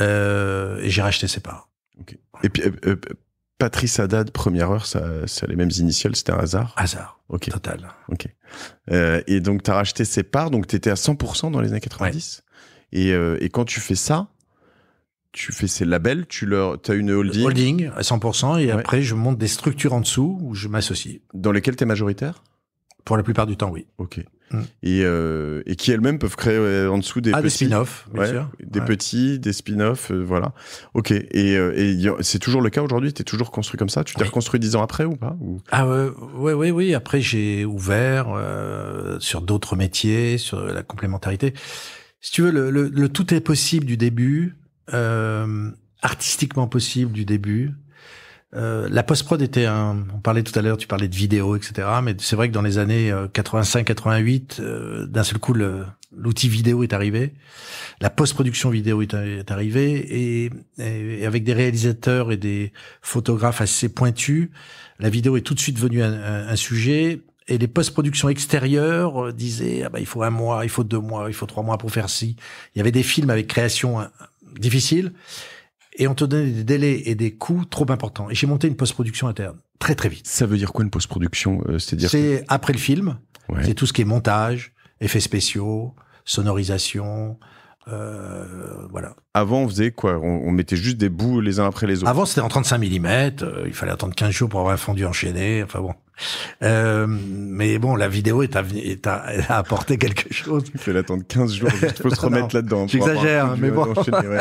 Euh, et j'ai racheté ses parts. Et puis, euh, euh, Patrice Haddad, première heure, ça, ça les mêmes initiales, c'était un hasard Hasard. Total. Ok. et donc, tu as racheté ses parts, donc tu étais à 100% dans les années 90. Et, et, quand tu fais ça, tu fais ces labels, tu leur, as une holding. Holding à 100%, et après, je monte des structures en dessous où je m'associe. Dans lesquelles tu es majoritaire Pour la plupart du temps, oui. Ok. Mm. et, euh, et, qui elles-mêmes peuvent créer euh, en dessous des ah, petits, des spin-offs, sûr. des petits, des spin-offs, voilà. Ok. Et, euh, c'est toujours le cas aujourd'hui. T'es toujours construit comme ça. Tu t'es reconstruit dix ans après ou pas ou... Ah ouais, ouais, oui. Après j'ai ouvert sur d'autres métiers, sur la complémentarité. Si tu veux, le, le, le tout est possible du début, artistiquement possible du début. Euh, la post-prod était un... On parlait tout à l'heure, tu parlais de vidéo, etc. Mais c'est vrai que dans les années 85-88, euh, euh, d'un seul coup, l'outil vidéo est arrivé. La post-production vidéo est, arrivée. Et, avec des réalisateurs et des photographes assez pointus, la vidéo est tout de suite devenue un, sujet et les post-productions extérieures disaient ah bah, il faut un mois, il faut deux mois, il faut trois mois pour faire ci. Il y avait des films avec création hein, difficile et on te donnait des délais et des coûts trop importants. Et j'ai monté une post-production interne très très vite. Ça veut dire quoi une post-production euh, C'est-à-dire c'est après le film, ouais. c'est tout ce qui est montage, effets spéciaux, sonorisation. Euh, voilà. Avant, on faisait quoi on, mettait juste des bouts les uns après les autres. Avant, c'était en 35 mm. Euh, il fallait attendre 15 jours pour avoir un fondu enchaîné. Enfin bon. Euh, mais bon, la vidéo est à, a apporté quelque chose. Il faut attendre 15 jours, il faut se [LAUGHS] remettre là-dedans. J'exagère, mais bon.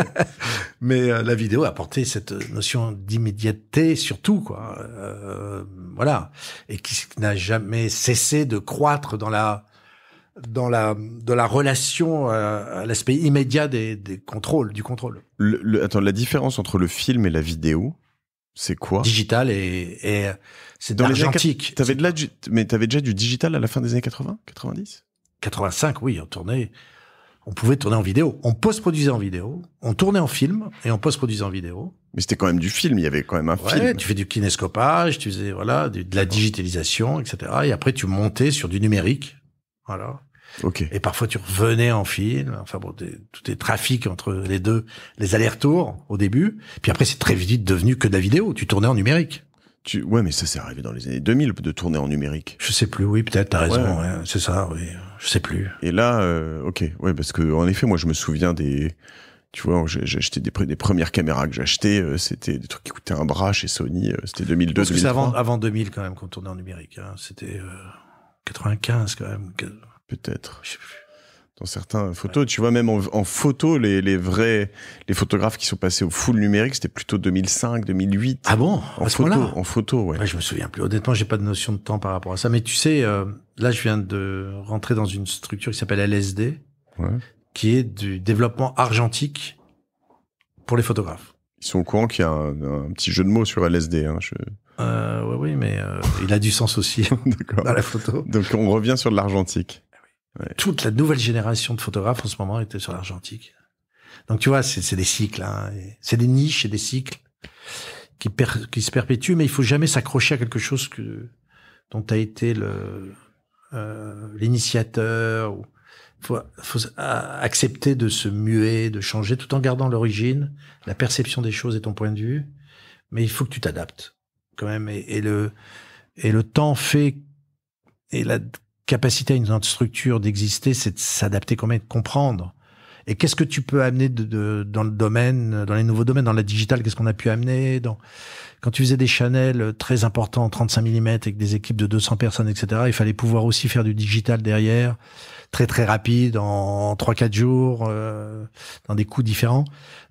[LAUGHS] mais euh, la vidéo a apporté cette notion d'immédiateté, surtout, quoi. Euh, voilà. Et qui, n'a jamais cessé de croître dans la dans la de la relation à, l'aspect immédiat des, contrôles du contrôle. attends, la différence entre le film et la vidéo, c'est quoi Digital et, et c'est dans bah, les tu T'avais de mais t'avais déjà du digital à la fin des années 80, 90 85, oui, on tournait. On pouvait tourner en vidéo. On post-produisait en vidéo, on tournait en film et on post-produisait en vidéo. Mais c'était quand même du film, il y avait quand même un ouais, Tu fais du kinescopage, tu faisais voilà de, la oh. digitalisation, etc. Et après tu montais sur du numérique, voilà. Okay. Et parfois tu revenais en film. Enfin bon, tout est trafic entre les deux, les allers-retours au début. Puis après c'est très vite devenu que de la vidéo. Tu tournais en numérique. Ouais, mais ça, s'est arrivé dans les années 2000 de tourner en numérique. Je sais plus, oui, peut-être, t'as raison, c'est ça, oui, je sais plus. Et là, euh, ok, ouais, parce que en effet, moi, je me souviens des. Tu vois, j'ai acheté des, premières caméras que j'ai achetées, euh, c'était des trucs qui coûtaient un bras chez Sony, euh, c'était 2002, c'est avant, 2000 quand même qu'on tournait en numérique, hein, c'était 95 quand même. Peut-être. Je sais plus dans certains photos. Tu vois, même en, photo, les, les, vrais, les photographes qui sont passés au full numérique, c'était plutôt 2005, 2008. Ah bon? En photo, en photo, ouais. Je me souviens plus. Honnêtement, j'ai pas de notion de temps par rapport à ça. Mais tu sais, euh, là, je viens de rentrer dans une structure qui s'appelle LSD. Ouais. Qui est du développement argentique pour les photographes. Ils sont au courant qu'il y a un, petit jeu de mots sur LSD, hein. Euh, oui, mais euh, il a du sens aussi [LAUGHS] dans la photo. Donc on revient sur de l'argentique. Toute la nouvelle génération de photographes en ce moment était sur l'argentique. Donc tu vois, c'est des cycles, hein, c'est des niches et des cycles qui, qui se perpétuent, mais il faut jamais s'accrocher à quelque chose que dont as été le euh, l'initiateur. Faut, faut accepter de se muer, de changer, tout en gardant l'origine, la perception des choses et ton point de vue. Mais il faut que tu t'adaptes quand même, et, le et le temps fait et la capacité à une structure d'exister, c'est de s'adapter, même, de comprendre. Et qu'est-ce que tu peux amener de, dans le domaine, dans les nouveaux domaines, dans la digitale, qu'est-ce qu'on a pu amener dans... Quand tu faisais des Chanel euh, très importants, 35 mm, avec des équipes de 200 personnes, etc., il fallait pouvoir aussi faire du digital derrière, très très rapide, en 3-4 jours, euh, dans des coûts différents.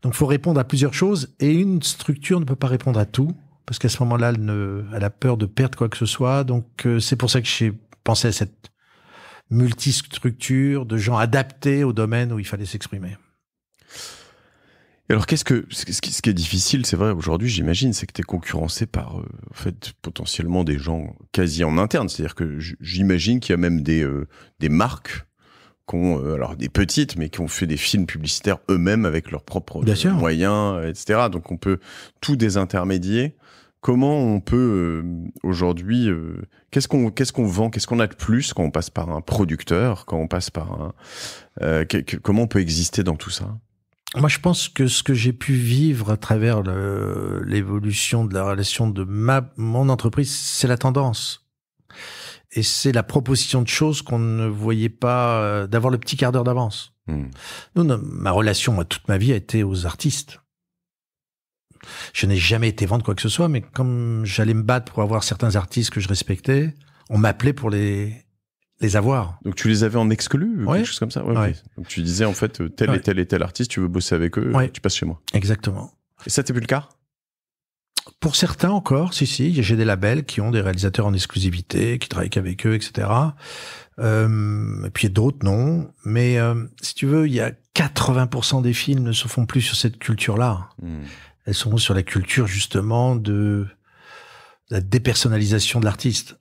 Donc il faut répondre à plusieurs choses, et une structure ne peut pas répondre à tout, parce qu'à ce moment-là, elle, ne, elle a peur de perdre quoi que ce soit. Donc euh, c'est pour ça que chez penser à cette multistructure de gens adaptés au domaine où il fallait s'exprimer. Alors, qu'est-ce que ce qui, est difficile, c'est vrai aujourd'hui, j'imagine, c'est que tu es concurrencé par euh, en fait potentiellement des gens quasi en interne. C'est-à-dire que j'imagine qu'il y a même des euh, des marques euh, alors des petites, mais qui ont fait des films publicitaires eux-mêmes avec leurs propres moyens, etc. Donc, on peut tout désintermédier comment on peut euh, aujourd'hui, euh, qu'est-ce qu'on ce qu'on vend, qu'est-ce qu'on a de plus quand on passe par un producteur, quand on passe par euh, comment on peut exister dans tout ça Moi, je pense que ce que j'ai pu vivre à travers l'évolution de la relation de ma mon entreprise, c'est la tendance. Et c'est la proposition de choses qu'on ne voyait pas, d'avoir le petit quart d'heure d'avance. Hmm. ma relation, toute ma vie, a été aux artistes. Je n'ai jamais été vendre quoi que ce soit, mais comme j'allais me battre pour avoir certains artistes que je respectais, on m'appelait pour les les avoir. Donc tu les avais en exclu, ouais. quelque chose comme ça. Ouais, Donc tu disais en fait euh, tel et tel et tel artiste, tu veux bosser avec eux, tu passes chez moi. Exactement. Et ça t'es plus le cas Pour certains encore, si si, j'ai des labels qui ont des réalisateurs en exclusivité, qui travaillent avec eux, etc. Euh, et puis d'autres non. Mais euh, si tu veux, il y a 80% des films ne se font plus sur cette culture-là. Hmm elles sont sur la culture justement de la dépersonnalisation de l'artiste.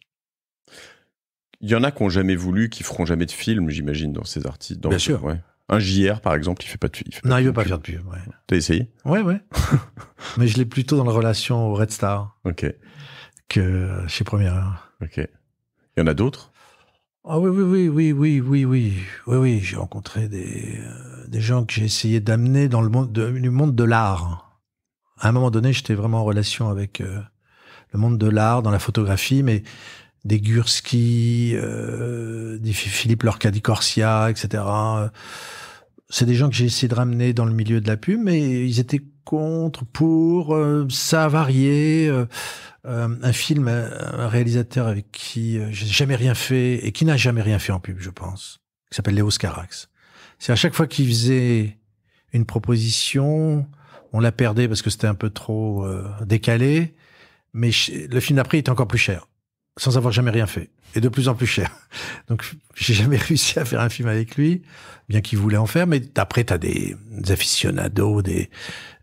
Il y en a qui n'ont jamais voulu, qui feront jamais de film, j'imagine, dans ces artistes. Dans Bien sûr. Un JR, par exemple, il fait pas de film. Non, il veut pas faire de films, Ouais. T'as essayé Oui, oui. [LAUGHS] Mais je l'ai plutôt dans la relation au Red Star. Ok. Que chez Première Heure. Ok. Il y en a d'autres Ah oui, oui, oui, oui, oui, oui, oui, oui, J'ai rencontré des, euh, gens que j'ai essayé d'amener dans le monde du monde de l'art. À un moment donné, j'étais vraiment en relation avec euh, le monde de l'art, dans la photographie, mais des Gursky, euh, des Philippe des Corsia, etc. C'est des gens que j'ai essayé de ramener dans le milieu de la pub, mais ils étaient contre, pour, euh, ça a varié. un film, un réalisateur avec qui j'ai jamais rien fait et qui n'a jamais rien fait en pub, je pense, qui s'appelle Léo Scarax. C'est à chaque fois qu'il faisait une proposition, on la perdait parce que c'était un peu trop euh, décalé. Mais le film d'après est encore plus cher, sans avoir jamais rien fait, et de plus en plus cher. [LAUGHS] Donc, j'ai jamais [LAUGHS] réussi à faire un film avec lui, bien qu'il voulait en faire. Mais après, t'as des, des aficionados, des,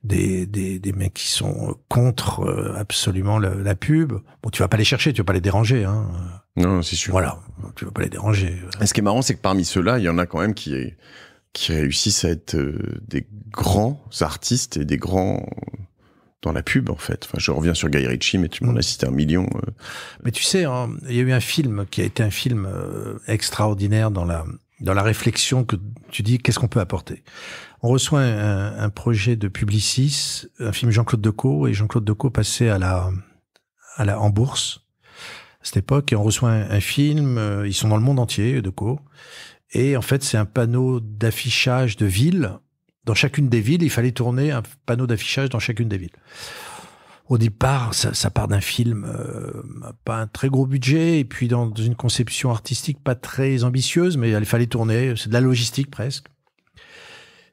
des, mecs qui sont contre euh, absolument la, pub. Bon, tu vas pas les chercher, tu vas pas les déranger. Hein. Non, c'est sûr. Voilà, tu vas pas les déranger. ce qui est marrant, c'est que parmi ceux-là, il y en a quand même qui, qui réussissent à être euh, des grands artistes et des grands euh, dans la pub en fait. Enfin, je reviens sur Guy Ritchie, mais tu m'en mm. as cité un million. Euh. Mais tu sais, hein, il y a eu un film qui a été un film euh, extraordinaire dans la dans la réflexion que tu dis, qu'est-ce qu'on peut apporter On reçoit un, projet de Publicis, un film Jean-Claude Decaux, et Jean-Claude Decaux passait à la, à la en bourse à cette époque, et on reçoit un, film, ils sont dans le monde entier, Decaux, et en fait c'est un panneau d'affichage de ville dans chacune des villes, il fallait tourner un panneau d'affichage dans chacune des villes. Au départ, ça, part d'un film, euh, pas un très gros budget, et puis dans une conception artistique pas très ambitieuse, mais il fallait tourner, c'est de la logistique presque.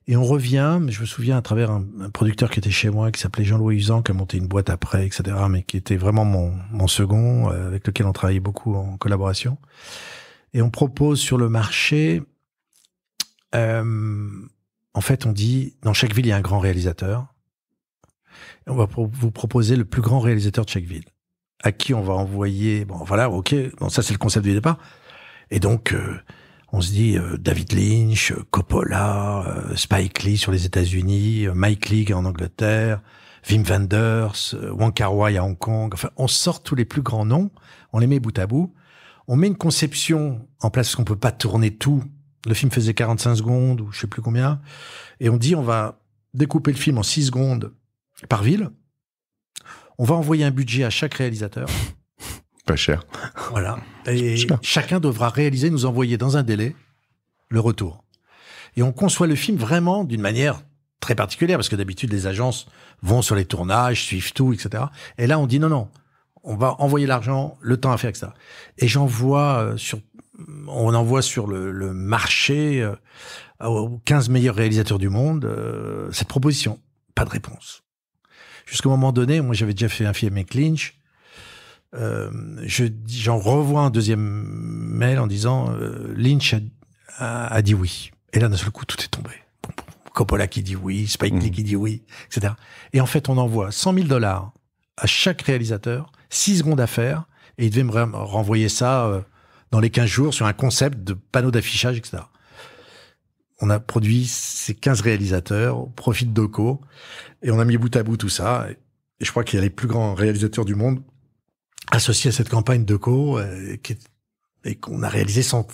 Et on revient, je me souviens à travers un, producteur qui était chez moi, qui s'appelait Jean-Louis Usan, qui a monté une boîte après, etc., mais qui était vraiment mon, second, euh, avec lequel on travaillait beaucoup en collaboration. Et on propose sur le marché euh, en fait, on dit, dans chaque ville, il y a un grand réalisateur. on va vous proposer le plus grand réalisateur de chaque ville, à qui on va envoyer. Bon, voilà, ok. Bon, ça c'est le concept du départ. Et donc, euh, on se dit euh, David Lynch, euh, Coppola, Spike Lee sur les États-Unis, Mike League en Angleterre, Wim Wenders, Wong Kar Wai à Hong Kong. Enfin, on sort tous les plus grands noms, on les met bout à bout, on met une conception en place parce qu'on peut pas tourner tout le film faisait 45 secondes ou je sais plus combien. Et on dit, on va découper le film en 6 secondes par ville. On va envoyer un budget à chaque réalisateur. [LAUGHS] Pas cher. Voilà. [LAUGHS] Et chacun devra réaliser, nous envoyer dans un délai le retour. Et on conçoit le film vraiment d'une manière très particulière, parce que d'habitude, les agences vont sur les tournages, suivent tout, etc. Et là, on dit non, non, on va envoyer l'argent, le temps à faire, ça. Et j'en vois euh, sur on envoie sur le, marché euh, aux 15 meilleurs réalisateurs du monde euh, cette proposition. Pas de réponse. Jusqu'au moment donné, moi j'avais déjà fait un film avec Lynch. Euh, j'en revois un deuxième mail en disant Lynch a, dit oui. Et là, d'un seul coup, tout est tombé. Coppola qui dit oui, Spike Lee mm. qui dit oui, etc. Et en fait, on envoie 100 000 dollars à chaque réalisateur, 6 secondes à faire, et il devait me renvoyer ça dans les 15 jours sur un concept de panneau d'affichage, etc. On a produit ces 15 réalisateurs au profit de Doco et on a mis bout à bout tout ça. Et je crois qu'il y a les plus grands réalisateurs du monde associés à cette campagne Doco euh, et qu'on a réalisé sans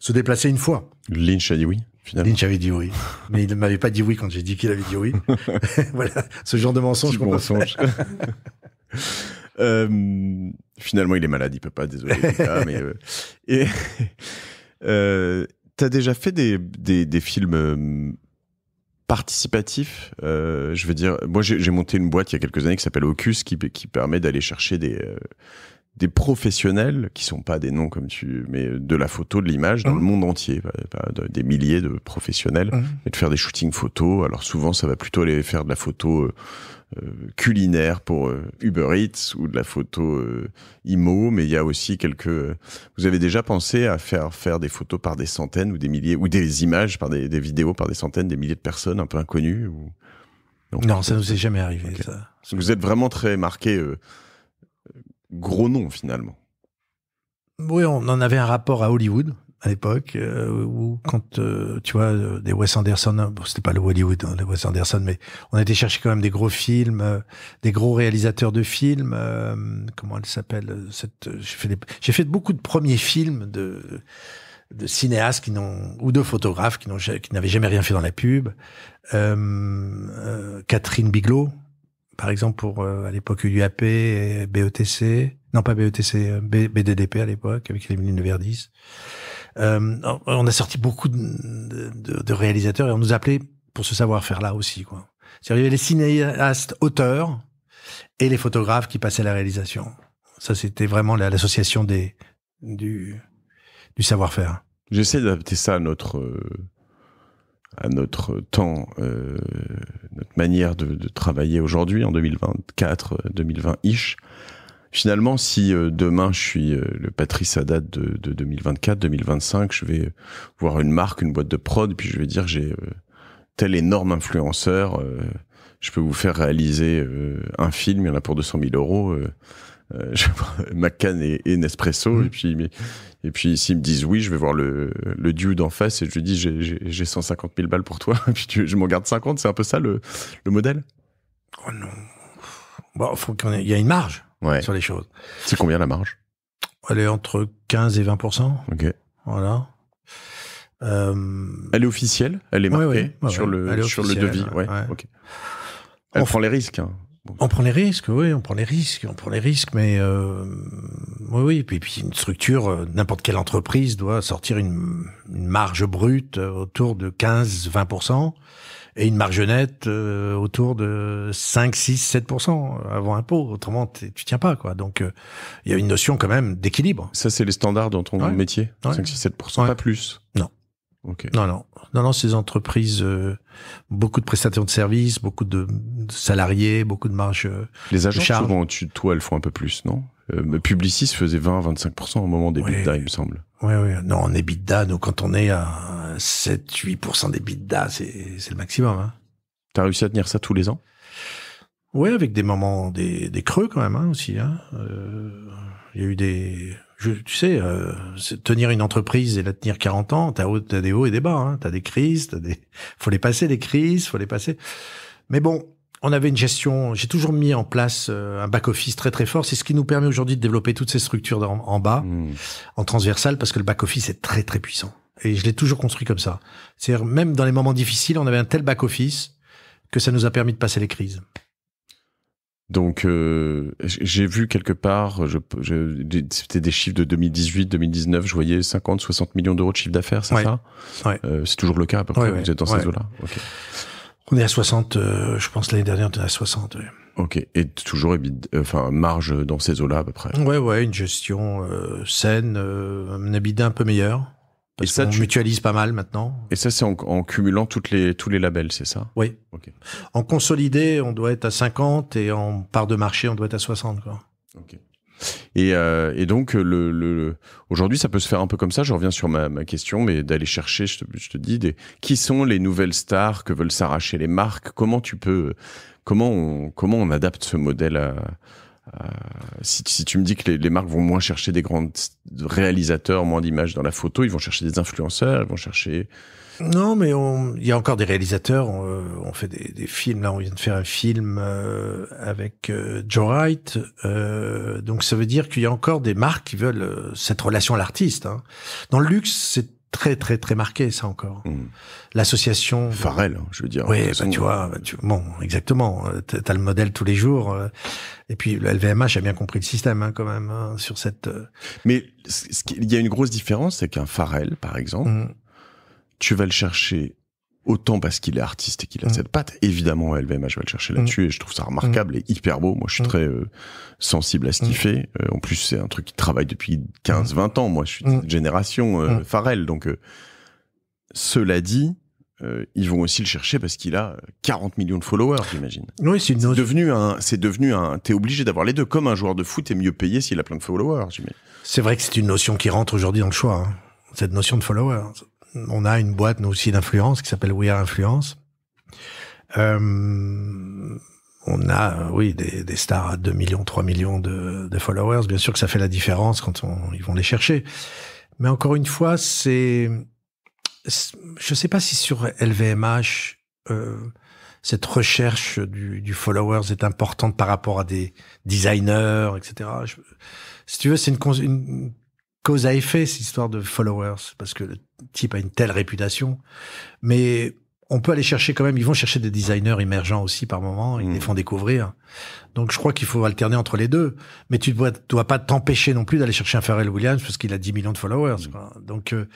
se déplacer une fois. Lynch a dit oui. Finalement. Lynch avait dit oui. Mais il ne m'avait pas dit oui quand j'ai dit qu'il avait dit oui. [LAUGHS] [LAUGHS] voilà, ce genre de mensonge. Mensonge. [LAUGHS] euh, Finalement, il est malade, il peut pas, désolé. [LAUGHS] Euh, et [LAUGHS] euh, t'as déjà fait des, des, des films euh, participatifs euh, Je veux dire, moi j'ai monté une boîte il y a quelques années qui s'appelle Ocus, qui, qui permet d'aller chercher des euh, des professionnels qui sont pas des noms comme tu mais de la photo de l'image dans le mmh. monde entier des milliers de professionnels et mmh. de faire des shootings photos alors souvent ça va plutôt aller faire de la photo euh, culinaire pour euh, Uber Eats ou de la photo euh, IMO, mais il y a aussi quelques... Vous avez déjà pensé à faire, faire des photos par des centaines ou des milliers, ou des images par des, vidéos par des centaines, des milliers de personnes un peu inconnues ou... non, ça nous est jamais arrivé. Ça. Vous êtes vraiment très marqué gros nom finalement. Oui, on en avait un rapport à Hollywood à l'époque, euh, quand euh, tu vois euh, des Wes Anderson, bon, c'était pas le Hollywood, hein, les Wes Anderson, mais on a été chercher quand même des gros films, euh, des gros réalisateurs de films. comment elle s'appelle Cette, j'ai fait, fait beaucoup de premiers films de de cinéastes qui n'ont ou de photographes qui n'ont qui n'avaient jamais rien fait dans la pub. Catherine Bigelow, par exemple pour à l'époque UAP, et BETC, non pas BETC, BDDP à l'époque avec Émilie Neverdis. Euh, on a sorti beaucoup de, réalisateurs et on nous appelait pour ce savoir-faire-là aussi. cest il y avait les cinéastes auteurs et les photographes qui passaient la réalisation. Ça, c'était vraiment l'association du, savoir-faire. J'essaie d'adapter ça à notre, euh, temps, euh, notre manière de, de travailler aujourd'hui, en 2024, 2020-ish finalement, si euh, demain je suis euh, le Patrice à date de, de 2024, 2025, je vais voir une marque, une boîte de prod, puis je vais dire j'ai euh, tel énorme influenceur, je peux vous faire réaliser un film, il y en a pour 200 000 euros. Euh, je, [LAUGHS] Macan et, Nespresso. Mmh. Et puis, et puis s'ils me disent oui, je vais voir le, le dude en face et je lui dis j'ai 150 000 balles pour toi. Et [LAUGHS] puis je m'en garde 50. C'est un peu ça le, le modèle Oh non. Bon, faut qu'il y a une marge sur les choses. C'est combien la marge Elle est entre 15 et 20 Ok. Voilà. Euh, Elle est officielle Elle est marquée sur, le, sur le devis Elle on prend les risques. Hein. On prend les risques, oui, on prend les risques, on prend les risques, mais euh, oui, oui. Et puis, puis une structure, euh, n'importe quelle entreprise doit sortir une, une marge brute autour de 15-20% et une marge nette euh, autour de 5, 6, 7 avant impôt. Autrement, tu tiens pas, quoi. Donc, euh, il y a une notion quand même d'équilibre. Ça, c'est les standards dans ton métier. 5, 6, 7 pas plus. Non. Okay. Non, non, non, non. Ces entreprises, euh, beaucoup de prestataires de services, beaucoup de salariés, beaucoup de marges. Les agents, souvent, tu, toi, elles font un peu plus, non euh, Publicis faisait 20-25% au moment des bid'as, il me semble. Oui, oui. Non, en EBITDA, nous, quand on est à 7-8% d'EBITDA, c'est, c'est le maximum. Hein. T'as réussi à tenir ça tous les ans Oui, avec des moments, des, des creux quand même hein, aussi. Hein. Euh, il y a eu des... tu sais, euh, tenir une entreprise et la tenir 40 ans, tu as des hauts et des bas. Hein. as des crises, t'as des... Faut les passer, les crises, faut les passer. Mais bon, on avait une gestion, j'ai toujours mis en place euh, un back-office très très fort. C'est ce qui nous permet aujourd'hui de développer toutes ces structures en, bas, hmm. en transversal, parce que le back-office est très très puissant. Et je l'ai toujours construit comme ça. C'est-à-dire, même dans les moments difficiles, on avait un tel back-office que ça nous a permis de passer les crises. Donc, euh, j'ai vu quelque part, je, c'était des chiffres de 2018, 2019, je voyais 50, 60 millions d'euros de chiffre d'affaires, c'est ça euh, C'est toujours le cas à peu près, vous êtes dans ces eaux-là. On est à 60, euh, je pense l'année dernière, on était à 60. Ok, et toujours euh, enfin, marge dans ces eaux-là à peu près. Ouais, ouais, une gestion euh, saine, un habit un peu meilleur. et ça, tu... mutualises pas mal maintenant. Et ça, c'est en, cumulant toutes les, tous les labels, c'est ça Oui. Ok. En consolidé, on doit être à 50 et en part de marché, on doit être à 60. Quoi. Ok. Euh, et, donc, aujourd'hui, ça peut se faire un peu comme ça. Je reviens sur ma, question, mais d'aller chercher, je te, dis, qui sont les nouvelles stars que veulent s'arracher les marques Comment tu peux, comment on, comment on adapte ce modèle si, tu me dis que les, les, marques vont moins chercher des grands réalisateurs, moins d'images dans la photo, ils vont chercher des influenceurs, ils vont chercher non, mais il y a encore des réalisateurs. On, euh, fait des, films. Là, on vient de faire un film euh, avec euh, Joe Wright. donc, ça veut dire qu'il y a encore des marques qui veulent cette relation à l'artiste. Hein. Dans le luxe, c'est très très très marqué ça encore. Hmm. L'association Farrell, hein, je veux dire. Oui, bah, tu vois, bah, bon, exactement. T'as le modèle tous les jours. Et puis le LVMH a bien compris le système hein, quand même sur cette. Mais il y a une grosse différence, c'est qu'un Farrell, par exemple, hmm tu vas le chercher autant parce qu'il est artiste et qu'il a mm. cette patte. Évidemment, LVMH va le chercher mm. là-dessus et je trouve ça remarquable mm. et hyper beau. Moi, je suis très euh, sensible à ce qu'il fait. Euh, en plus, c'est un truc qui travaille depuis 15, 20 ans. Moi, je suis de génération euh, Donc, euh, cela dit, ils vont aussi le chercher parce qu'il a 40 millions de followers, j'imagine. Oui, c'est une... devenu un, c'est devenu un, t'es obligé d'avoir les deux. Comme un joueur de foot est mieux payé s'il a plein de followers, C'est vrai que c'est une notion qui rentre aujourd'hui dans le choix. Hein. Cette notion de followers on a une boîte nous aussi d'influence qui s'appelle We Influence. Euh, on a, oui, des, stars à 2 millions, 3 millions de, followers. Bien sûr que ça fait la différence quand ils vont les chercher. Mais encore une fois, c'est, je sais pas si sur LVMH, euh, cette recherche du, followers est importante par rapport à des designers, etc. si tu veux, c'est une, cause à effet, cette histoire de followers, parce que le type a une telle réputation. Mais on peut aller chercher quand même, ils vont chercher des designers émergents aussi par moment, ils les mm. font découvrir. Donc je crois qu'il faut alterner entre les deux. Mais tu ne dois, pas t'empêcher non plus d'aller chercher un Pharrell Williams parce qu'il a 10 millions de followers. Mm. Donc euh,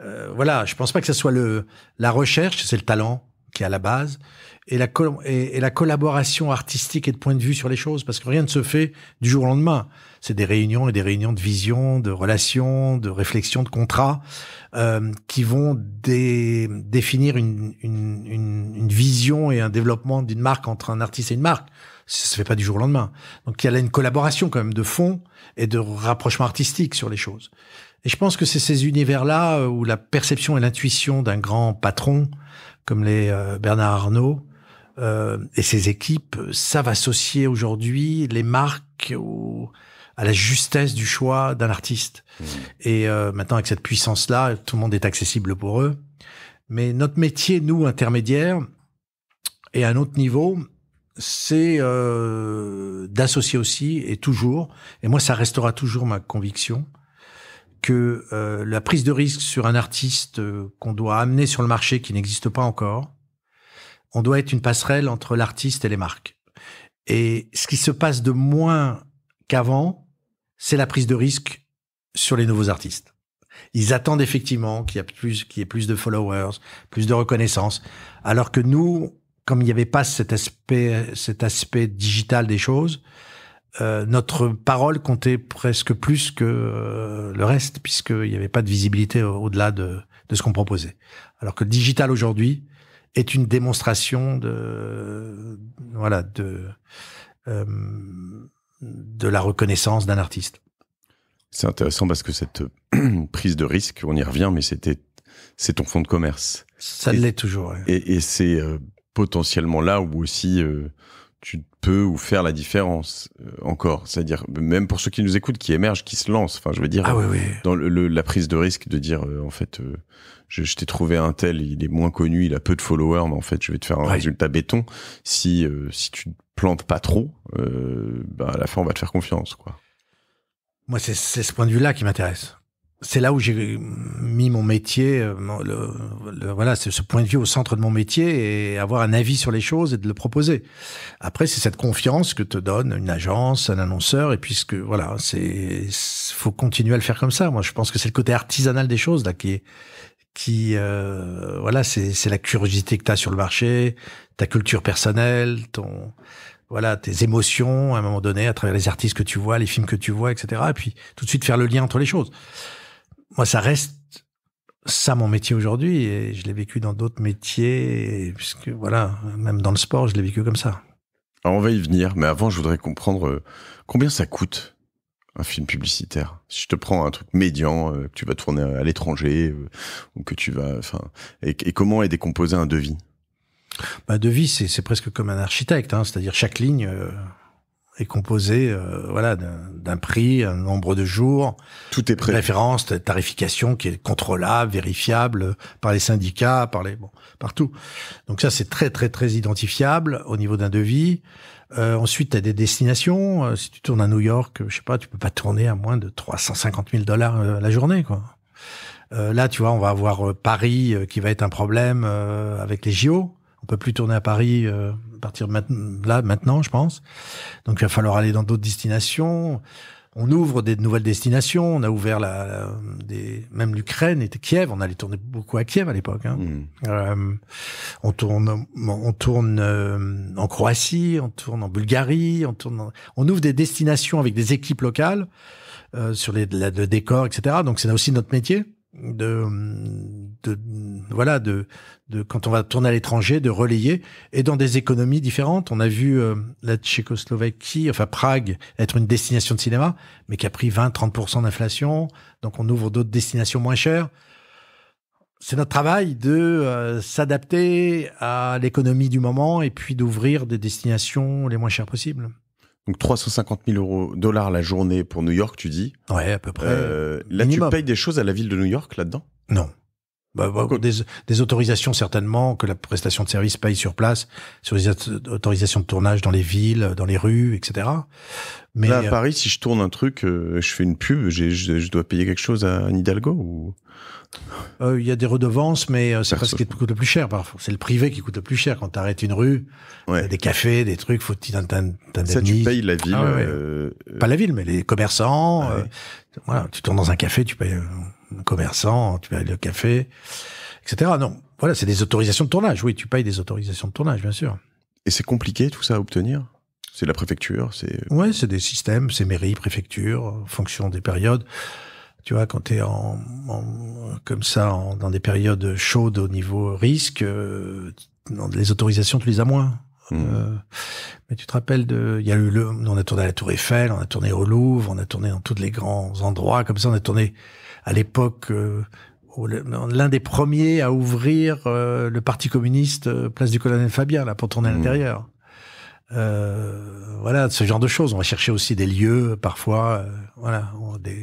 euh, voilà, je pense pas que ce soit le la recherche, c'est le talent qui est à la base, et la, et la collaboration artistique et de point de vue sur les choses, parce que rien ne se fait du jour au lendemain. C'est des réunions et des réunions de vision, de relations, de réflexion, de contrats euh, qui vont définir une, une, une, vision et un développement d'une marque entre un artiste et une marque. Ça se fait pas du jour au lendemain. Donc il y a là une collaboration quand même de fond et de rapprochement artistique sur les choses. Et je pense que c'est ces univers-là euh, où la perception et l'intuition d'un grand patron comme les euh, Bernard Arnault euh, et ses équipes euh, savent associer aujourd'hui les marques aux, à la justesse du choix d'un artiste. Mmh. Et euh, maintenant, avec cette puissance-là, tout le monde est accessible pour eux. Mais notre métier, nous, intermédiaires, et à un autre niveau, c'est euh, d'associer aussi, et toujours, et moi, ça restera toujours ma conviction, que euh, la prise de risque sur un artiste qu'on doit amener sur le marché qui n'existe pas encore, on doit être une passerelle entre l'artiste et les marques. Et ce qui se passe de moins qu'avant, c'est la prise de risque sur les nouveaux artistes. Ils attendent effectivement qu'il y, ait plus de followers, plus de reconnaissance, alors que nous, comme il n'y avait pas cet aspect, cet aspect digital des choses, euh, notre parole comptait presque plus que euh, le reste, puisqu'il n'y avait pas de visibilité au-delà de, ce qu'on proposait. Alors que le digital aujourd'hui est une démonstration de, voilà, de, euh, de la reconnaissance d'un artiste. C'est intéressant parce que cette euh, [CLEARS THROAT] prise de risque, on y revient, mais c'était c'est ton fonds de commerce. Ça l'est toujours. Et, c'est euh, potentiellement là où aussi euh, tu peux ou faire la différence encore. C'est-à-dire, même pour ceux qui nous écoutent, qui émergent, qui se lancent, enfin, je veux dire, ah dans la prise de risque de dire, en fait, je, t'ai trouvé un tel, il est moins connu, il a peu de followers, mais en fait, je vais te faire un résultat béton. Si, si tu plante pas trop, euh, ben, à la fin, on va te faire confiance. Quoi. Moi, c'est ce point de vue-là qui m'intéresse. C'est là où j'ai mis mon métier, euh, le, voilà, c'est ce point de vue au centre de mon métier et avoir un avis sur les choses et de le proposer. Après, c'est cette confiance que te donne une agence, un annonceur, et puisque voilà, c'est faut continuer à le faire comme ça. Moi, je pense que c'est le côté artisanal des choses là qui qui euh, voilà c'est la curiosité que tu as sur le marché ta culture personnelle, ton voilà tes émotions à un moment donné à travers les artistes que tu vois, les films que tu vois, etc. Et puis tout de suite faire le lien entre les choses. Moi, ça reste ça mon métier aujourd'hui et je l'ai vécu dans d'autres métiers puisque voilà même dans le sport je l'ai vécu comme ça. Alors on va y venir mais avant je voudrais comprendre euh, combien ça coûte un film publicitaire. Si je te prends un truc médian euh, que tu vas tourner à l'étranger euh, ou que tu vas enfin et comment est décomposé un devis bah, devis, c'est presque comme un architecte, hein. c'est-à-dire chaque ligne euh, est composée, euh, voilà, d'un prix, un nombre de jours, tout est prêt, référence, tarification qui est contrôlable, vérifiable euh, par les syndicats, par les bon, partout. Donc ça, c'est très très très identifiable au niveau d'un devis. ensuite, tu as des destinations. si tu tournes à New York, je sais pas, tu peux pas tourner à moins de 350 000 dollars la journée, quoi. là, tu vois, on va avoir Paris qui va être un problème avec les JO on peut plus tourner à Paris euh, à partir de là maintenant, je pense. Donc il va falloir aller dans d'autres destinations. On ouvre des nouvelles destinations. On a ouvert la, des, même l'Ukraine et Kiev. On allait tourner beaucoup à Kiev à l'époque. Hein. Mm. Euh, on tourne, on tourne euh, en Croatie, on tourne en Bulgarie, on tourne. on ouvre des destinations avec des équipes locales euh, sur les, la, le décor, etc. Donc c'est aussi notre métier de, de voilà de de quand on va tourner à l'étranger, de relayer et dans des économies différentes. On a vu euh, la Tchécoslovaquie, enfin Prague, être une destination de cinéma, mais qui a pris 20-30% d'inflation. Donc on ouvre d'autres destinations moins chères. C'est notre travail de euh, s'adapter à l'économie du moment et puis d'ouvrir des destinations les moins chères possibles. Donc 350 000 euros dollars la journée pour New York, tu dis Ouais, à peu près. Euh, là, tu payes des choses à la ville de New York là-dedans Non. Bah, bah, des, des, autorisations certainement que la prestation de service paye sur place, sur les autorisations de tournage dans les villes, dans les rues, etc. Mais à euh, Paris, si je tourne un truc, euh, je fais une pub, je, je dois payer quelque chose à un ou euh, il y a des redevances, mais c'est pas ce qui coûte le plus cher. C'est le privé qui coûte le plus cher. Quand tu arrêtes une rue, ouais. des cafés, des trucs, faut t'in, Ça, tu payes la ville. Ah pas la ville, mais les commerçants. Ah voilà, tu tournes dans un café, tu payes commerçant, tu aller le café, etc. Non, voilà, c'est des autorisations de tournage. Oui, tu payes des autorisations de tournage, bien sûr. Et c'est compliqué tout ça à obtenir C'est la préfecture c'est... Oui, c'est des systèmes, c'est mairie, préfecture, fonction des périodes. Tu vois, quand tu es en, comme ça, dans des périodes chaudes au niveau risque, euh, les autorisations, tu les as moins. Hmm. Euh, mais tu te rappelles de, il y a eu le, on a tourné à la Tour Eiffel, on a tourné au Louvre, on a tourné dans tous les grands endroits comme ça, on a tourné à l'époque euh, l'un des premiers à ouvrir euh, le Parti communiste euh, place du colonel Fabien là pour tourner à mmh. l'intérieur. Euh, voilà, ce genre de choses. On va chercher aussi des lieux parfois, voilà,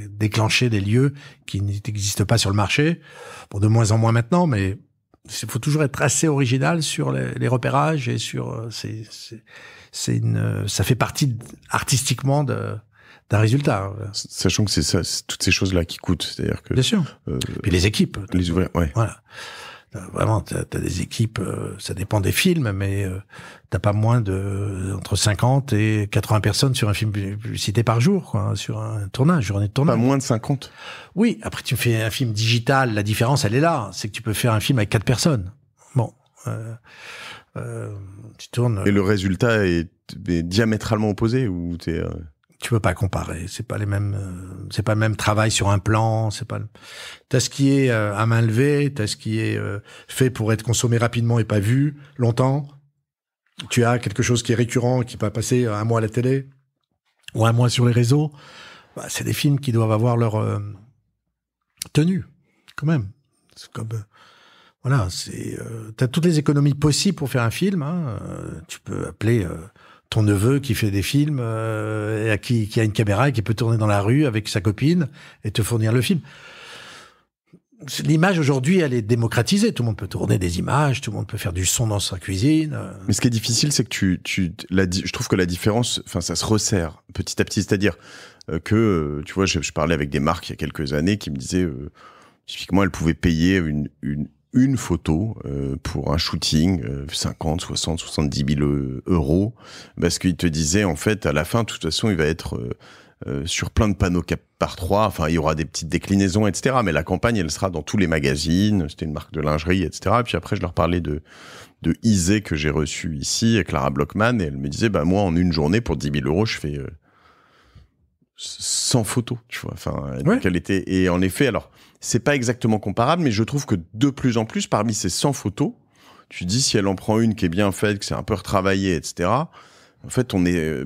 déclencher des lieux qui n'existent pas sur le marché. Bon, de moins en moins maintenant, mais il faut toujours être assez original sur les, repérages et sur c'est une ça fait partie artistiquement de d'un résultat. Hein. Sachant que c'est ça, toutes ces choses-là qui coûtent, c'est-à-dire que. Bien sûr. Euh, Et les équipes. Les ouvriers, ouais. Voilà. Vraiment, t'as as des équipes, euh, ça dépend des films, mais euh, t'as pas moins de entre 50 et 80 personnes sur un film publicité par jour, quoi, hein, sur un tournage, journée de tournage. Pas moins de 50 Oui, après tu fais un film digital, la différence elle est là, c'est que tu peux faire un film avec quatre personnes. Bon, euh, euh tu tournes... Et le résultat est, diamétralement opposé ou t'es tu peux pas comparer. C'est pas les mêmes, euh, c'est pas le même travail sur un plan. C'est pas. T'as ce qui est euh, à main levée, t'as ce qui est euh, fait pour être consommé rapidement et pas vu longtemps. Tu as quelque chose qui est récurrent, qui va passer un mois à la télé ou un mois sur les réseaux. Bah, c'est des films qui doivent avoir leur tenue, quand même. C'est comme voilà, c'est t'as toutes les économies possibles pour faire un film. Hein. tu peux appeler ton neveu qui fait des films, euh, et qui, qui, a une caméra et qui peut tourner dans la rue avec sa copine et te fournir le film. L'image aujourd'hui, elle est démocratisée. Tout le monde peut tourner des images, tout le monde peut faire du son dans sa cuisine. Mais ce qui est difficile, c'est que tu, tu la, je trouve que la différence, enfin, ça se resserre petit à petit. C'est-à-dire euh, que, euh, tu vois, je, parlais avec des marques il y a quelques années qui me disaient, typiquement, elles pouvaient payer une une photo euh, pour un shooting, 50, 60, 70 000 euros, parce qu'il te disait, en fait, à la fin, de toute façon, il va être euh, euh, sur plein de panneaux cap par trois, enfin, il y aura des petites déclinaisons, etc. Mais la campagne, elle sera dans tous les magazines, c'était une marque de lingerie, etc. Et puis après, je leur parlais de, de Isée que j'ai reçu ici, Clara Blockman, et elle me disait, bah, moi, en une journée, pour 10 000 euros, je fais... 100 photos, tu vois. Enfin, quelle était et en effet, alors c'est pas exactement comparable, mais je trouve que de plus en plus, parmi ces 100 photos, tu dis si elle en prend une qui est bien faite, que c'est un peu retravaillé, etc. En fait, on est euh,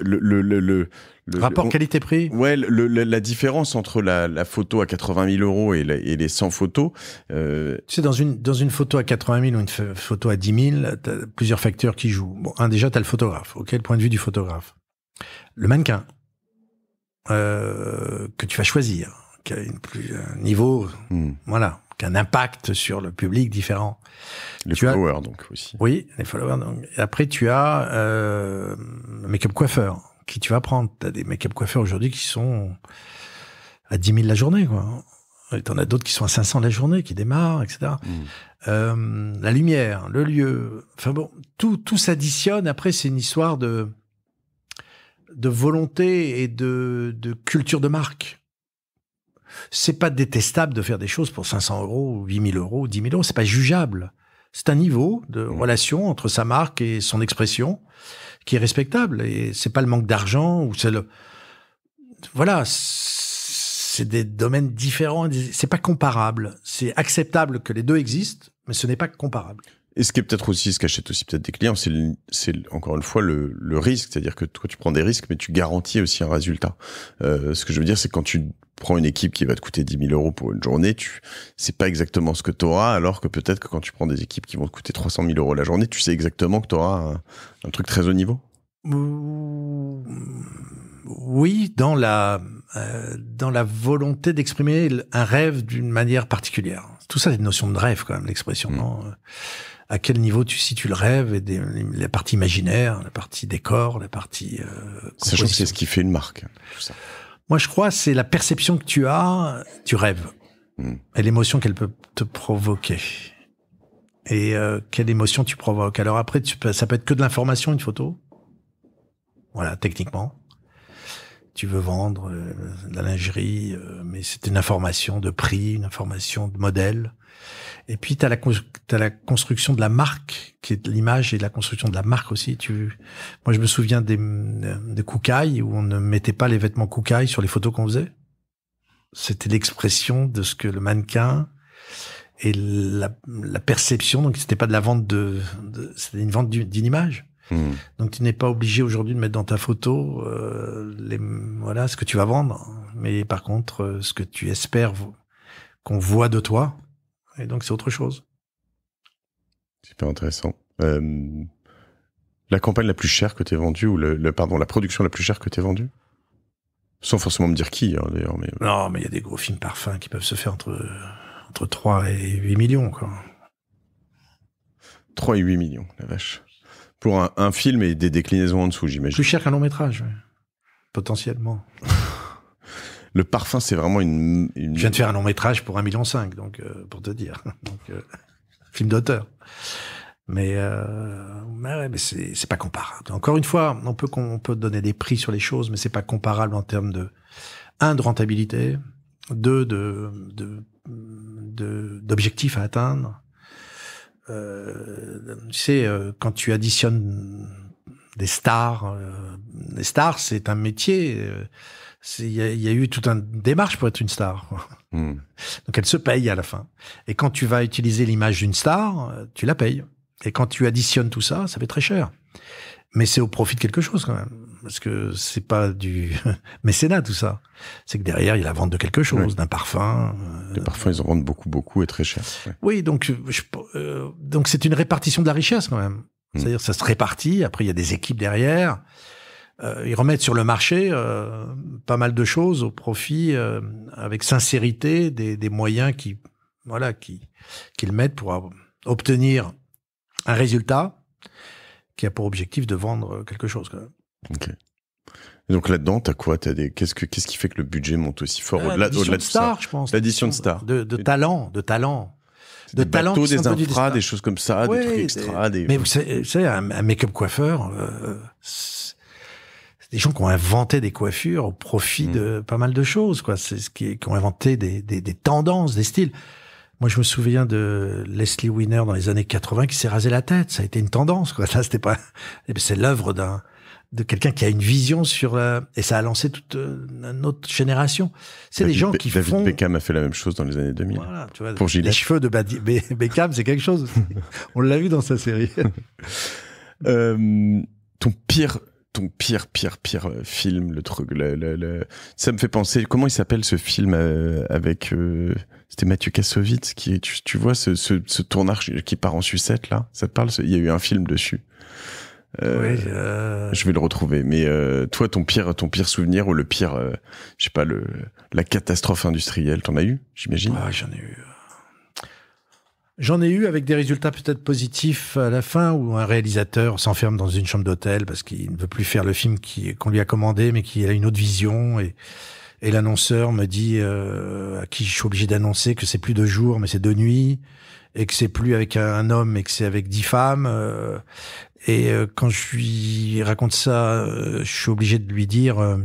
le, rapport qualité-prix. Ouais, la différence entre la, photo à 80 000 euros et, les 100 photos. Euh... Tu sais, dans une dans une photo à 80 000 ou une photo à 10 000, as plusieurs facteurs qui jouent. Bon, un déjà, as le photographe. Ok, le point de vue du photographe. Le mannequin euh, que tu vas choisir un niveau, hmm. voilà, qu'un impact sur le public différent. Les tu followers, donc, aussi. Oui, les followers. Donc. après, tu as euh, le make-up coiffeur, qui tu vas prendre. Tu as des make-up coiffeurs aujourd'hui qui sont à 10 000 la journée, quoi. Et en as d'autres qui sont à 500 la journée, qui démarrent, etc. Hmm. Euh, la lumière, le lieu, enfin bon, tout, tout s'additionne. Après, c'est une histoire de de volonté et de, de culture de marque c'est pas détestable de faire des choses pour 500 euros, 8000 euros, 10 000 euros. C'est pas jugeable. C'est un niveau de mmh. relation entre sa marque et son expression qui est respectable. Et c'est pas le manque d'argent ou c'est le, voilà, c'est des domaines différents. C'est pas comparable. C'est acceptable que les deux existent, mais ce n'est pas comparable. Et ce qui est peut-être aussi ce qu'achètent aussi peut-être des clients, c'est encore une fois le, le risque, c'est-à-dire que toi tu prends des risques, mais tu garantis aussi un résultat. Euh, ce que je veux dire, c'est quand tu prends une équipe qui va te coûter 10 000 euros pour une journée, tu sais pas exactement ce que tu auras, alors que peut-être que quand tu prends des équipes qui vont te coûter 300 000 euros la journée, tu sais exactement que tu auras un, truc très haut niveau. Oui, dans la euh, dans la volonté d'exprimer un rêve d'une manière particulière. Tout ça, c'est une notion de rêve quand même, l'expression. Mm à quel niveau tu situes le rêve et la partie imaginaire, la partie décor, la partie. Euh, Sachant que c'est ce qui fait une marque. Hein, Moi, je crois c'est la perception que tu as tu rêves hmm. et l'émotion qu'elle peut te provoquer. Et euh, quelle émotion tu provoques. Alors après, tu ça peut être que de l'information, une photo. Voilà, techniquement tu veux vendre euh, la lingerie, euh, mais c'est une information de prix, une information de modèle, et puis, tu as, as, la construction de la marque, qui est l'image et la construction de la marque aussi. Tu, Moi, je me souviens des, des où on ne mettait pas les vêtements Kukai sur les photos qu'on faisait. C'était l'expression de ce que le mannequin et la, la perception. Donc, c'était pas de la vente de... c'était une vente d'une image. Hmm. Donc tu n'es pas obligé aujourd'hui de mettre dans ta photo euh, les, voilà ce que tu vas vendre, mais par contre euh, ce que tu espères qu'on voit de toi, et donc, c'est autre chose. Super intéressant. Euh, la campagne la plus chère que tu as vendue, ou le, pardon, la production la plus chère que tu as vendue Sans forcément me dire qui, hein, d'ailleurs. Mais... Non, mais il y a des gros films parfums qui peuvent se faire entre, entre 3 et 8 millions. Quoi. 3 et 8 millions, la vache. Pour un, film et des déclinaisons en dessous, j'imagine. Plus cher qu'un long métrage, potentiellement. [LAUGHS] le parfum, c'est vraiment une, Je viens de faire un long métrage pour 1,5 million donc euh, pour te dire, [LAUGHS] euh, film d'auteur. Mais, euh, mais c'est pas comparable. Encore une fois, on peut on peut donner des prix sur les choses, mais c'est pas comparable en termes de un de rentabilité, deux d'objectifs à atteindre. tu sais, quand tu additionnes des stars, les stars, c'est un métier il y, a eu toute une démarche pour être une star. Hmm. [LAUGHS] Donc elle se paye à la fin. Et quand tu vas utiliser l'image d'une star, tu la payes. Et quand tu additionnes tout ça, ça fait très cher. Mais c'est au profit de quelque chose quand même. Parce que c'est pas du [LAUGHS] mécénat tout ça. C'est que derrière, il y a la vente de quelque chose, d'un parfum. Euh, Les parfums, ils en vendent beaucoup, beaucoup et très cher. Oui, donc euh, euh, donc c'est une répartition de la richesse quand même. Hmm. C'est-à-dire ça se répartit. Après, il y a des équipes derrière. Euh, ils remettent sur le marché euh, pas mal de choses au profit, euh, avec sincérité, des, des moyens qui, voilà, qui, qu'ils mettent pour obtenir un résultat qui a pour objectif de vendre quelque chose. Quand même. Ok. donc là-dedans, t'as quoi as des... qu'est-ce, que, qu'est-ce qui fait que le budget monte aussi fort ah, au-delà, de stars, je pense. L'addition de stars. De, de talent, de talent. De des talent bateaux, des infras, des, choses comme ça, des trucs extra. Des... Mais vous savez, un, un make-up coiffeur, des gens qui ont inventé des coiffures au profit mm. de pas mal de choses, quoi. C'est ce qui, qui ont inventé des, des, des, tendances, des styles. Moi, je me souviens de Leslie Winner dans les années 80 qui s'est rasé la tête. Ça a été une tendance, quoi. [LAUGHS] Ça, c'était pas. Eh ben, c'est l'œuvre d'un de quelqu'un qui a une vision sur euh, et ça a lancé toute euh, autre génération. C'est des gens qui David Beckham a fait la même chose dans les années 2000. pour Les cheveux de Beckham, c'est quelque chose. [LAUGHS] On l'a vu dans sa série. euh, ton pire ton pire, pire, pire euh, film, le truc. Ça me fait penser. Comment il s'appelle ce film euh, avec. Euh, c'était Mathieu Kassovitz qui. Tu, vois ce, tournage qui part en sucette, là Ça te parle Il y a eu un film dessus. je vais le retrouver. Mais toi, ton pire, ton pire souvenir ou le pire, je sais pas, le, la catastrophe industrielle, t'en as eu, j'imagine ah, J'en ai eu. J'en ai eu avec des résultats peut-être positifs à la fin où un réalisateur s'enferme dans une chambre d'hôtel parce qu'il ne veut plus faire le film qu'on lui a commandé mais qu'il a une autre vision et, l'annonceur me dit euh, à qui je suis obligé d'annoncer que c'est plus deux jours mais c'est deux nuits et que c'est plus avec un homme et que c'est avec dix femmes euh, et euh, quand je lui raconte ça je suis obligé de lui dire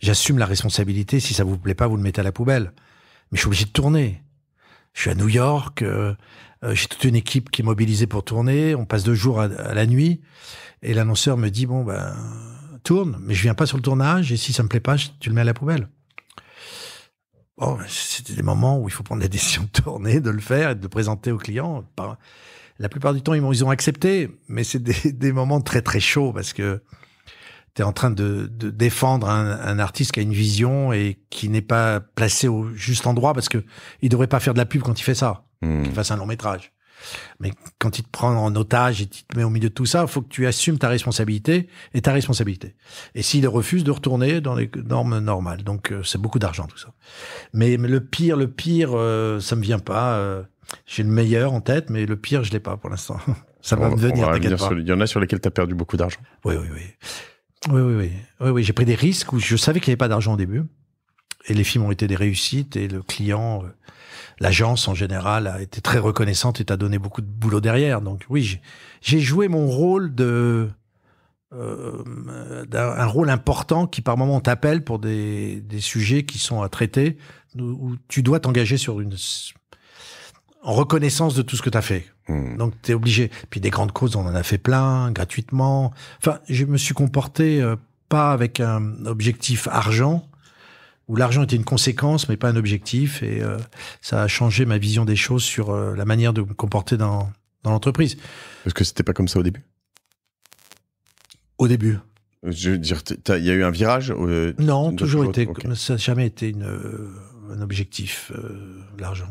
j'assume la responsabilité si ça vous plaît pas vous le mettez à la poubelle mais je suis obligé de tourner je suis à New York, euh, euh, j'ai toute une équipe qui est mobilisée pour tourner, on passe deux jours à, la nuit, et l'annonceur me dit, bon, ben, tourne, mais je viens pas sur le tournage, et si ça me plaît pas, tu le mets à la poubelle. Bon, c'était des moments où il faut prendre la décision de tourner, de le faire et de le présenter aux clients. La plupart du temps, ils ont, accepté, mais c'est [LAUGHS] des, moments très très chauds parce que tu es en train de, de défendre un, un, artiste qui a une vision et qui n'est pas placé au juste endroit parce que il devrait pas faire de la pub quand il fait ça, hmm. qu'il fasse un long métrage. Mais quand il te prend en otage et qu'il te met au milieu de tout ça, faut que tu assumes ta responsabilité et ta responsabilité. Et s'il refuse de retourner dans les normes normales, donc euh, c'est beaucoup d'argent tout ça. Mais, le pire, le pire, euh, ça me vient pas. Euh, j'ai le meilleur en tête, mais le pire, je l'ai pas pour l'instant. [LAUGHS] ça va me venir. Il y en a sur lesquels tu as perdu beaucoup d'argent. Oui, oui, oui. Oui, oui, oui. oui, oui. J'ai pris des risques où je savais qu'il n'y avait pas d'argent au début. Et les films ont été des réussites et le client, euh, l'agence en général, a été très reconnaissante et t'a donné beaucoup de boulot derrière. Donc oui, j'ai joué mon rôle de... Euh, rôle important qui par moment t'appelle pour des, des, sujets qui sont à traiter, où tu dois t'engager sur une... en reconnaissance de tout ce que tu as fait. Hmm. Donc t'es obligé. Puis des grandes causes, on en a fait plein, gratuitement. Enfin, je me suis comporté euh, pas avec un objectif argent, où l'argent était une conséquence, mais pas un objectif. Et euh, ça a changé ma vision des choses sur euh, la manière de me comporter dans, dans l'entreprise. Parce que c'était pas comme ça au début Au début. Je veux dire, il y a eu un virage Non, toujours été. Ça n'a jamais été une, un objectif, l'argent.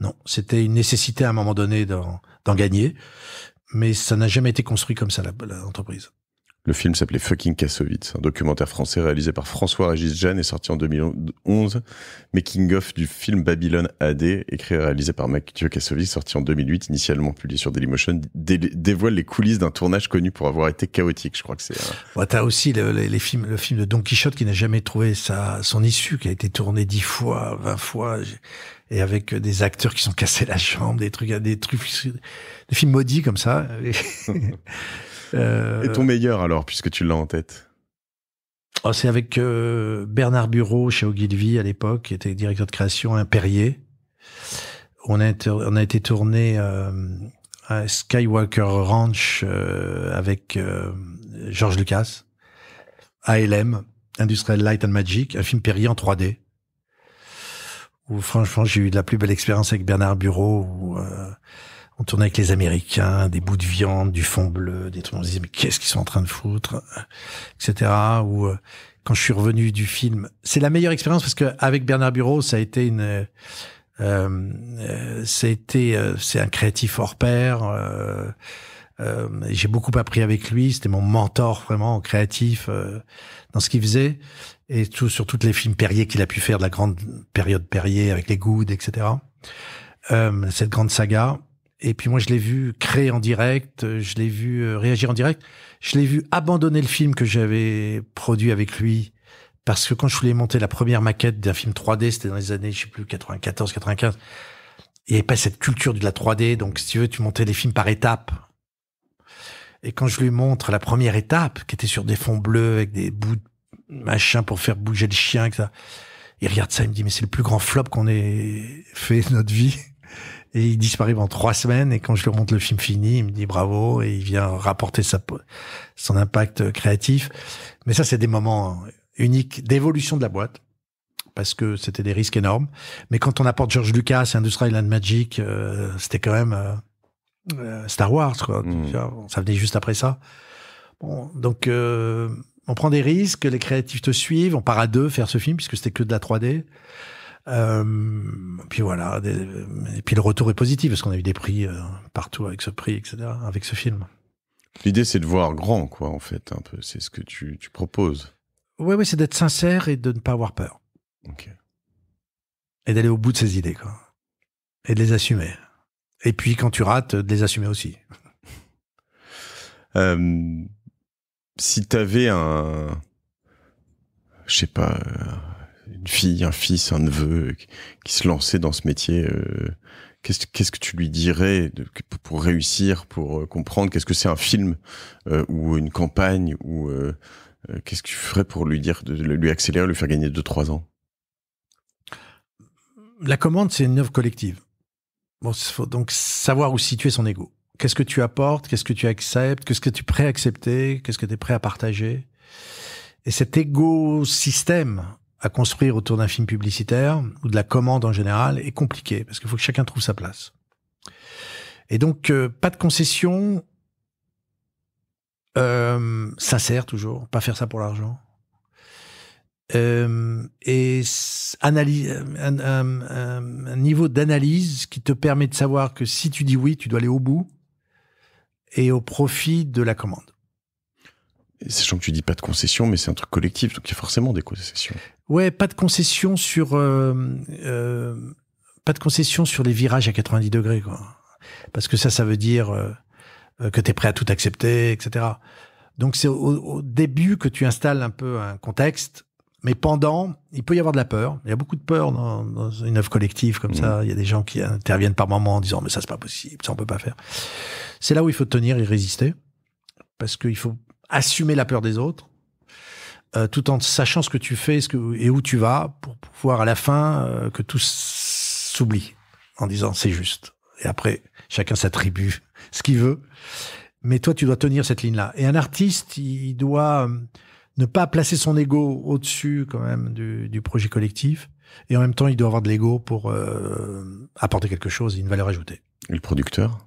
Non, c'était une nécessité à un moment donné d'en gagner, mais ça n'a jamais été construit comme ça, l'entreprise. Le film s'appelait Fucking Kassovitz, un documentaire français réalisé par François Régis Jeanne et sorti en 2011. Making of du film Babylon AD, écrit et réalisé par Mathieu Kassovitz, sorti en 2008, initialement publié sur Dailymotion, dévoile les coulisses d'un tournage connu pour avoir été chaotique. Je crois que c'est. Euh... Ouais, T'as aussi le, films, le film de Don Quichotte qui n'a jamais trouvé sa, son issue, qui a été tourné dix fois, vingt fois et avec euh, des acteurs qui sont cassés la jambe, des trucs, des trucs, des films maudits comme ça. [LAUGHS] Euh, et ton meilleur alors, puisque tu l'as en tête oh, C'est avec euh, Bernard Bureau chez Ogilvy à l'époque, qui était directeur de création, un Perrier. On a, été, on a été tourné à Skywalker Ranch avec Georges Lucas, ALM, Industrial Light and Magic, un film Perrier en 3D où franchement j'ai eu de la plus belle expérience avec Bernard Bureau où euh, on tournait avec les Américains, des bouts de viande, du fond bleu, des trucs. On se disait mais qu'est-ce qu'ils sont en train de foutre, euh, etc. Ou euh, quand je suis revenu du film, c'est la meilleure expérience parce qu'avec Bernard Bureau ça a été une euh, c'était c'est un créatif hors pair. j'ai beaucoup appris avec lui, c'était mon mentor vraiment créatif dans ce qu'il faisait et tout, sur toutes les films Perrier qu'il a pu faire de la grande période Perrier avec les Goudes, etc. Euh, cette grande saga. Et puis moi, je l'ai vu créer en direct, je l'ai vu euh, réagir en direct, je l'ai vu abandonner le film que j'avais produit avec lui parce que quand je voulais monter la première maquette d'un film 3D, c'était dans les années, je sais plus, 94, 95, il n'y avait pas cette culture de la 3D, donc si tu veux, tu montais les films par étapes. Et quand je lui montre la première étape, qui était sur des fonds bleus avec des bouts machin pour faire bouger le chien, ça Il regarde ça, il me dit, mais c'est le plus grand flop qu'on ait fait de notre vie. Et il disparaît pendant trois semaines. Et quand je lui montre le film fini, il me dit bravo. Et il vient rapporter sa, son impact créatif. Mais ça, c'est des moments uniques d'évolution de la boîte. Parce que c'était des risques énormes. Mais quand on apporte George Lucas et Industrial and Magic, euh, c'était quand même euh, euh, Star Wars. Quoi. Mmh. Ça venait juste après ça. Bon, donc, on prend des risques, les créatifs te suivent, on part à deux faire ce film puisque c'était que de la 3D. Euh, puis voilà, et puis le retour est positif parce qu'on a eu des prix euh, partout avec ce prix, etc., avec ce film. L'idée, c'est de voir grand, quoi, en fait, un peu. C'est ce que tu, proposes. Oui, oui, c'est d'être sincère et de ne pas avoir peur. Ok. Et d'aller au bout de ses idées, quoi. Et de les assumer. Et puis, quand tu rates, de les assumer aussi. [LAUGHS] Euh, si t'avais un, je sais pas, euh, une fille, un fils, un neveu qui se lançait dans ce métier, euh, qu'est-ce, que tu lui dirais pour réussir, pour euh, comprendre qu'est-ce que c'est un film ou une campagne ou qu'est-ce que tu ferais pour lui dire, de, lui accélérer, lui faire gagner 2 trois ans La commande, c'est une œuvre collective. Bon, faut donc savoir où situer son ego qu'est-ce que tu apportes, qu'est-ce que tu acceptes, qu'est-ce que tu es prêt à accepter, qu'est-ce que tu es prêt à partager. Et cet égo-système à construire autour d'un film publicitaire ou de la commande en général est compliqué parce qu'il faut que chacun trouve sa place. Et donc, euh, pas de concession, euh, sincère toujours, pas faire ça pour l'argent. Euh, et analyse, un niveau d'analyse qui te permet de savoir que si tu dis oui, tu dois aller au bout et au profit de la commande. Sachant que tu dis pas de concession, mais c'est un truc collectif, donc il y a forcément des concessions. Ouais, pas de concession sur euh, euh, pas de concession sur les virages à 90 degrés, quoi. Parce que ça, ça veut dire euh, euh, que tu es prêt à tout accepter, etc. Donc c'est au, début que tu installes un peu un contexte mais pendant, il peut y avoir de la peur. Il y a beaucoup de peur dans, une œuvre collective comme mm. ça. Il y a des gens qui interviennent par moments en disant mais ça c'est pas possible, ça on peut pas faire. C'est là où il faut tenir et résister, parce qu'il faut assumer la peur des autres, euh, tout en sachant ce que tu fais, ce que et où tu vas, pour pouvoir à la fin euh, que tout s'oublie en disant c'est juste. Et après, chacun s'attribue ce qu'il veut. Mais toi, tu dois tenir cette ligne-là. Et un artiste, il doit euh, ne pas placer son ego au-dessus quand même du, du, projet collectif. Et en même temps, il doit avoir de l'ego pour euh, apporter quelque chose, une valeur ajoutée. Et le producteur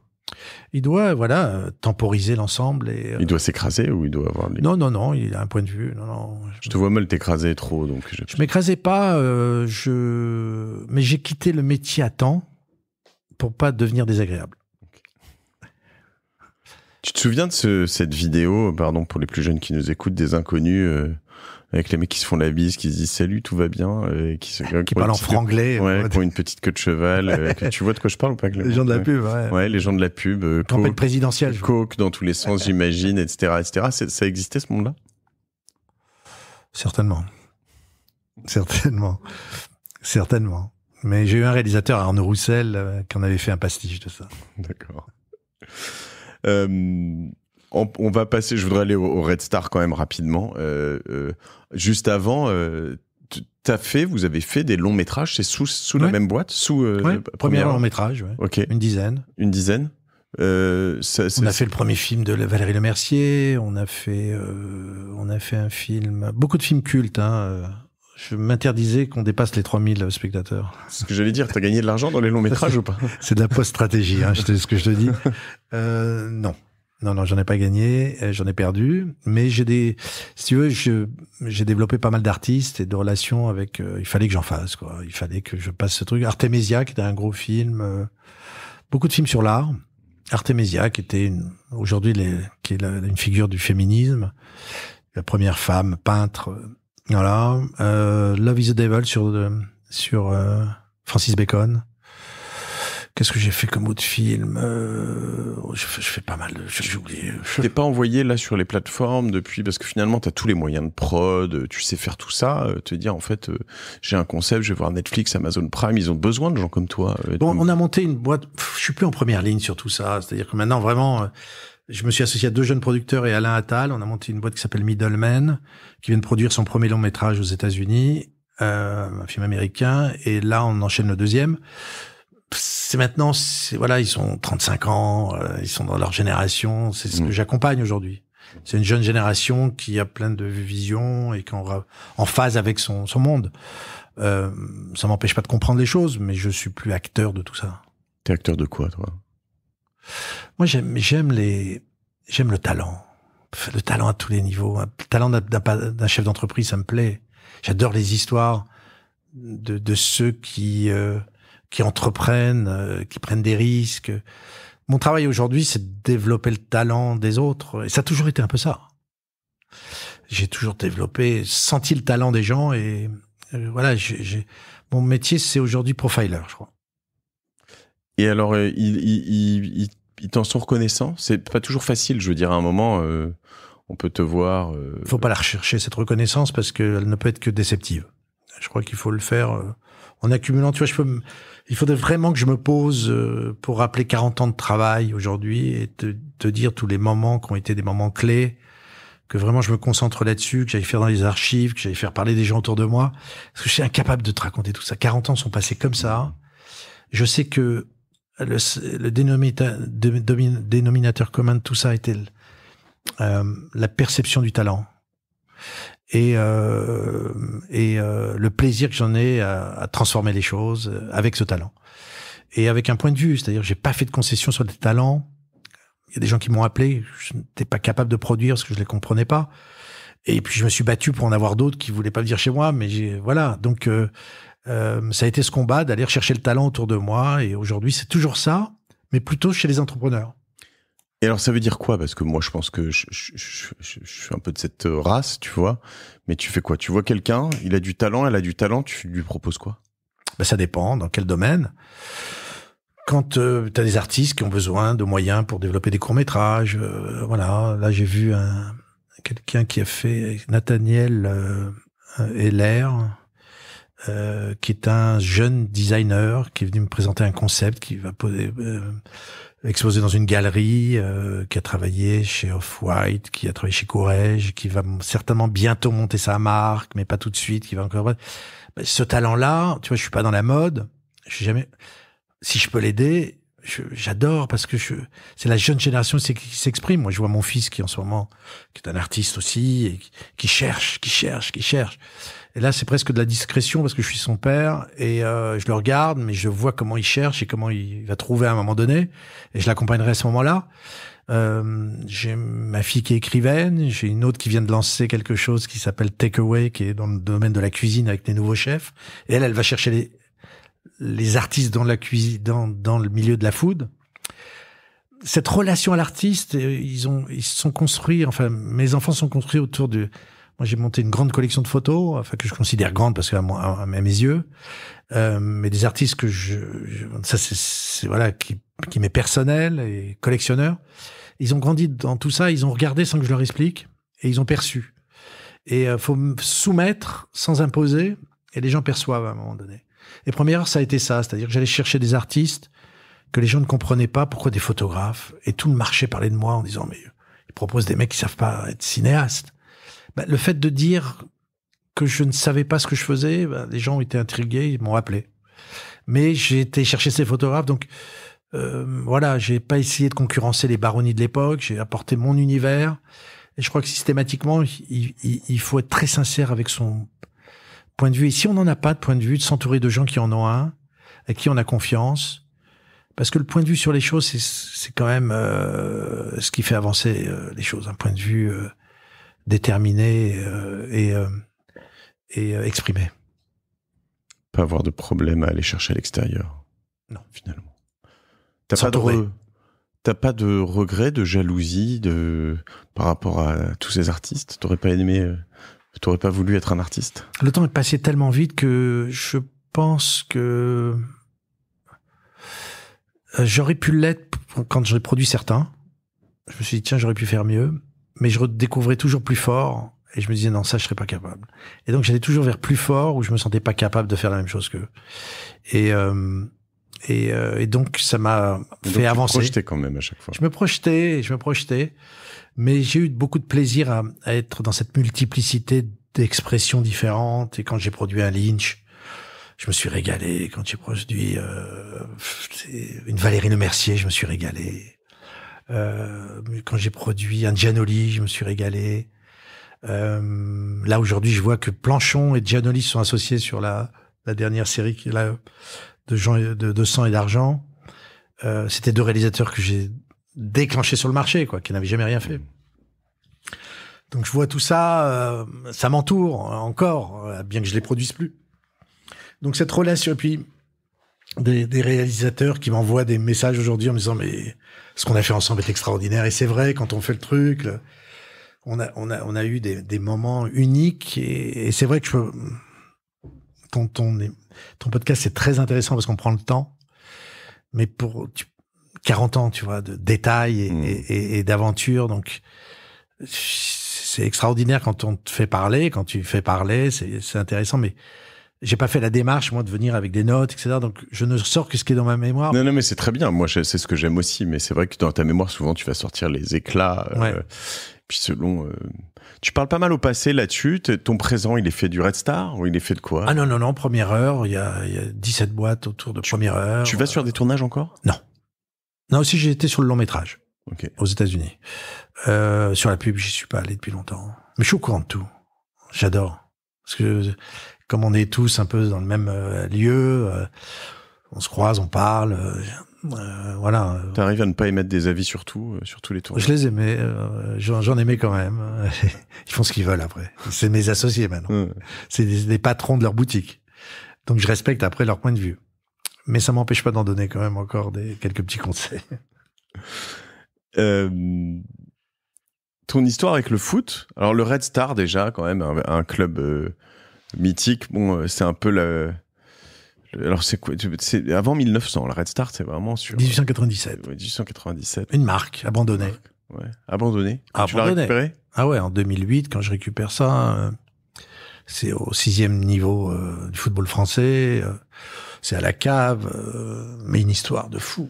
il doit voilà temporiser l'ensemble et euh, il doit s'écraser ou il doit avoir non non non il a un point de vue non, non je... te vois mal t'écraser trop donc je, je m'écrasais pas euh, je mais j'ai quitté le métier à temps pour pas devenir désagréable tu te souviens de cette vidéo, pardon pour les plus jeunes qui nous écoutent, des inconnus euh, avec les mecs qui se font la bise, qui se disent salut, tout va bien, euh, qui se qui euh, parlent en franglais, pour une petite queue de cheval. tu vois de quoi je parle ou pas Les gens de la pub, ouais. les gens de la pub. Campagne présidentielle. Coke dans tous les sens, j'imagine, etc., etc. Ça existait ce monde-là Certainement, certainement, certainement. Mais j'ai eu un réalisateur, Arnaud Roussel, qui en avait fait un pastiche de ça. D'accord. Euh, on, va passer, je voudrais aller au, Red Star quand même rapidement. Euh, euh, juste avant, as fait, vous avez fait des longs métrages, c'est sous, la même boîte sous, Premier, long métrage, ouais. une dizaine. Une dizaine on a fait le premier film de Valérie Lemercier, on a fait, on a fait un film, beaucoup de films cultes, hein, je m'interdisais qu'on dépasse les 3000 spectateurs. Ce que j'allais dire, t'as gagné de l'argent dans les longs métrages ou pas C'est de la post-stratégie, hein, c'est ce que je te dis. Euh, non. Non, non, j'en ai pas gagné, euh, j'en ai perdu, mais j'ai des, si tu veux, j'ai développé pas mal d'artistes et de relations avec. Euh, il fallait que j'en fasse, quoi. Il fallait que je passe ce truc. Artemisia, qui était un gros film, euh, beaucoup de films sur l'art. Artemisia, qui était aujourd'hui qui est une figure du féminisme, la première femme peintre voilà. Euh, Love is the Devil sur, euh, sur euh, Francis Bacon. Qu'est-ce que j'ai fait comme autre film euh, oh, je, fais, pas mal de... J'ai oublié. Je... T'es pas envoyé là sur les plateformes depuis parce que finalement t'as tous les moyens de prod, tu sais faire tout ça. te dire en fait j'ai un concept, je vais voir Netflix, Amazon Prime, ils ont besoin de gens comme toi. bon, on a monté une boîte. je suis plus en première ligne sur tout ça. C'est-à-dire que maintenant vraiment je me suis associé à deux jeunes producteurs et Alain Attal. On a monté une boîte qui s'appelle Middleman, qui vient de produire son premier long métrage aux États-Unis, euh, un film américain. Et là, on enchaîne le deuxième. C'est maintenant, voilà, ils sont 35 ans, euh, ils sont dans leur génération. C'est ce mmh. que j'accompagne aujourd'hui. C'est une jeune génération qui a plein de visions et qui est en phase avec son, monde. Euh, ça m'empêche pas de comprendre les choses, mais je suis plus acteur de tout ça. T'es acteur de quoi, toi moi, j'aime, j'aime les, j'aime le talent. Le talent à tous les niveaux. Le talent d'un chef d'entreprise, ça me plaît. J'adore les histoires de, de ceux qui, euh, qui entreprennent, euh, qui prennent des risques. Mon travail aujourd'hui, c'est de développer le talent des autres. Et ça a toujours été un peu ça. J'ai toujours développé, senti le talent des gens et euh, voilà, j'ai, mon métier, c'est aujourd'hui profiler, je crois. Et alors, euh, ils il, t'en sont reconnaissants C'est pas toujours facile, je veux dire, à un moment, euh, on peut te voir... Euh... faut pas la rechercher, cette reconnaissance, parce qu'elle ne peut être que déceptive. Je crois qu'il faut le faire euh, en accumulant. Tu vois, je peux il faudrait vraiment que je me pose pour rappeler 40 ans de travail aujourd'hui et te, te, dire tous les moments qui ont été des moments clés, que vraiment je me concentre là-dessus, que j'aille faire dans les archives, que j'aille faire parler des gens autour de moi. Parce que je suis incapable de te raconter tout ça. 40 ans sont passés comme ça. Je sais que le, dénominateur, commun de tout ça était euh, la perception du talent et, euh, et euh, le plaisir que j'en ai à, transformer les choses avec ce talent. Et avec un point de vue, c'est-à-dire j'ai pas fait de concession sur des talents. Il y a des gens qui m'ont appelé, je n'étais pas capable de produire parce que je les comprenais pas. Et puis je me suis battu pour en avoir d'autres qui voulaient pas venir chez moi, mais voilà. Donc euh, ça a été ce combat d'aller chercher le talent autour de moi. Et aujourd'hui, c'est toujours ça, mais plutôt chez les entrepreneurs. Et alors, ça veut dire quoi Parce que moi, je pense que je, suis un peu de cette euh, race, tu vois. Mais tu fais quoi Tu vois quelqu'un, il a du talent, elle a du talent, tu lui proposes quoi ben, Ça dépend, dans quel domaine quand euh, tu as des artistes qui ont besoin de moyens pour développer des courts-métrages, voilà, là j'ai vu quelqu'un qui a fait Nathaniel Heller, euh, qui est un jeune designer qui est venu me présenter un concept, qui va poser, euh, exposer dans une galerie, euh, qui a travaillé chez Off-White, qui a travaillé chez Courage, qui va certainement bientôt monter sa marque, mais pas tout de suite, qui va encore... Bah, ce talent-là, tu vois, je suis pas dans la mode, je suis jamais... Si je peux l'aider, j'adore parce que je, c'est la jeune génération qui s'exprime. Moi, je vois mon fils qui, en ce moment, qui est un artiste aussi, et qui cherche, qui cherche, qui cherche. Et là, c'est presque de la discrétion parce que je suis son père et euh, je le regarde, mais je vois comment il cherche et comment il va trouver à un moment donné. Et je l'accompagnerai à ce moment-là. Euh, j'ai ma fille qui est écrivaine, j'ai une autre qui vient de lancer quelque chose qui s'appelle Takeaway, qui est dans le domaine de la cuisine avec des nouveaux chefs. Et elle, elle va chercher les, artistes dans la cuisine, dans, le milieu de la food. Cette relation à l'artiste, euh, ils ont, ils sont construits, enfin, mes enfants sont construits autour de, moi, j'ai monté une grande collection de photos, enfin que je considère grande parce que mes yeux, euh, mais des artistes que je, ça c'est voilà qui qui m'est personnel et collectionneur. Ils ont grandi dans tout ça, ils ont regardé sans que je leur explique et ils ont perçu. Et euh, faut soumettre sans imposer et les gens perçoivent à un moment donné. Et première heure, ça a été ça, c'est-à-dire que j'allais chercher des artistes que les gens ne comprenaient pas, pourquoi des photographes, et tout le marché parlait de moi en disant mais ils proposent des mecs qui savent pas être cinéastes. Bah, le fait de dire que je ne savais pas ce que je faisais, bah, les gens ont été intrigués, ils m'ont appelé. Mais j'ai été chercher ces photographes, donc euh, voilà, j'ai pas essayé de concurrencer les baronnies de l'époque, j'ai apporté mon univers. Et je crois que systématiquement, il, il, faut être très sincère avec son point de vue. Et si on n'en a pas de point de vue, de s'entourer de gens qui en ont un, à qui on a confiance, parce que le point de vue sur les choses, c'est quand même euh, ce qui fait avancer euh, les choses. Un point de vue euh, déterminé euh, et, euh, et euh, exprimé. Pas avoir de problème à aller chercher à l'extérieur. Non. Finalement. T'as pas, de de regret, de jalousie de... par rapport à tous ces artistes T'aurais pas aimé. T'aurais pas voulu être un artiste Le temps est passé tellement vite que je pense que. J'aurais pu l'être quand j'aurais produit certains. Je me suis dit, tiens, j'aurais pu faire mieux mais je redécouvrais toujours plus fort et je me disais non ça je serais pas capable et donc j'allais toujours vers plus fort où je me sentais pas capable de faire la même chose que et euh, et, euh, et, donc ça m'a fait avancer. Je me projetais quand même à chaque fois. Je me projetais, je me projetais, mais j'ai eu beaucoup de plaisir à, être dans cette multiplicité d'expressions différentes. Et quand j'ai produit un Lynch, je me suis régalé. Quand j'ai produit euh, une Valérie Le Mercier, je me suis régalé. Euh, quand j'ai produit un Gianoli, je me suis régalé. Euh, là aujourd'hui, je vois que Planchon et Gianoli sont associés sur la, la dernière série qui, est là, de, Jean, de, de sang et d'argent. Euh, C'était deux réalisateurs que j'ai déclenchés sur le marché, quoi, qui n'avaient jamais rien fait. Mmh. Donc je vois tout ça, euh, ça m'entoure encore, euh, bien que je les produise plus. Donc cette relation, et puis des, des réalisateurs qui m'envoient des messages aujourd'hui en me disant mais ce qu'on a fait ensemble est extraordinaire. Et c'est vrai, quand on fait le truc, on, a, on, a, on a eu des, des moments uniques. Et, c'est vrai que je, ton, ton, ton podcast, c'est très intéressant parce qu'on prend le temps. Mais pour 40 ans, tu vois, de détails mmh. et, et, et d'aventures. Donc, c'est extraordinaire quand on te fait parler, quand tu fais parler, c'est intéressant. Mais j'ai pas fait la démarche moi de venir avec des notes etc donc je ne sors que ce qui est dans ma mémoire non non mais c'est très bien moi c'est ce que j'aime aussi mais c'est vrai que dans ta mémoire souvent tu vas sortir les éclats euh, puis selon euh, tu parles pas mal au passé là-dessus ton présent il est fait du Red Star ou il est fait de quoi ah non non non première heure il y a, 17 boîtes autour de première heure tu vas faire sur des tournages encore non non aussi j'ai été sur le long métrage OK. aux États-Unis euh, sur la pub j'y suis pas allé depuis longtemps mais je suis au courant de tout j'adore parce que comme on est tous un peu dans le même euh, lieu, euh, on se croise, on parle. Euh, voilà. Tu arrives à ne pas émettre des avis sur sur tous les tours. Je les aimais, j'en aimais quand même. [LAUGHS] Ils font ce qu'ils veulent après. C'est mes associés maintenant. C'est des, patrons de leur boutique. Donc je respecte après leur point de vue. Mais ça m'empêche pas d'en donner quand même encore des, quelques petits conseils. [LAUGHS] ton histoire avec le foot, alors le Red Star déjà quand même, un, club mythique. Bon, euh, c'est un peu le. Alors, c'est quoi avant 1900. La Red Star, c'est vraiment sur. 1897. Euh, 1897. Une marque abandonnée. Ouais. Abandonnée. Ah, tu l'as Ah ouais, en 2008, quand je récupère ça, euh, c'est au sixième niveau du football français. c'est à la cave, mais une histoire de fou.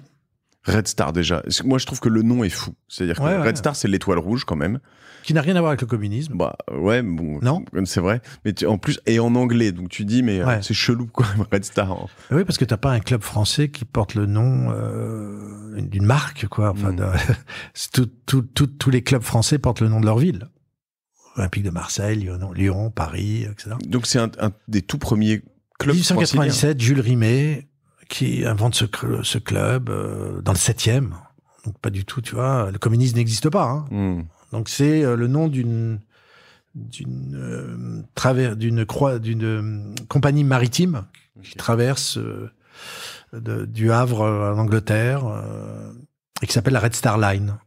Red Star déjà. Moi, je trouve que le nom est fou. C'est-à-dire que Red Star, c'est l'étoile rouge quand même. Qui n'a rien à voir avec le communisme. Bah ouais, bon. Non. C'est vrai. Mais en plus, et en anglais. Donc tu dis, mais euh, c'est chelou quoi [LAUGHS] Red Star. Oui, parce que t'as pas un club français qui porte le nom euh, d'une marque, quoi. Enfin, hmm. [LAUGHS] tous les clubs français portent le nom de leur ville. Olympique de Marseille, Lyon, Paris, etc. Donc c'est un, des tout premiers clubs français 1897, Jules Rimet qui invente ce, ce club euh, dans le 7 Donc pas du tout, tu vois. Le communisme n'existe pas. Hein. Hmm. Donc c'est euh, le nom d'une d'une euh, d'une croix d'une compagnie maritime qui traverse du Havre en Angleterre et qui s'appelle la Red Star Line.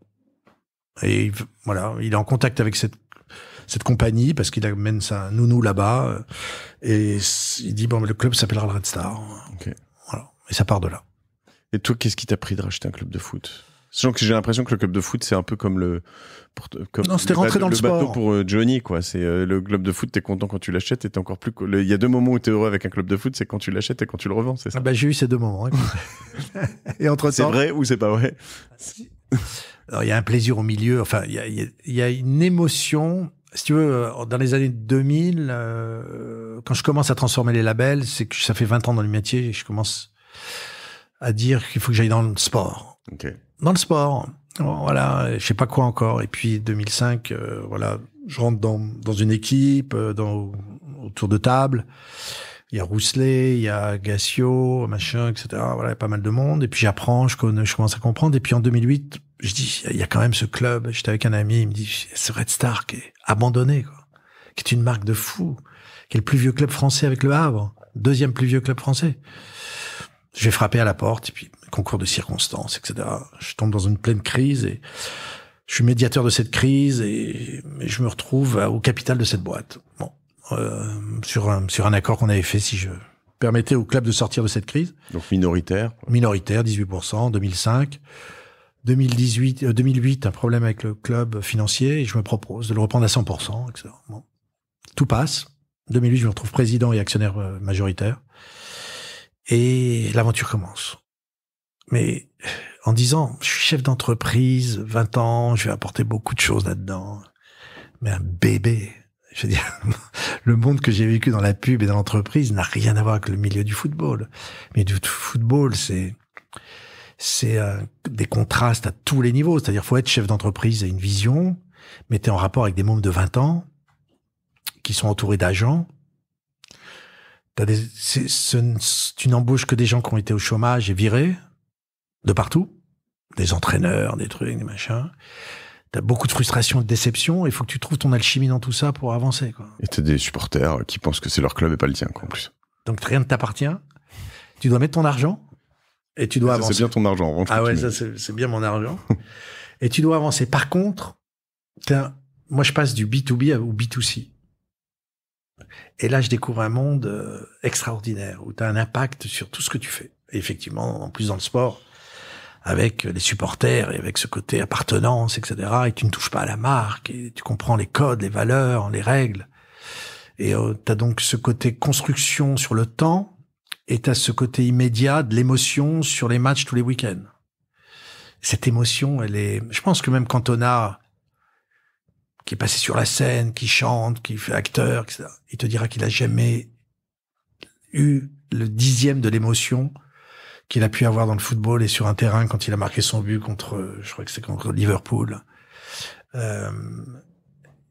Et voilà, il est en contact avec cette cette compagnie parce qu'il amène sa nounou là-bas et il dit bon le club s'appellera le Red Star. Ok. Et ça part de là. Et toi, qu'est-ce qui t'a pris de racheter un club de foot Sachant que j'ai l'impression que le club de foot, c'est un peu comme le. non, c'était rentré dans le, bateau pour euh, Johnny, quoi. C'est euh, le club de foot, t'es content quand tu l'achètes, et t'es encore plus. Il y a deux moments où t'es heureux avec un club de foot, c'est quand tu l'achètes et quand tu le revends, c'est ah ça. bah, j'ai eu ces deux moments. Hein. [LAUGHS] et entre temps. C'est vrai ou c'est pas vrai Il y a un plaisir au milieu. Enfin, il y a, une émotion. Si tu veux, euh, dans les années 2000, quand je commence à transformer les labels, c'est que ça fait 20 ans dans le métier, et je commence à dire qu'il faut que j'aille dans le sport. Dans le sport, voilà, je sais pas quoi encore. Et puis 2005, euh, voilà, je rentre dans, dans une équipe, euh, dans autour de table. Il y a Rousselet, il y a Gassio, machin, etc. Voilà, il y a pas mal de monde. Et puis j'apprends, je, connais, je commence à comprendre. Et puis en 2008, je dis, il y a quand même ce club. J'étais avec un ami, il me dit, ce Red Star qui est abandonné, quoi, qui est une marque de fou, qui est le plus vieux club français avec le Havre, deuxième plus vieux club français. Je vais frapper à la porte, et puis concours de circonstances, etc. Je tombe dans une pleine crise et je suis médiateur de cette crise et, je me retrouve au capital de cette boîte. Bon, euh, sur un sur un accord qu'on avait fait, si je permettais au club de sortir de cette crise. Donc minoritaire. Minoritaire, 18%, 2005. 2018, 2008, un problème avec le club financier et je me propose de le reprendre à 100%, etc. Tout passe. 2008, je me retrouve président et actionnaire euh, majoritaire. Et l'aventure commence. Mais en disant, je suis chef d'entreprise, 20 ans, je vais apporter beaucoup de choses là-dedans. Mais un bébé, je veux dire, [LAUGHS] le monde que j'ai vécu dans la pub et dans l'entreprise n'a rien à voir avec le milieu du football. Mais du football, c'est c'est euh, des contrastes à tous les niveaux. C'est-à-dire, faut être chef d'entreprise et une vision, mais en rapport avec des membres de 20 ans qui sont entourés d'agents tu n'embauches que des gens qui ont été au chômage et virés de partout, des entraîneurs, des trucs, des machins. T'as beaucoup de frustration, de déception. Il faut que tu trouves ton alchimie dans tout ça pour avancer. Quoi. Et t'as des supporters qui pensent que c'est leur club et pas le tien, en plus. Donc rien ne t'appartient. Tu dois mettre ton argent et tu dois avancer. C'est bien ton argent. ah ouais, ça c'est bien mon argent. [LAUGHS] et tu dois avancer. Par contre, moi je passe du B2B au B2C. Et là, je découvre un monde euh, extraordinaire où tu as un impact sur tout ce que tu fais. effectivement, en plus dans le sport, avec les supporters et avec ce côté appartenance, etc. Et tu ne touches pas à la marque, et tu comprends les codes, les valeurs, les règles. Et euh, tu as donc ce côté construction sur le temps, et tu as ce côté immédiat de l'émotion sur les matchs tous les week-ends. Cette émotion, elle est... Je pense que même quand on a qui est passé sur la scène, qui chante, qui fait acteur, etc. Il te dira qu'il a jamais eu le dixième de l'émotion qu'il a pu avoir dans le football et sur un terrain quand il a marqué son but contre, je crois que c'est contre Liverpool, euh,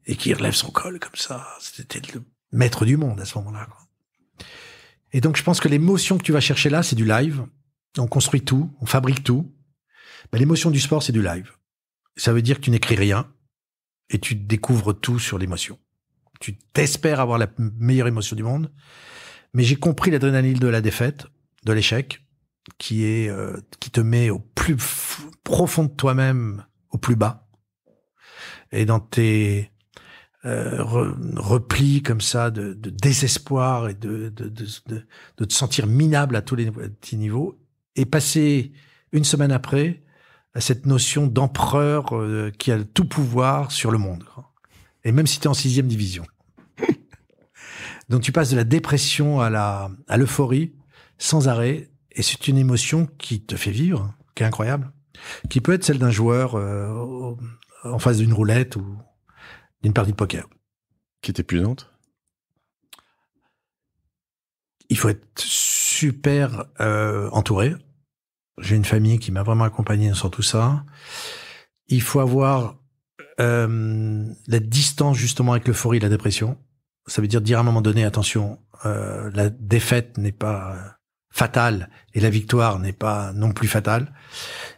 et qui relève son col comme ça. C'était le maître du monde à ce moment-là. Et donc je pense que l'émotion que tu vas chercher là, c'est du live. On construit tout, on fabrique tout. mais l'émotion du sport, c'est du live. Ça veut dire que tu n'écris rien, et tu découvres tout sur l'émotion. Tu t'espères avoir la meilleure émotion du monde. Mais j'ai compris l'adrénaline de la défaite, de l'échec, qui est euh, qui te met au plus profond de toi-même, au plus bas, et dans tes euh, replis comme ça de, désespoir et de de, de, de te sentir minable à tous les petits niveaux. Et passer une semaine après, à cette notion d'empereur euh, qui a tout pouvoir sur le monde. Et même si tu es en sixième division. [LAUGHS] Donc tu passes de la dépression à la l'euphorie sans arrêt, et c'est une émotion qui te fait vivre, qui est incroyable, qui peut être celle d'un joueur euh, en face d'une roulette ou d'une partie de poker. Qui est épuisante. Il faut être super euh, entouré. J'ai une famille qui m'a vraiment accompagné sur tout ça. Il faut avoir euh, la distance justement avec l'euphorie et la dépression. Ça veut dire dire à un moment donné, attention, euh, la défaite n'est pas fatale et la victoire n'est pas non plus fatale.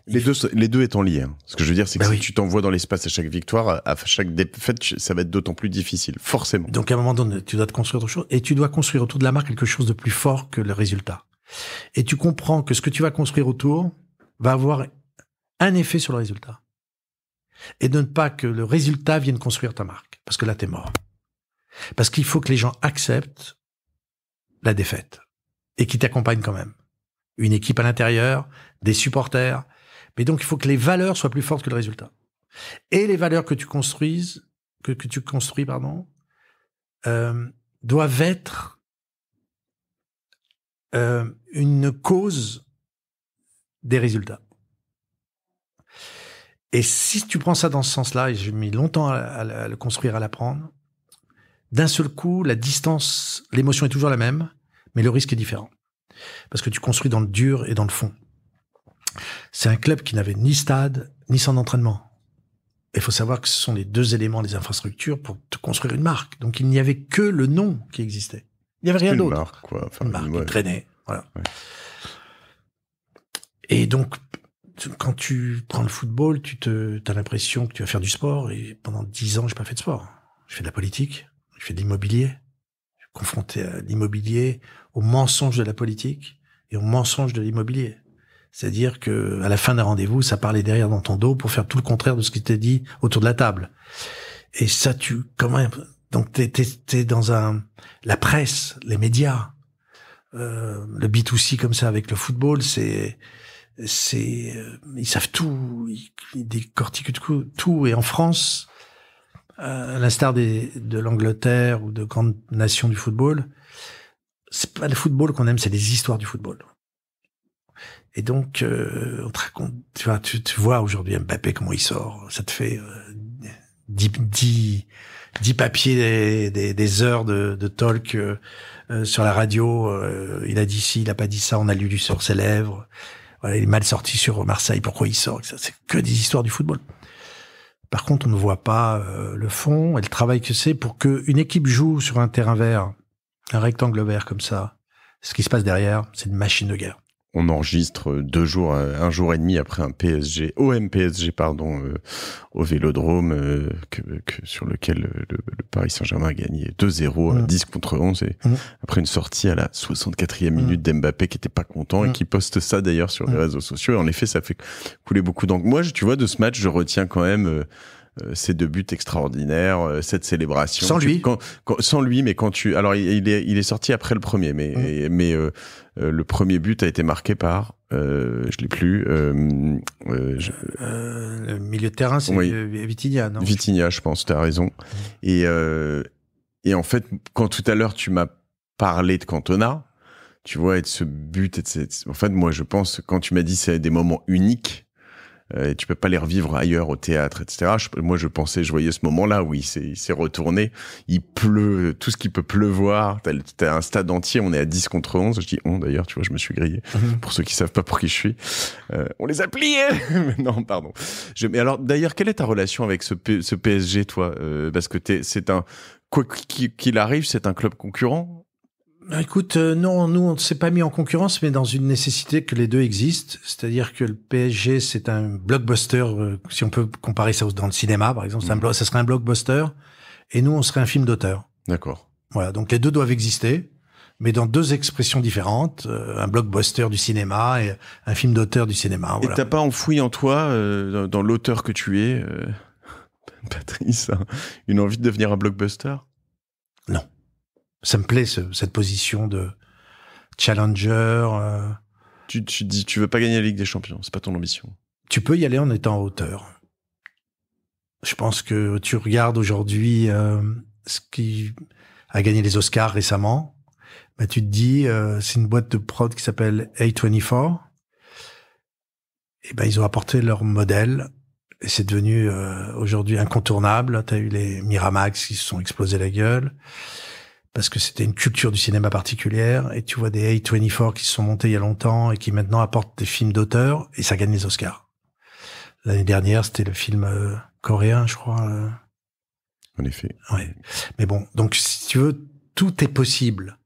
Les deux, les deux étant liés. Ce que je veux dire, c'est que bah si tu t'envoies dans l'espace à chaque victoire, à chaque défaite, ça va être d'autant plus difficile, forcément. Donc à un moment donné, tu dois te construire autre chose et tu dois construire autour de la marque quelque chose de plus fort que le résultat et tu comprends que ce que tu vas construire autour va avoir un effet sur le résultat. Et de ne pas que le résultat vienne construire ta marque, parce que là, t'es mort. Parce qu'il faut que les gens acceptent la défaite et qu'ils t'accompagnent quand même. Une équipe à l'intérieur, des supporters. Mais donc, il faut que les valeurs soient plus fortes que le résultat. Et les valeurs que tu construises, que, tu construis, pardon, euh, doivent être euh, une cause des résultats. Et si tu prends ça dans ce sens-là, et j'ai mis longtemps à, le construire, à l'apprendre, d'un seul coup, la distance, l'émotion est toujours la même, mais le risque est différent. Parce que tu construis dans le dur et dans le fond. C'est un club qui n'avait ni stade, ni centre d'entraînement. Il faut savoir que ce sont les deux éléments des infrastructures pour te construire une marque. Donc il n'y avait que le nom qui existait. Il n'y avait rien d'autre. Une Voilà. Et donc, quand tu prends le football, tu te, as l'impression que tu vas faire du sport. Et pendant dix ans, j'ai pas fait de sport. Je fais de la politique, je fais de l'immobilier. confronté à l'immobilier, au mensonge de la politique et au mensonge de l'immobilier. C'est-à-dire que à la fin d'un rendez-vous, ça parlait derrière dans ton dos pour faire tout le contraire de ce qui t'est dit autour de la table. Et ça, tu comment donc t'es es, dans un la presse, les médias, euh, le B2C comme ça avec le football, c'est c'est euh, ils savent tout, ils, décortiquent tout et en France, euh, à l'instar de l'Angleterre ou de grandes nations du football, c'est pas le football qu'on aime, c'est les histoires du football. Et donc, tu vois, tu, tu vois aujourd'hui Mbappé comment il sort, ça te fait 10, dix papiers, des, des, heures de, de talk euh, euh, sur la radio. Euh, il a dit ci, il a pas dit ça. On a lu du sur ses lèvres. il est mal sorti sur Marseille. Pourquoi il sort C'est que des histoires du football. Par contre, on ne voit pas le fond et le travail que c'est pour qu'une équipe joue sur un terrain vert, un rectangle vert comme ça. Ce qui se passe derrière, c'est une machine de guerre on enregistre deux jours, euh, un jour et demi après un PSG, OM PSG pardon, euh, au Vélodrome, euh, que, sur lequel le, Paris Saint-Germain a gagné 2-0 10 contre 11 et après une sortie à la 64e minute d'Embappé d'Mbappé qui était pas content et qui poste ça d'ailleurs sur les réseaux sociaux. Et en effet, ça fait couler beaucoup d'encre. Moi, tu vois, de ce match, je retiens quand même euh, ces deux buts extraordinaires, euh, cette célébration. Sans lui. sans lui, mais quand tu. Alors, il est, sorti après le premier, mais, mmh. euh, le premier but a été marqué par. Je je l'ai plus. le milieu de terrain, c'est Vitigna, non Vitigna, je pense, tu as raison. Mmh. Et, en fait, quand tout à l'heure tu m'as parlé de Cantona, tu vois, et de ce but, et en fait, moi, je pense, quand tu m'as dit c'est des moments uniques, euh, et tu peux pas les revivre ailleurs au théâtre, etc. moi, je pensais, je voyais ce moment-là où il s'est retourné, il pleut, tout ce qui peut pleuvoir, t'as as un stade entier, on est à 10 contre 11, je dis on d'ailleurs, tu vois, je me suis grillé, mhm. pour ceux qui savent pas pour qui je suis. Euh, on les a pliés [LAUGHS] Non, pardon. Je, mais alors, d'ailleurs, quelle est ta relation avec ce, PSG, toi euh, Parce que c'est un, quoi qu'il arrive, c'est un club concurrent euh, écoute, euh, non, nous, on ne s'est pas mis en concurrence, mais dans une nécessité que les deux existent. C'est-à-dire que le PSG, c'est un blockbuster, euh, si on peut comparer ça dans le cinéma, par exemple, mm. ça serait un blockbuster, et nous, on serait un film d'auteur. D'accord. Voilà, donc les deux doivent exister, mais dans deux expressions différentes, un blockbuster du cinéma et un film d'auteur du cinéma. Et t'as pas enfoui en toi, dans l'auteur que tu es, [LAUGHS] Patrice, hein, une envie de devenir un blockbuster ça me plaît cette position de challenger. Euh. Tu, tu dis, tu veux pas gagner la Ligue des Champions, c'est pas ton ambition. Tu peux y aller en étant en hauteur. Je pense que tu regardes aujourd'hui euh, ce qui a gagné les Oscars récemment. Bah, tu te dis, euh, c'est une boîte de prod qui s'appelle A24. Et eh ben, ils ont apporté leur modèle. Et c'est devenu aujourd'hui incontournable. Tu as eu les Miramax qui se sont explosés la gueule parce que c'était une culture du cinéma particulière. Et tu vois des A24 qui se sont montés il y a longtemps et qui maintenant apportent des films d'auteur et ça gagne les Oscars. L'année dernière, c'était le film euh, coréen, je crois. Euh. En effet. Ouais. Mais bon, donc si tu veux, tout est possible.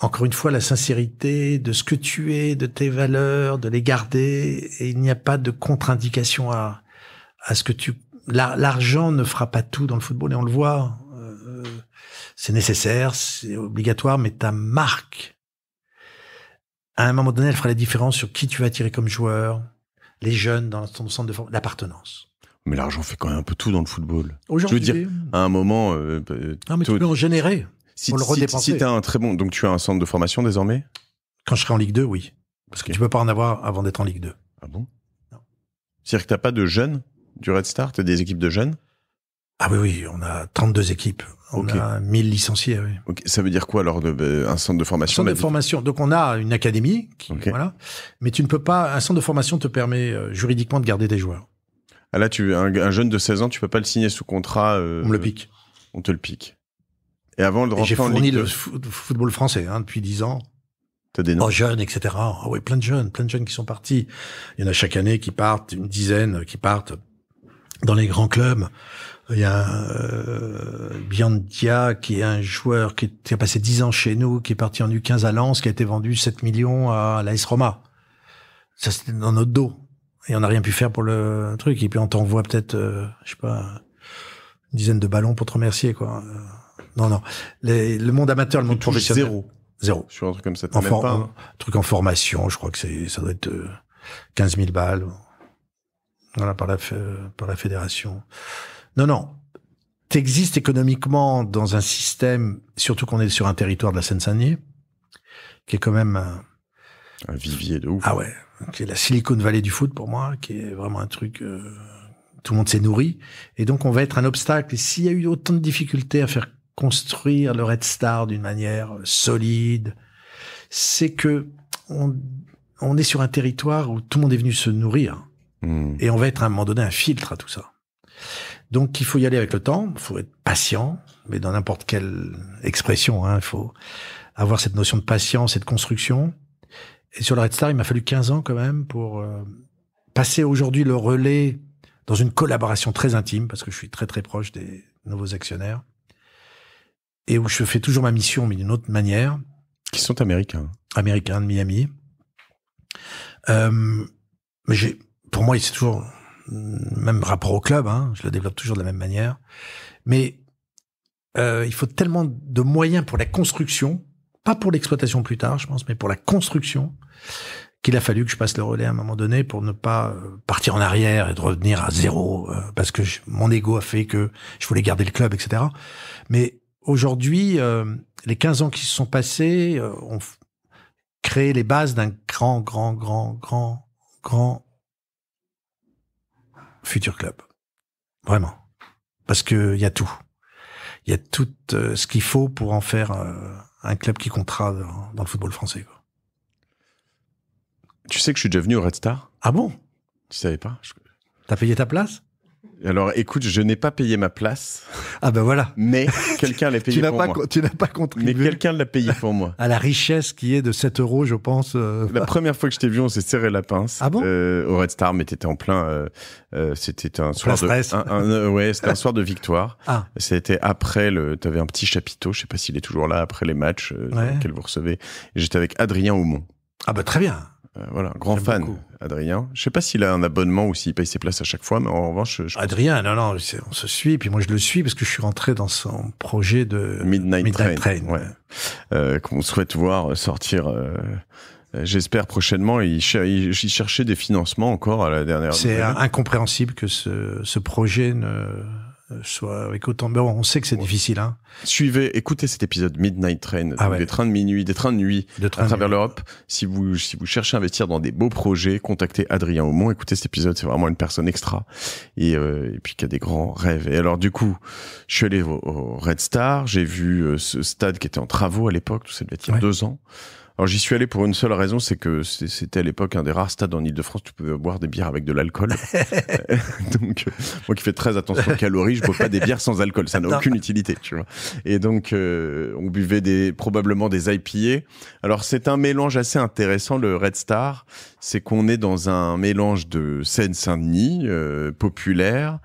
Encore une fois, la sincérité de ce que tu es, de tes valeurs, de les garder. Et il n'y a pas de contre-indication à, à ce que tu... L'argent ne fera pas tout dans le football et on le voit c'est nécessaire, c'est obligatoire, mais ta marque, à un moment donné, elle fera la différence sur qui tu vas attirer comme joueur, les jeunes dans ton centre de formation, l'appartenance. Mais l'argent fait quand même un peu tout dans le football. Aujourd'hui, je à un moment, euh, bah, non, mais tu peux en générer. Si, le Si, un très bon, donc tu as un centre de formation désormais. Quand je serai en Ligue 2, oui. Parce que tu peux pas en avoir avant d'être en Ligue 2. Ah bon C'est-à-dire que n'as pas de jeunes du Red Star, as des équipes de jeunes Ah oui, oui, on a 32 équipes. On 1000 licenciés. Oui. Ça veut dire quoi alors de, euh, un centre de formation Un centre de formation. Donc on a une académie, voilà. Mais tu ne peux pas. Un centre de formation te permet euh, juridiquement de garder des joueurs. Ah là, tu un, jeune de 16 ans, tu peux pas le signer sous contrat. Euh, on le pique. On te le pique. Et avant le en le football français hein, depuis 10 ans. T'as des noms. Oh, jeunes, etc. Oh, ah oui, plein de jeunes, plein de jeunes qui sont partis. Il y en a chaque année qui partent, une dizaine qui partent dans les grands clubs. Il y a euh, qui est un joueur qui, a passé 10 ans chez nous, qui est parti en U15 à Lens, qui a été vendu 7 millions à l'AS Roma. Ça, c'était dans notre dos. Et on n'a rien pu faire pour le truc. Et puis on t'envoie peut-être, euh, je sais pas, une dizaine de ballons pour te remercier, quoi. Non, non. le monde amateur, le monde professionnel. Zéro. Zéro. Sur un truc comme ça, en hein truc en formation, je crois que c'est, ça doit être 15 euh, 000 balles. Voilà, par la, euh, par la fédération. Non, non. existes économiquement dans un système, surtout qu'on est sur un territoire de la Seine-Saint-Denis, qui est quand même un... vivier de ouf. Ah ouais, qui est la Silicon Valley du foot pour moi, qui est vraiment un truc. Euh, tout le monde s'est nourri, et donc on va être un obstacle. Et s'il y a eu autant de difficultés à faire construire le Red Star d'une manière euh, solide, c'est que on, est sur un territoire où tout le monde est venu se nourrir, hmm. et on va être à un moment donné un filtre à tout ça. Donc il faut y aller avec le temps, il faut être patient, mais dans n'importe quelle expression, hein, il faut avoir cette notion de patience et de construction. Et sur le Red Star, il m'a fallu 15 ans quand même pour euh, passer aujourd'hui le relais dans une collaboration très intime, parce que je suis très très proche des nouveaux actionnaires, et où je fais toujours ma mission, mais d'une autre manière. Qui sont américains. Américains de Miami. Euh, mais j'ai, pour moi, c'est toujours même rapport au club, hein, je le développe toujours de la même manière. Mais euh, il faut tellement de moyens pour la construction, pas pour l'exploitation plus tard, je pense, mais pour la construction, qu'il a fallu que je passe le relais à un moment donné pour ne pas euh, partir en arrière et de revenir à zéro, euh, parce que mon ego a fait que je voulais garder le club, etc. Mais aujourd'hui, euh, les 15 ans qui se sont passés ont créé les bases d'un grand, grand, grand, grand, grand Futur Club. Vraiment. Parce qu'il y a tout. Il y a tout euh, ce qu'il faut pour en faire euh, un club qui comptera dans, le football français. Tu sais que je suis déjà venu au Red Star Ah bon Tu savais pas T'as payé ta place alors écoute, je n'ai pas payé ma place. Ah ben voilà. Mais [LAUGHS] quelqu'un l'a payé pour moi. Tu n'as pas contribué. Mais quelqu'un l'a payé pour moi. à la richesse qui est de 7 euros, je pense. Euh, [LAUGHS] la première fois que je t'ai vu, on s'est serré la pince. Ah bon euh, Au Red Star, mais t'étais en plein. c'était un soir de. ouais, c'était victoire. [LAUGHS] Ah. C'était après le. T'avais un petit chapiteau, je sais pas s'il est toujours là, après les matchs euh, qu'elle vous recevez. J'étais avec Adrien Aumont. Ah bah très bien. Euh, voilà, grand fan, Adrien. Je sais pas s'il a un abonnement ou s'il paye ses places à chaque fois, mais en revanche, Adrien, non, non, on se suit, puis moi je le suis parce que je suis rentré dans son projet de Midnight, Train, euh, qu'on souhaite voir sortir. Euh, j'espère prochainement. Il, cher cherchait des financements encore à la dernière. C'est incompréhensible que ce, ce projet ne euh, soit avec on sait que c'est difficile. Hein. Suivez, écoutez cet épisode Midnight Train, ah des trains de minuit, des trains de nuit de à travers l'Europe. Si vous, si vous cherchez à investir dans des beaux projets, contactez Adrien Aumont, écoutez cet épisode, c'est vraiment une personne extra et, euh, et puis qui a des grands rêves. Et alors du coup, je suis allé au, Red Star, j'ai vu euh, ce stade qui était en travaux à l'époque, tout ça devait il y deux ans. Alors j'y suis allé pour une seule raison, c'est que c'était à l'époque un des rares stades en Ile-de-France où tu pouvais boire des bières avec de l'alcool. [LAUGHS] [LAUGHS] donc euh, moi qui fais très attention aux calories, je bois pas des bières sans alcool, ça n'a aucune utilité, tu vois. Et donc euh, on buvait des probablement des IPA. Alors c'est un mélange assez intéressant le Red Star, c'est qu'on est dans un mélange de Seine-Saint-Denis euh, populaire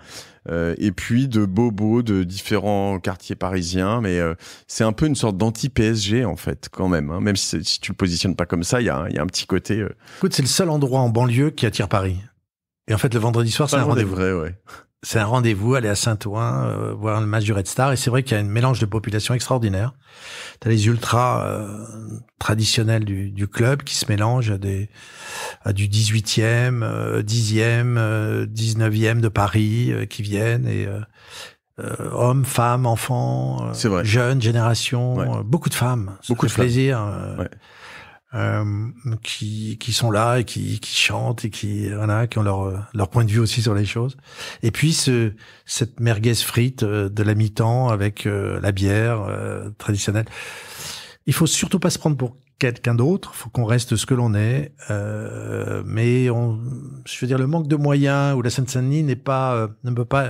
euh, et puis de bobos de différents quartiers parisiens. Mais euh, c'est un peu une sorte d'anti-PSG, en fait, quand même. Hein. Même si, tu le positionnes pas comme ça, il y a, un petit côté. Euh. Écoute, c'est le seul endroit en banlieue qui attire Paris. Et en fait, le vendredi soir, c'est un rendez-vous. vrai, ouais c'est un rendez-vous, aller à Saint-Ouen, euh, voir le match du Red Star. Et c'est vrai qu'il y a un mélange de population extraordinaire. Tu as les ultras euh, traditionnels du, club qui se mélangent à, des, à du 18e, 10e, 19e de Paris euh, qui viennent. Et hommes, femmes, enfants, jeunes, générations, beaucoup de femmes. beaucoup de plaisir. Euh, qui, qui sont là et qui, qui chantent et qui voilà, qui ont leur euh, leur point de vue aussi sur les choses. Et puis ce cette merguez frite euh, de la mi-temps avec la bière traditionnelle. Il faut surtout pas se prendre pour quelqu'un d'autre, faut qu'on reste ce que l'on est. Euh, mais on, je veux dire, le manque de moyens ou la Seine-Saint-Denis n'est pas, ne peut pas,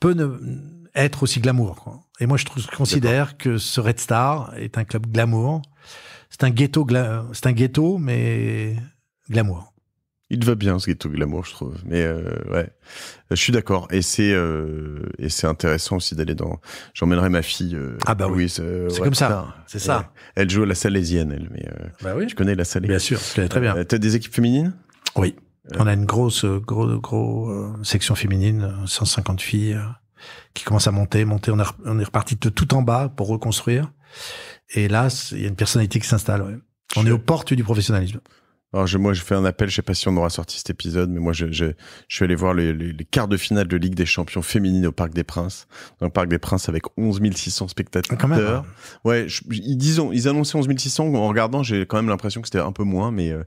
peut ne, être aussi glamour. Quoi. Et moi, je, je considère que ce Red Star est un club glamour c'est un ghetto, c'est un ghetto, mais glamour. Il va bien ce ghetto glamour, je trouve. Mais euh, ouais, euh, je suis d'accord. Et c'est euh, et c'est intéressant aussi d'aller dans. J'emmènerai ma fille. ah bah oui, c'est comme ça. C'est ça. Elle joue à la salésienne, elle. Mais bah oui. Je connais la salésienne Bien sûr, je connais très bien. T'as des équipes féminines Oui. On a une grosse, grosse gros section féminine, 150 filles, qui commence à monter, monter. On est, on est reparti de tout en bas pour reconstruire. Et là, il y a une personnalité qui s'installe. On est aux portes du professionnalisme. Alors moi, je fais un appel, je sais pas si on aura sorti cet épisode, mais moi, je, suis allé voir les, quarts de finale de Ligue des Champions féminines au Parc des Princes. Dans le Parc des Princes avec 11 600 spectateurs. Ah, quand même. Hein. Ouais, ils, disons, ils annonçaient 11 600. En regardant, j'ai quand même l'impression que c'était un peu moins, mais euh,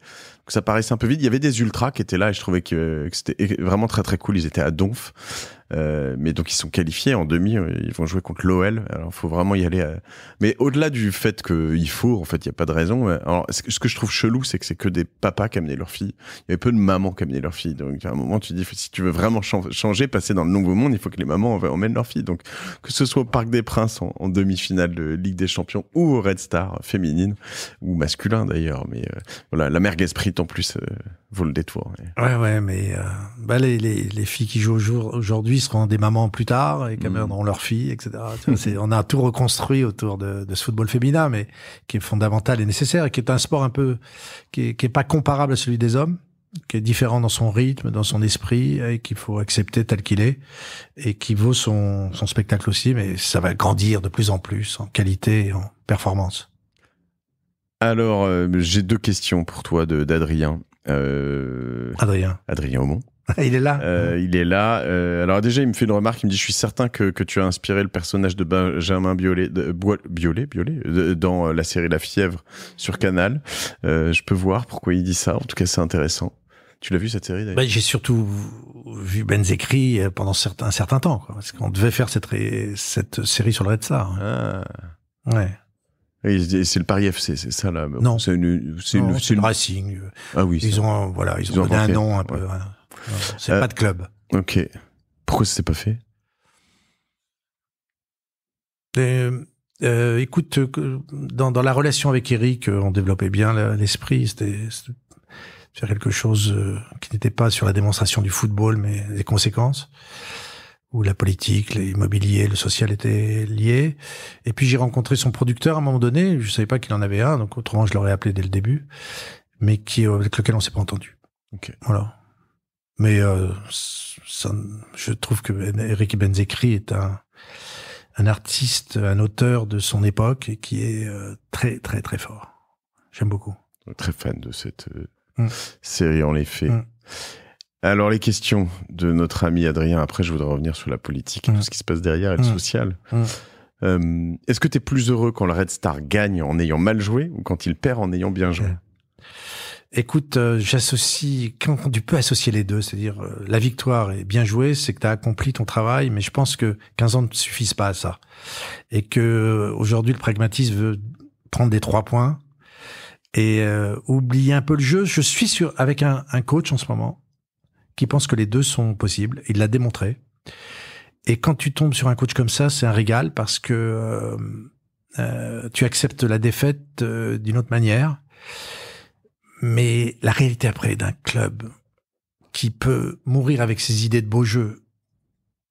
que ça paraissait un peu vide. Il y avait des ultras qui étaient là et je trouvais que, que c'était vraiment très très cool. Ils étaient à Donf. Euh, mais donc ils sont qualifiés en demi, euh, ils vont jouer contre l'OL. Alors faut vraiment y aller. Euh. Mais au-delà du fait qu'il faut, en fait, il y a pas de raison. Alors ce que je trouve chelou, c'est que c'est que des papas qui amenaient leurs filles. Il y avait peu de mamans qui amenaient leurs filles. Donc à un moment, tu dis si tu veux vraiment changer, passer dans le nouveau monde, il faut que les mamans emmènent leurs filles. Donc que ce soit au Parc des Princes en, demi-finale de Ligue des Champions ou au Red Star féminine ou masculin d'ailleurs. Mais voilà, la mère Esprit en plus vaut le détour. Ouais, ouais, mais bah, les, les, les filles qui jouent aujourd'hui seront des mamans plus tard et qui mmh. leur leurs etc. on a tout reconstruit autour de, ce football féminin, mais qui est fondamental et nécessaire et qui est un sport un peu qui est, pas comparable à celui des hommes qui est différent dans son rythme, dans son esprit, et qu'il faut accepter tel qu'il est, et qui vaut son, spectacle aussi, mais ça va grandir de plus en plus en qualité et en performance. Alors, euh, j'ai deux questions pour toi d'Adrien. Euh, Adrien. Adrien Aumont. [LAUGHS] il est là. Euh, il est là. Euh, alors déjà, il me fait une remarque. Il me dit, je suis certain que, que tu as inspiré le personnage de Benjamin Biolay, de, euh, Biolay, dans la série La Fièvre sur Canal. je peux voir pourquoi il dit ça. En tout cas, c'est intéressant. Tu l'as vu cette série d'ailleurs ben, J'ai surtout vu écrit ben pendant un certain temps, parce qu'on devait faire cette, cette série sur le Red Star. Hein. Ah. Ouais. C'est le pari FC, c'est ça là. Non, c'est une, Racing. Ah oui. Ils ont, voilà, ils, ont, donné un nom un peu. Voilà. Hein. C'est pas de club. Euh, ok. Pourquoi c'est pas fait euh, euh, écoute, dans, dans, la relation avec Eric, on développait bien l'esprit. C'était quelque chose qui n'était pas sur la démonstration du football, mais des conséquences, où la politique, l'immobilier, le social étaient liés. Et puis j'ai rencontré son producteur à un moment donné. Je savais pas qu'il en avait un, donc autrement je l'aurais appelé dès le début, mais qui avec lequel on s'est pas entendu. Ok. — Voilà. Mais euh, je trouve que ben, Eric Benzekri est un, artiste, un auteur de son époque qui est euh, très, très, très fort. J'aime beaucoup. Très fan de cette euh, mm. série, en effet. Mm. Alors, les questions de notre ami Adrien. Après, je voudrais revenir sur la politique et tout mm. ce qui se passe derrière et le social. Est-ce que tu es plus heureux quand le Red Star gagne en ayant mal joué ou quand il perd en ayant bien joué Écoute, euh, j'associe quand tu peux associer les deux, c'est-à-dire euh, la victoire est bien jouée, c'est que tu as accompli ton travail, mais je pense que 15 ans ne suffisent pas à ça. Et que euh, aujourd'hui le pragmatisme veut prendre des trois points et oublier un peu le jeu. Je suis sur avec un, coach en ce moment qui pense que les deux sont possibles, il l'a démontré. Et quand tu tombes sur un coach comme ça, c'est un régal parce que tu acceptes la défaite d'une autre manière. Mais la réalité après d'un club qui peut mourir avec ses idées de beau jeu,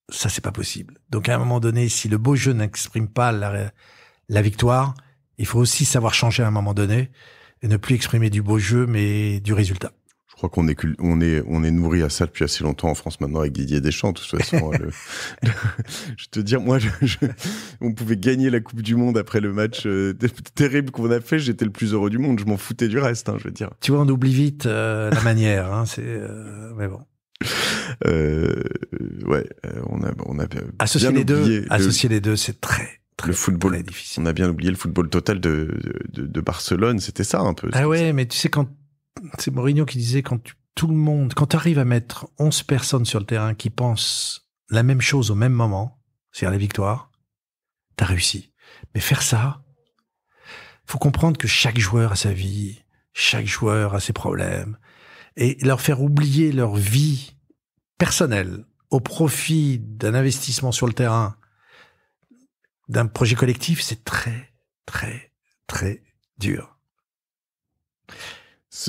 ça c'est pas possible. Donc à un moment donné, si le beau jeu n'exprime pas la, la victoire, il faut aussi savoir changer à un moment donné et ne plus exprimer du beau jeu mais du résultat crois qu'on est, on est, on est nourri à ça depuis assez longtemps en France maintenant avec Didier Deschamps. De toute façon, hein, [LAUGHS] je te dire, moi, on pouvait gagner la Coupe du Monde après le match euh, terrible qu'on a fait. J'étais le plus heureux du monde. Je m'en foutais du reste, hein, je veux dire. Tu vois, on oublie vite euh, la manière. Hein, c'est, euh, mais bon. ouais, on a, on associer les deux. Associer les deux, c'est très le football, on a bien oublié le football total de Barcelone, c'était ça un peu. Ah ouais, mais tu sais, quand c'est Mourinho qui disait quand tout le monde, quand tu arrives à mettre 11 personnes sur le terrain qui pensent la même chose au même moment, c'est-à-dire la victoire, t'as réussi. Mais faire ça, faut comprendre que chaque joueur a sa vie, chaque joueur a ses problèmes, et leur faire oublier leur vie personnelle au profit d'un investissement sur le terrain, d'un projet collectif, c'est très, très, très dur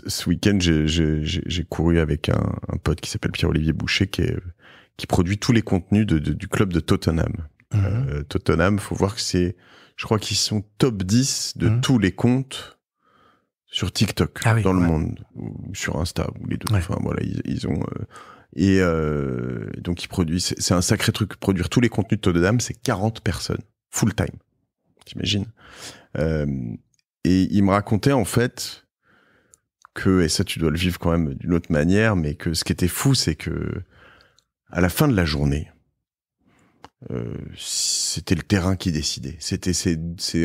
ce week-end, j'ai couru avec un, un pote qui s'appelle Pierre-Olivier Boucher, qui, qui produit tous les contenus de, du club de Tottenham. Mhm. Euh, Tottenham, faut voir que c'est, je crois qu'ils sont top 10 de mhm. tous les comptes sur TikTok ah dans le monde, ou sur Insta, ou les deux. Enfin voilà, ils, ont... Euh, et euh, donc ils produisent, c'est un sacré truc, produire tous les contenus de Tottenham, c'est 40 personnes, full time, t'imagines. Euh, et il me racontait en fait que, et ça tu dois le vivre quand même d'une autre manière, mais que ce qui était fou, c'est que à la fin de la journée, euh, c'était le terrain qui décidait. C'était ces,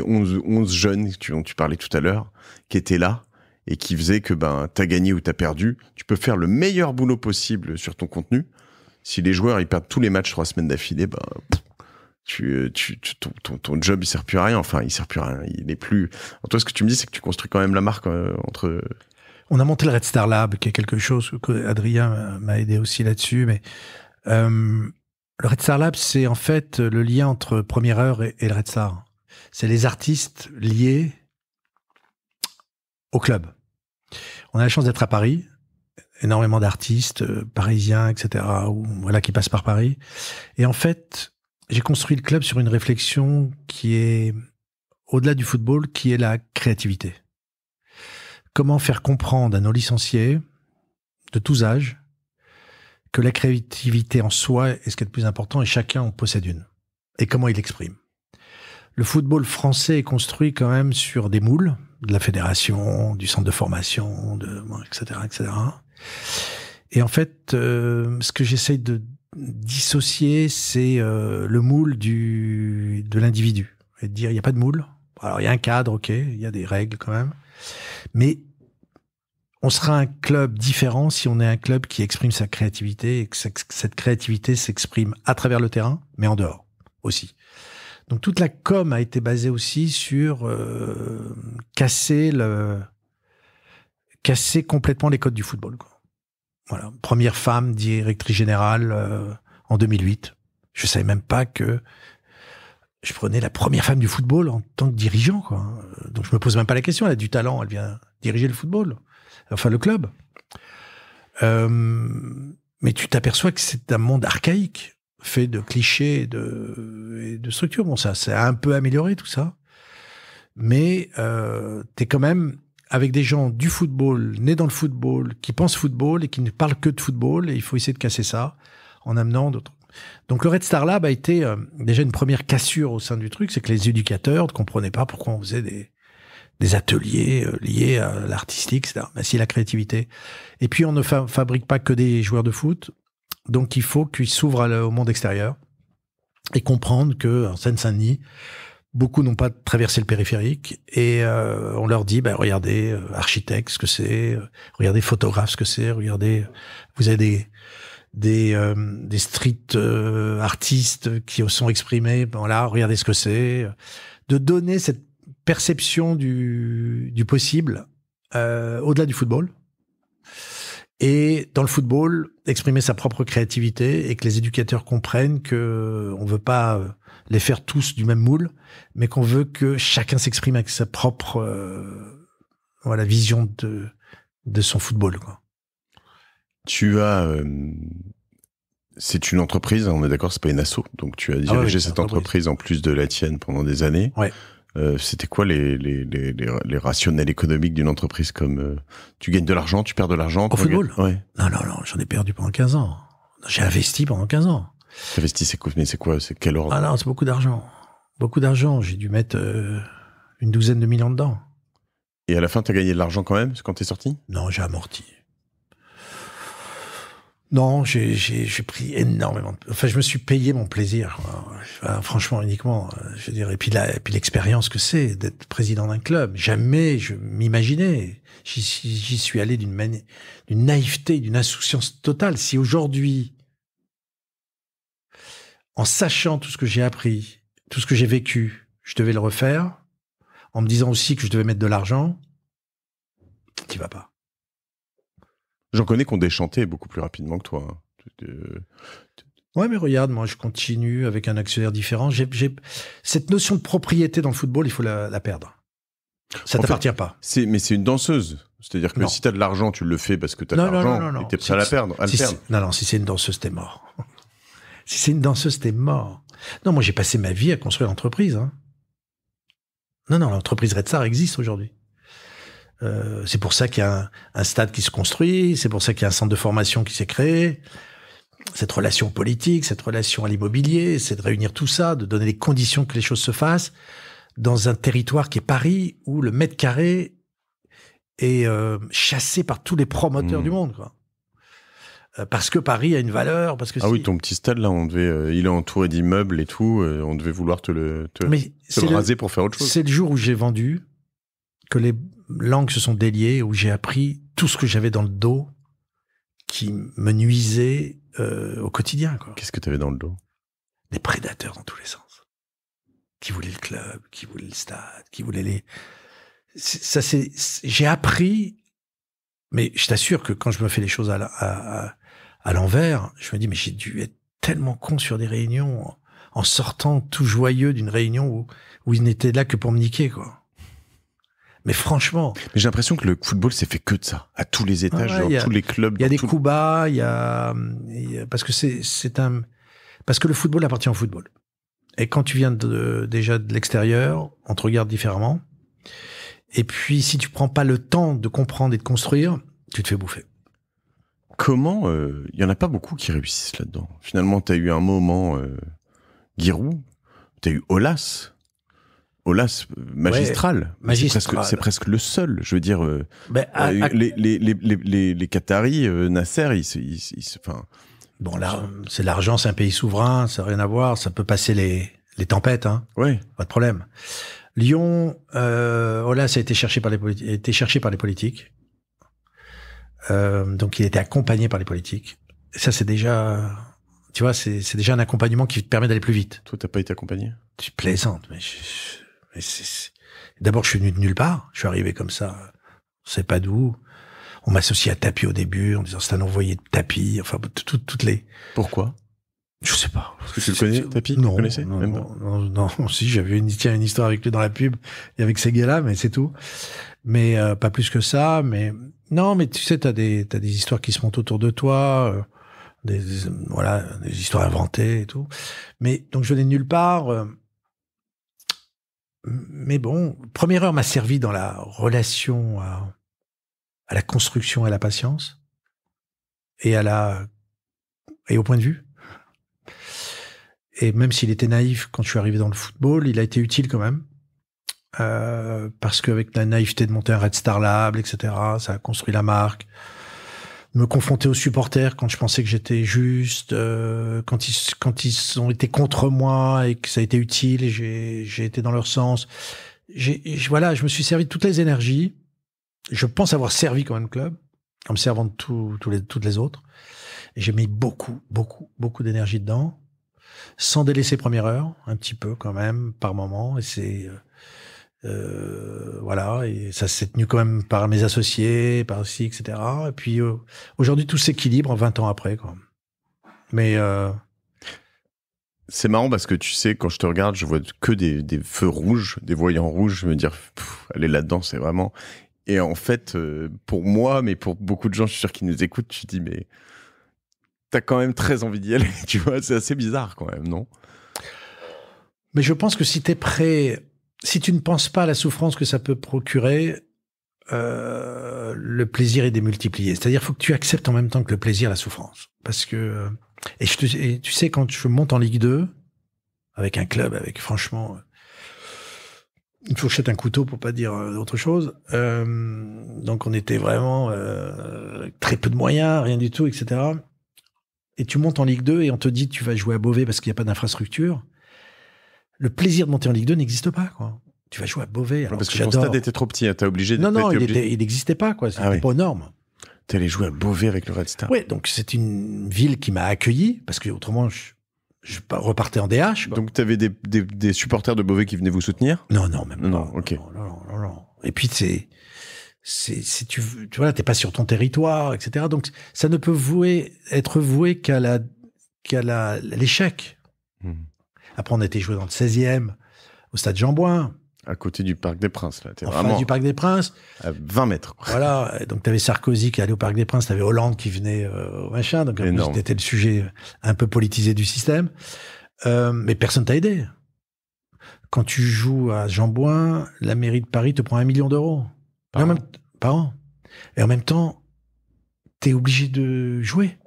11, jeunes dont tu parlais tout à l'heure, qui étaient là et qui faisaient que ben, t'as gagné ou t'as perdu. Tu peux faire le meilleur boulot possible sur ton contenu. Si les joueurs ils perdent tous les matchs trois semaines d'affilée, ben, euh, tu, tu, ton, ton, job il sert plus à rien. Enfin, il sert plus à rien. Il est plus. en toi, ce que tu me dis, c'est que tu construis quand même la marque euh, entre on a monté le Red Star Lab, qui est quelque chose que Adrien euh, m'a aidé aussi là-dessus, mais euh, le Red Star Lab, c'est en fait le lien entre Première Heure et, le Red Star. C'est les artistes liés au club. On a la chance d'être à Paris, énormément d'artistes euh, parisiens, etc., ou, voilà, qui passent par Paris. Et en fait, j'ai construit le club sur une réflexion qui est au-delà du football, qui est la créativité. Comment faire comprendre à nos licenciés de tous âges que la créativité en soi est ce qui est le plus important et chacun en possède une Et comment il l'exprime Le football français est construit quand même sur des moules de la fédération, du centre de formation, de, etc., etc. Et en fait, euh, ce que j'essaye de dissocier, c'est euh, le moule du, de l'individu. Et dire, il n'y a pas de moule. Alors, il y a un cadre, ok, il y a des règles quand même. Mais on sera un club différent si on est un club qui exprime sa créativité et que cette créativité s'exprime à travers le terrain, mais en dehors aussi. Donc toute la com a été basée aussi sur euh, casser le casser complètement les codes du football. Voilà, première femme directrice générale euh, en 2008. Je savais même pas que je prenais la première femme du football en tant que dirigeant. Quoi. Donc je me pose même pas la question. Elle a du talent, elle vient diriger le football enfin le club. Euh, mais tu t'aperçois que c'est un monde archaïque, fait de clichés de, de structures. Bon, ça, c'est un peu amélioré tout ça. Mais euh, tu es quand même avec des gens du football, nés dans le football, qui pensent football et qui ne parlent que de football. Et il faut essayer de casser ça en amenant d'autres. Donc le Red Star Lab a été euh, déjà une première cassure au sein du truc, c'est que les éducateurs ne comprenaient pas pourquoi on faisait des, des ateliers euh, liés à l'artistique, etc. Mais bah, si la créativité. Et puis on ne fabrique pas que des joueurs de foot, donc il faut qu'ils s'ouvrent au monde extérieur et comprendre que en Seine-Saint-Denis, beaucoup n'ont pas traversé le périphérique et euh, on leur dit, ben, regardez euh, architecte ce que c'est, regardez photographe ce que c'est, regardez, vous avez des des, des street artistes qui sont exprimés, voilà, regardez ce que c'est, de donner cette perception du, possible euh, au-delà du football. Et dans le football, exprimer sa propre créativité et que les éducateurs comprennent que euh, on veut pas euh, les faire tous du même moule, mais qu'on veut que chacun s'exprime avec sa propre voilà vision de de son football. Quoi. Tu as c'est une entreprise, on est d'accord, c'est pas une asso, donc tu as ah dirigé cette entreprise en plus de la tienne pendant des années. Ouais. Euh, c'était quoi les, les, rationnels économiques d'une entreprise comme euh, tu gagnes de l'argent, tu perds de l'argent Au football Non, non, non, j'en ai perdu pendant 15 ans. J'ai investi pendant 15 ans. Investi, c'est quoi, mais c'est quoi C'est quel ordre Ah non, c'est beaucoup d'argent. Beaucoup d'argent. J'ai dû mettre euh, une douzaine de millions dedans. Et à la fin, tu as gagné de l'argent quand même, quand tu es sorti Non, j'ai amorti. Non, j'ai pris énormément. De... Enfin, je me suis payé mon plaisir, hein. franchement uniquement. Euh, je veux et puis puis l'expérience que c'est d'être président d'un club. Jamais je m'imaginais. J'y suis allé d'une d'une naïveté, d'une insouciance totale. Si aujourd'hui, en sachant tout ce que j'ai appris, tout ce que j'ai vécu, je devais le refaire, en me disant aussi que je devais mettre de l'argent, tu vas pas. J'en connais qui ont déchanté beaucoup plus rapidement que toi. Hein. Ouais, mais regarde, moi, je continue avec un actionnaire différent. J'ai, Cette notion de propriété dans le football, il faut la, perdre. Ça t'appartient pas. mais c'est une danseuse. C'est-à-dire que si tu as de l'argent, tu le fais parce que tu as de l'argent et tu es prêt à la perdre. si, non, non, si c'est une danseuse, t'es mort. [LAUGHS] si c'est une danseuse, t'es mort. Non, moi, j'ai passé ma vie à construire l'entreprise. Hein. Non, non, l'entreprise Red Star existe aujourd'hui. Euh, c'est pour ça qu'il y a un, stade qui se construit, c'est pour ça qu'il y a un centre de formation qui s'est créé. Cette relation politique, cette relation à l'immobilier, c'est de réunir tout ça, de donner les conditions que les choses se fassent dans un territoire qui est Paris, où le mètre carré est euh, chassé par tous les promoteurs mmh. du monde. Quoi euh, parce que Paris a une valeur, parce que ah oui, ton petit stade là, on devait, euh, il est entouré d'immeubles et tout, on devait vouloir te le, te, le raser pour faire autre chose. C'est le jour où j'ai vendu que les langues se sont déliées, où j'ai appris tout ce que j'avais dans le dos qui me nuisait euh, au quotidien. Qu'est-ce que tu avais dans le dos Des prédateurs dans tous les sens. Qui voulaient le club, qui voulaient le stade, qui voulaient les... Ça, c'est... J'ai appris, mais je t'assure que quand je me fais les choses à, l'envers, je me dis, mais j'ai dû être tellement con sur des réunions en sortant tout joyeux d'une réunion où, où ils n'étaient là que pour me niquer, quoi. Mais franchement. Mais j'ai l'impression que le football s'est fait que de ça, à tous les étages, dans tous les clubs. Il y a des coups bas, il y a, parce que c'est un parce que le football appartient au football. Et quand tu viens déjà de l'extérieur, on te regarde différemment. Et puis, si tu prends pas le temps de comprendre et de construire, tu te fais bouffer. Comment euh, il y en a pas beaucoup qui réussissent là-dedans. Finalement, tu as eu un moment euh, Giroud, tu as eu Olas, Olas magistral. magistral. C'est presque, le seul, je veux dire. Euh, ben, euh, les, les, les, les, Qataris, euh, Nasser, ils, ils, enfin, Bon, là, c'est l'argent, c'est un pays souverain, ça n'a rien à voir, ça peut passer les, les tempêtes, hein. Oui. Pas de problème. Lyon, euh, Olas a été cherché par les, été cherché par les politiques. donc il était accompagné par les politiques. ça, c'est déjà, tu vois, c'est déjà un accompagnement qui te permet d'aller plus vite. Toi, t'as pas été accompagné Tu plaisantes, mais je... D'abord, je suis venu de nulle part. Je suis arrivé comme ça. On sait pas d'où. On m'associe à tapis au début en disant c'est un envoyé de tapis. Enfin, toutes les. Pourquoi Je sais pas. Parce que tu le connais, Tapi Non. Non, non, [LAUGHS] Si j'avais une, histoire avec lui dans la pub et avec ces gars-là, mais c'est tout. Mais euh, pas plus que ça. Mais non, mais tu sais, tu des t'as des histoires qui se montent autour de toi. Euh, des, voilà des histoires inventées et tout mais donc je venais de nulle part euh, mais bon, première heure m'a servi dans la relation à, la construction, à la patience et à la et au point de vue. Et même s'il était naïf quand je suis arrivé dans le football, il a été utile quand même. Euh, parce qu'avec la naïveté de monter un Red Star Lab, etc., ça a construit la marque me confronter aux supporters quand je pensais que j'étais juste, euh, quand ils quand ils ont été contre moi et que ça a été utile et j'ai j'ai été dans leur sens. J'ai voilà, je me suis servi de toutes les énergies. Je pense avoir servi quand même club en me servant de les, toutes les autres. j'ai mis beaucoup, beaucoup, beaucoup d'énergie dedans, sans délaisser première heure, un petit peu quand même par moment. Et c'est euh, euh, voilà, et ça s'est tenu quand même par mes associés, par aussi, etc. Et puis euh, aujourd'hui, tout s'équilibre 20 ans après. Quoi. Mais. Euh, c'est marrant parce que tu sais, quand je te regarde, je vois que des, feux rouges, des voyants rouges. Je me dire, aller là-dedans, c'est vraiment. Et en fait, pour moi, mais pour beaucoup de gens, je suis sûr qui nous écoutent, tu dis, mais t'as quand même très envie d'y aller. [LAUGHS] tu vois, c'est assez bizarre quand même, non? Mais je pense que si tu prêt si tu ne penses pas à la souffrance que ça peut procurer, euh, le plaisir est démultiplié. C'est-à-dire, faut que tu acceptes en même temps que le plaisir la souffrance. Parce que euh, et, tu sais quand je monte en Ligue 2 avec un club, avec franchement euh, une fourchette, un couteau pour pas dire autre chose. donc on était vraiment très peu de moyens, rien du tout, etc. Et tu montes en Ligue 2 et on te dit tu vas jouer à Beauvais parce qu'il n'y a pas d'infrastructure le plaisir de monter en Ligue 2 n'existe pas, quoi. Tu vas jouer à Beauvais. Parce que, ton stade était trop petit, hein, obligé de. Non, non, il n'existait pas, quoi. C'était ah pas pas T'es allé jouer à Beauvais avec le Red Star. Oui, donc c'est une ville qui m'a accueilli, parce que autrement, je, repartais en DH. Donc t'avais des, des, supporters de Beauvais qui venaient vous soutenir Non, non, même pas. Non, Non, non, Et puis, c'est. tu, tu vois, t'es pas sur ton territoire, etc. Donc, ça ne peut vouer, être voué qu'à la, l'échec. Hmm. Après, on a été joué dans le 16e, au stade Jean-Bouin. À côté du Parc des Princes, là. enfin, du Parc des Princes. À 20 mètres. Voilà. Donc, t'avais Sarkozy qui allait au Parc des Princes, t'avais Hollande qui venait euh, au machin. Donc, c'était le sujet un peu politisé du système. Euh, mais personne t'a aidé. Quand tu joues à Jean-Bouin, la mairie de Paris te prend un million d'euros. Par, par an. Et en même temps, tu es obligé de jouer.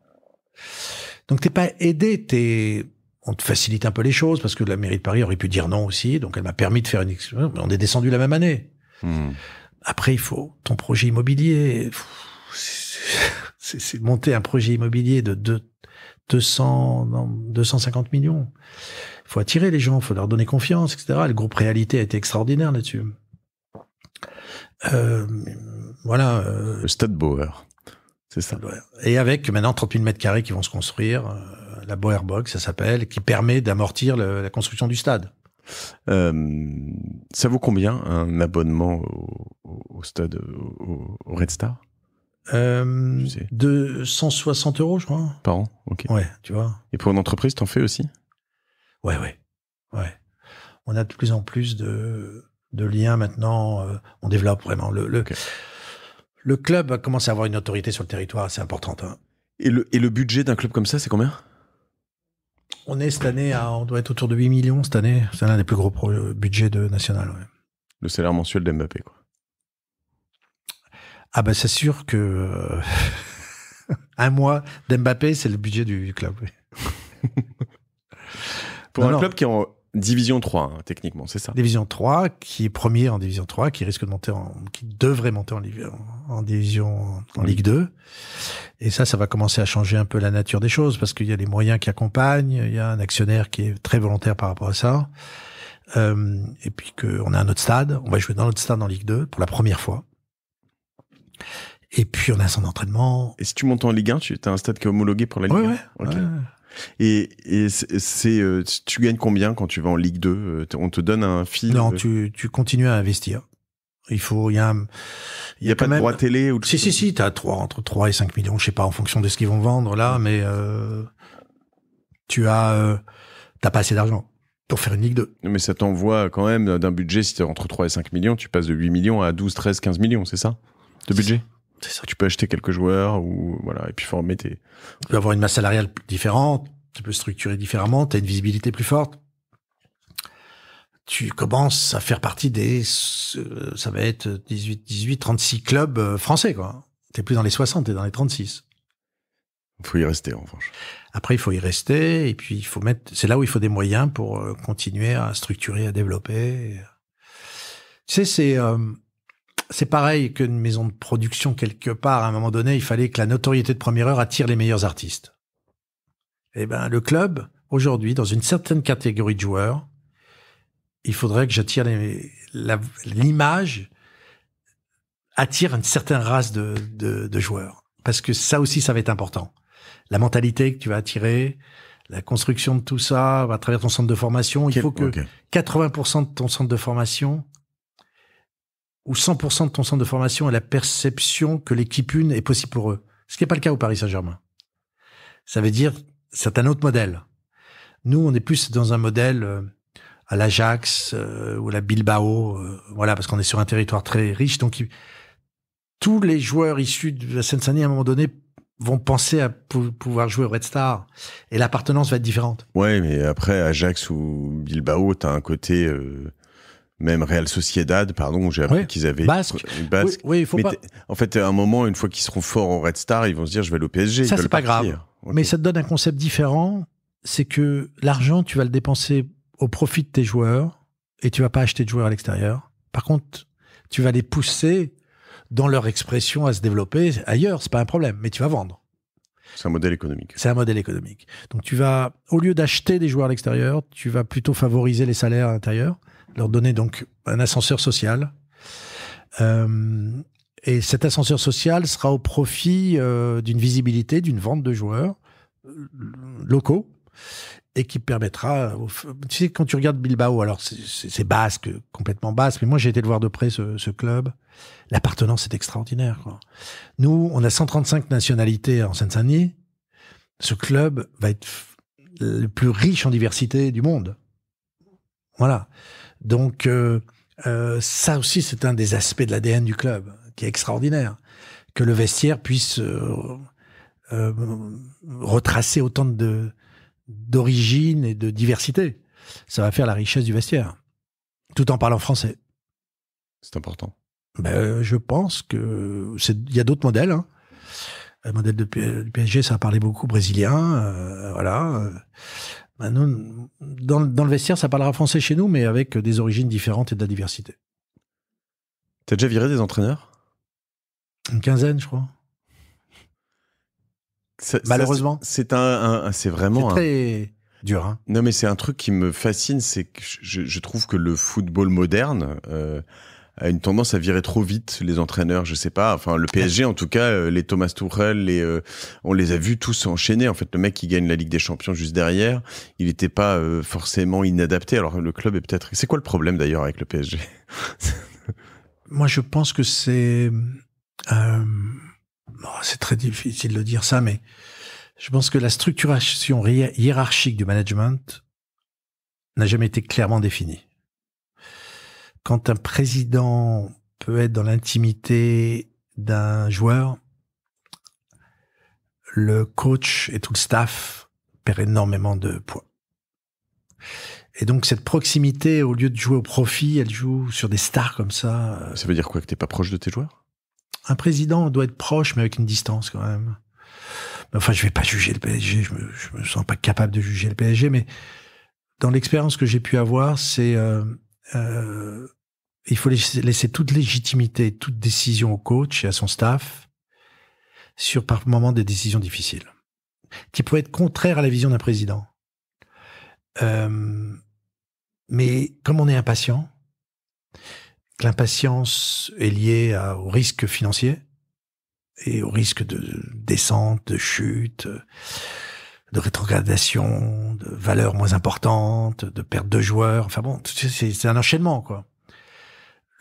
Donc t'es pas aidé, t'es on te facilite un peu les choses parce que la mairie de Paris aurait pu dire non aussi, donc elle m'a permis de faire une. On est descendu la même année. Hmm. Après, il faut ton projet immobilier. C'est monter un projet immobilier de 200, 250 millions. Il faut attirer les gens, il faut leur donner confiance, etc. Le groupe Réalité a été extraordinaire là-dessus. Euh, voilà. Euh, le Stade c'est ça. Et avec maintenant 30 000 mètres carrés qui vont se construire. Euh, la Boerbox, ça s'appelle, qui permet d'amortir la construction du stade. Euh, ça vaut combien un abonnement au, stade, au, Red Star euh, De 160 euros, je crois. Par an, ok. Ouais, tu vois. Et pour une entreprise, t'en fais aussi Ouais, ouais, ouais. On a de plus en plus de, liens maintenant. Euh, on développe vraiment le. le, le club commence à avoir une autorité sur le territoire c'est importante. Hein. Et, et le budget d'un club comme ça, c'est combien on est cette année, on doit être autour de 8 millions cette année. C'est l'un des plus gros budgets de national. Le salaire mensuel d'Mbappé, quoi. Ah ben c'est sûr que euh, [LAUGHS] un mois d'Mbappé, c'est le budget du club. [LAUGHS] Pour un club qui est Division 3, hein, techniquement, c'est ça. Division 3, qui est premier en Division 3, qui risque de monter en, qui devrait monter en, en Division, en Ligue 2. Et ça, ça va commencer à changer un peu la nature des choses, parce qu'il y a les moyens qui accompagnent, il y a un actionnaire qui est très volontaire par rapport à ça. Euh, et puis qu'on a un autre stade, on va jouer dans notre stade en Ligue 2 pour la première fois. Et puis on a son entraînement. Et si tu montes en Ligue 1, tu as un stade qui est homologué pour la Ligue 1 et, c'est, euh, tu gagnes combien quand tu vas en Ligue 2 euh, On te donne un fil Non, euh tu, continues à investir. Il faut, il y a, pas de droit télé ou Si, si, si, t'as trois, entre 3 et 5 millions, je sais pas, en fonction de ce qu'ils vont vendre là, mais tu as, t'as pas assez d'argent pour faire une Ligue 2. Mais ça t'envoie quand même d'un budget, si t'es entre 3 et 5 millions, tu passes de 8 millions à 12, 13, 15 millions, c'est ça? De budget? tu peux acheter quelques joueurs ou voilà et puis former tes. Tu peux avoir une masse salariale différente, tu peux structurer différemment, tu as une visibilité plus forte. Tu commences à faire partie des, ça va être 18, 18, 36 clubs euh, français quoi. T'es plus dans les 60, t'es dans les 36. Il faut y rester, en revanche. Après, il faut y rester, et puis il faut mettre, c'est là où il faut des moyens pour euh, continuer à structurer, à développer. Tu sais, c'est, euh, c'est pareil qu'une maison de production quelque part. À un moment donné, il fallait que la notoriété de première heure attire les meilleurs artistes. Eh ben, le club, aujourd'hui, dans une certaine catégorie de joueurs, il faudrait que j'attire l'image attire une certaine race de, de, de, joueurs. Parce que ça aussi, ça va être important. La mentalité que tu vas attirer, la construction de tout ça à travers ton centre de formation. Il faut que 80% de ton centre de formation où 100% de ton centre de formation a la perception que l'équipe une est possible pour eux. Ce qui n'est pas le cas au Paris Saint-Germain. Ça veut dire, c'est un autre modèle. Nous, on est plus dans un modèle euh, à l'Ajax euh, ou à la Bilbao, euh, voilà, parce qu'on est sur un territoire très riche. Donc, tous les joueurs issus de la Seine-Saint-Denis, à un moment donné, vont penser à pouvoir jouer au Red Star et l'appartenance va être différente. Ouais, mais après Ajax ou Bilbao, tu as un côté même Real Sociedad, pardon, j'ai appris qu'ils avaient une basque. En fait, à un moment, une fois qu'ils seront forts en Red Star, ils vont se dire, je vais aller au PSG. Ça, c'est pas grave. Mais ça te donne un concept différent. C'est que l'argent, tu vas le dépenser au profit de tes joueurs et tu vas pas acheter de joueurs à l'extérieur. Par contre, tu vas les pousser dans leur expression à se développer ailleurs. C'est pas un problème, mais tu vas vendre. C'est un modèle économique. C'est un modèle économique. Donc tu vas, au lieu d'acheter des joueurs à l'extérieur, tu vas plutôt favoriser les salaires à l'intérieur leur donner donc un ascenseur social. Euh, et cet ascenseur social sera au profit euh, d'une visibilité, d'une vente de joueurs euh, locaux et qui permettra. Tu sais, quand tu regardes Bilbao, alors c'est basque, complètement basque, mais moi j'ai été le voir de près ce, club. L'appartenance est extraordinaire. Nous, on a 135 nationalités en Seine-Saint-Denis. Ce club va être le plus riche en diversité du monde. Voilà. Donc euh, euh, ça aussi, c'est un des aspects de l'ADN du club qui est extraordinaire, que le vestiaire puisse euh, retracer autant de d'origine et de diversité. Ça va faire la richesse du vestiaire, tout en parlant français. C'est important. Ben, je pense que il y a d'autres modèles. Hein. Le modèle du PSG, ça a parlé beaucoup brésilien, voilà. Bah, dans, le vestiaire, ça parlera français chez nous, mais avec des origines différentes et de la diversité. T'as déjà viré des entraîneurs Une quinzaine, je crois. Malheureusement. C'est un, c'est vraiment très dur. Hein. Non, mais c'est un truc qui me fascine, c'est que je, trouve que le football moderne. Euh, a une tendance à virer trop vite les entraîneurs, je sais pas. Enfin, le PSG en tout cas, euh, les Thomas Tuchel, les, euh, on les a vus tous enchaîner. En fait, le mec qui gagne la Ligue des Champions juste derrière, il n'était pas euh, forcément inadapté. Alors le club est peut-être. C'est quoi le problème d'ailleurs avec le PSG [LAUGHS] Moi, je pense que c'est oh, c'est très difficile de dire ça, mais je pense que la structuration hiérarchique du management n'a jamais été clairement définie quand un président peut être dans l'intimité d'un joueur, le coach et tout le staff perd énormément de poids. Et donc cette proximité, au lieu de jouer au profit, elle joue sur des stars comme ça. Euh, ça veut dire quoi que t'es pas proche de tes joueurs Un président doit être proche, mais avec une distance quand même. enfin, je vais pas juger le PSG. Je me, me sens pas capable de juger le PSG, mais dans l'expérience que j'ai pu avoir, c'est euh, euh, il faut laisser toute légitimité, toute décision au coach et à son staff sur par moment des décisions difficiles, qui pourraient être contraires à la vision d'un président. Euh, mais comme on est impatient, l'impatience est liée au risque financier et au risque de descente, de chute, de rétrogradation, de valeurs moins importantes, de perte de joueurs. Enfin bon, c'est un enchaînement, quoi.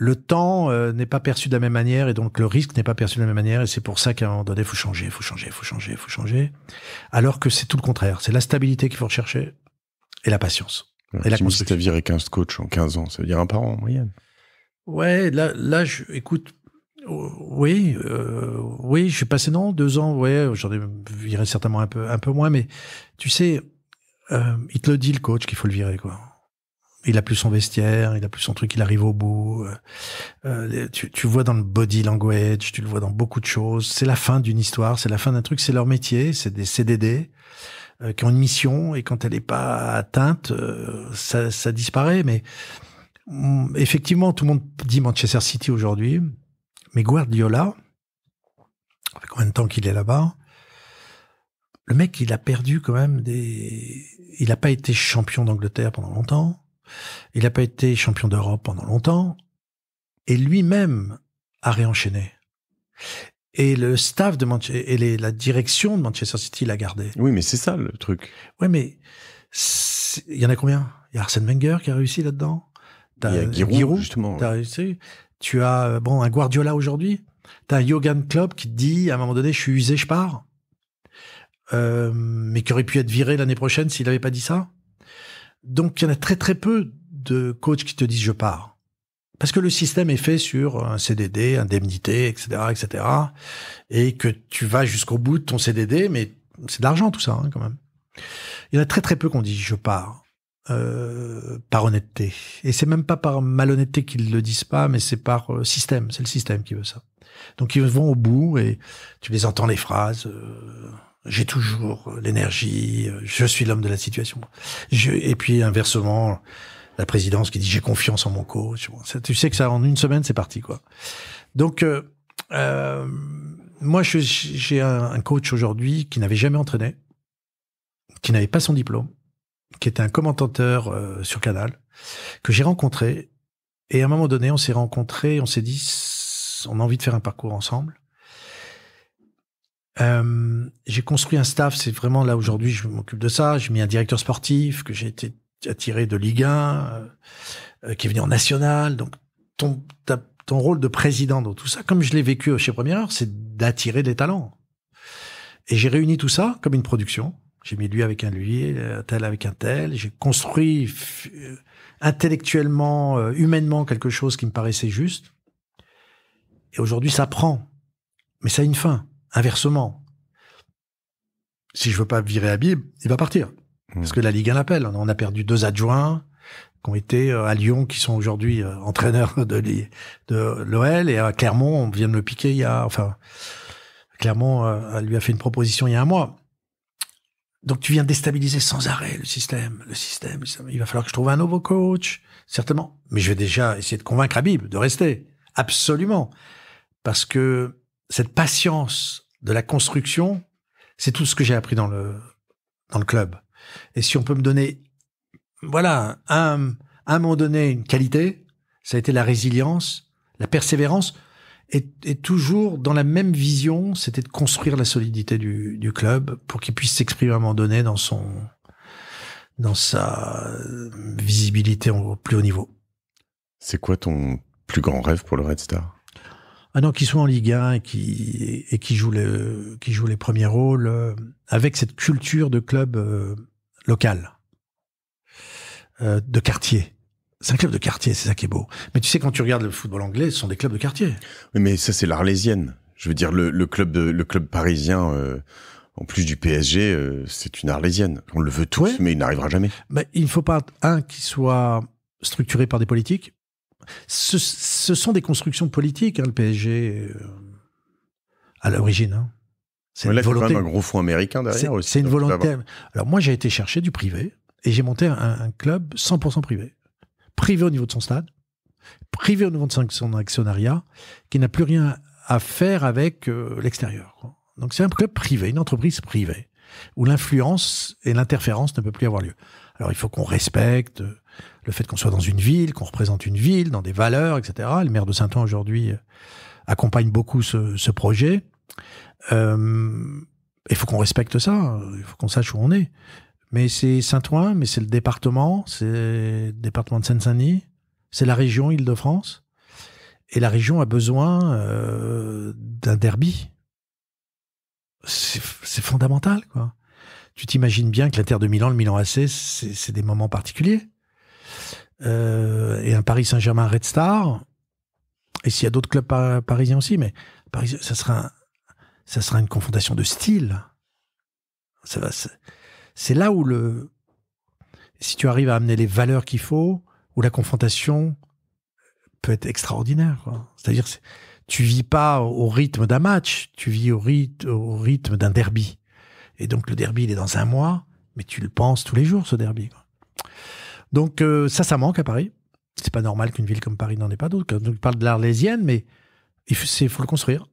Le temps euh, n'est pas perçu de la même manière et donc le risque n'est pas perçu de la même manière et c'est pour ça qu'à un moment donné, faut changer, il faut changer, il faut changer, il faut changer. Alors que c'est tout le contraire. C'est la stabilité qu'il faut rechercher et la patience. et la tu Si viré 15 coachs en 15 ans, ça veut dire un par an en moyenne. Ouais, là, là, je, écoute, euh, oui, euh, oui, je suis passé non deux ans. Ouais, j'en ai viré certainement un peu, un peu moins, mais tu sais, euh, il te le dit le coach qu'il faut le virer quoi. Il a plus son vestiaire, il a plus son truc, il arrive au bout. tu, tu vois dans le body language, tu le vois dans beaucoup de choses. C'est la fin d'une histoire, c'est la fin d'un truc, c'est leur métier, c'est des CDD qui ont une mission et quand elle n'est pas atteinte, ça, ça disparaît. Mais mm, effectivement, tout le monde dit Manchester City aujourd'hui. Mais Guardiola, ça fait combien de temps qu'il est là-bas Le mec, il a perdu quand même des. Il n'a pas été champion d'Angleterre pendant longtemps. Il n'a pas été champion d'Europe pendant longtemps. Et lui-même a réenchaîné. Et le staff de Manchester, et la direction de Manchester City l'a gardé. Oui, mais c'est ça le truc. Oui, mais il y en a combien Il y a Arsène Wenger qui a réussi là-dedans. Il y a Giroud, Giroud justement. As réussi. Tu as euh, bon un Guardiola aujourd'hui. Tu as Yogan Club qui te dit à un moment donné, je suis usé, je pars. Euh, mais qui aurait pu être viré l'année prochaine s'il n'avait pas dit ça. Donc il y en a très très peu de coachs qui te disent je pars. Parce que le système est fait sur un CDD, indemnité, etc., etc., et que tu vas jusqu'au bout de ton CDD, mais c'est de l'argent tout ça hein, quand même. Il y en a très très peu qu'on dit je pars. Euh, par honnêteté. Et c'est même pas par malhonnêteté qu'ils le disent pas, mais c'est par euh, système. C'est le système qui veut ça. Donc ils vont au bout et tu les entends les phrases. Euh, j'ai toujours l'énergie. Je suis l'homme de la situation. Je, et puis inversement, la présidence qui dit j'ai confiance en mon coach. tu sais que ça en une semaine c'est parti quoi. Donc moi j'ai un coach aujourd'hui qui n'avait jamais entraîné, qui n'avait pas son diplôme qui était un commentateur euh, sur Canal, que j'ai rencontré. Et à un moment donné, on s'est rencontrés, on s'est dit, on a envie de faire un parcours ensemble. Euh, j'ai construit un staff, c'est vraiment là aujourd'hui, je m'occupe de ça. J'ai mis un directeur sportif que j'ai été attiré de Ligue 1, euh, qui est venu en national. Donc, ton, ton rôle de président dans tout ça, comme je l'ai vécu chez Première Heure, c'est d'attirer des talents. Et j'ai réuni tout ça comme une production. J'ai mis lui avec un lui, euh, tel avec un tel. J'ai construit euh, intellectuellement, euh, humainement quelque chose qui me paraissait juste. Et aujourd'hui, ça prend. Mais ça a une fin. Inversement. Si je veux pas virer Habib, il va partir. Mmh. Parce que la Ligue 1 l'appelle. On a perdu deux adjoints qui ont été à Lyon, qui sont aujourd'hui entraîneurs de l'OL. Et à Clermont, on vient de le piquer il y a... Enfin, Clermont lui a fait une proposition il y a un mois. Donc tu viens déstabiliser sans arrêt le système, le système. Il va falloir que je trouve un nouveau coach, certainement. Mais je vais déjà essayer de convaincre Habib de rester, absolument, parce que cette patience de la construction, c'est tout ce que j'ai appris dans le dans le club. Et si on peut me donner, voilà, à un moment donné, une qualité, ça a été la résilience, la persévérance et toujours dans la même vision, c'était de construire la solidité du, club pour qu'il puisse s'exprimer à un moment donné dans son dans sa visibilité au plus haut niveau. C'est quoi ton plus grand rêve pour le Red Star Ah non, qu'il soit en Ligue 1 et qui et qui joue qui joue les premiers rôles euh, avec cette culture de club euh, local, euh, de quartier. C'est un club de quartier, c'est ça qui est beau. Mais tu sais, quand tu regardes le football anglais, ce sont des clubs de quartier. Oui, mais ça, c'est l'arlésienne. Je veux dire, le, club, le club parisien, euh, en plus du PSG, euh, c'est une arlésienne. On le veut tous, mais il n'arrivera jamais. Mais il ne faut pas, un, qui soit structuré par des politiques. Ce, sont des constructions politiques, hein, le PSG, euh, à l'origine. Hein. C'est une volonté... un gros fonds américain derrière C'est une volonté. Alors moi, j'ai été chercher du privé et j'ai monté un club 100% privé privé au niveau de son stade, privé au niveau de son actionnariat, qui n'a plus rien à faire avec euh, l'extérieur. Donc c'est un club privé, une entreprise privée, où l'influence et l'interférence ne peuvent plus avoir lieu. Alors il faut qu'on respecte euh, le fait qu'on soit dans une ville, qu'on représente une ville, dans des valeurs, etc. Le maire de Saint-Ouen aujourd'hui euh, accompagne beaucoup ce, projet. il faut qu'on respecte ça, il faut qu'on sache où on est. Mais c'est Saint-Ouen, mais c'est le département, c'est le département de Seine-Saint-Denis, c'est la région Île-de-France. Et la région a besoin euh, d'un derby. C'est fondamental, quoi. Tu t'imagines bien que la terre de Milan, le Milan AC, c'est des moments particuliers. Euh, et un Paris Saint-Germain Red Star, et s'il y a d'autres clubs parisiens aussi, mais Paris, ça sera, ça sera une confrontation de style. Ça va, c'est là où le. Si tu arrives à amener les valeurs qu'il faut, où la confrontation peut être extraordinaire. C'est-à-dire, tu vis pas au rythme d'un match, tu vis au, rythme d'un derby. Et donc, le derby, il est dans un mois, mais tu le penses tous les jours, ce derby. Donc, euh, ça, ça manque à Paris. C'est pas normal qu'une ville comme Paris n'en ait pas d'autres. Donc, on parle de l'Arlésienne, mais il faut le construire.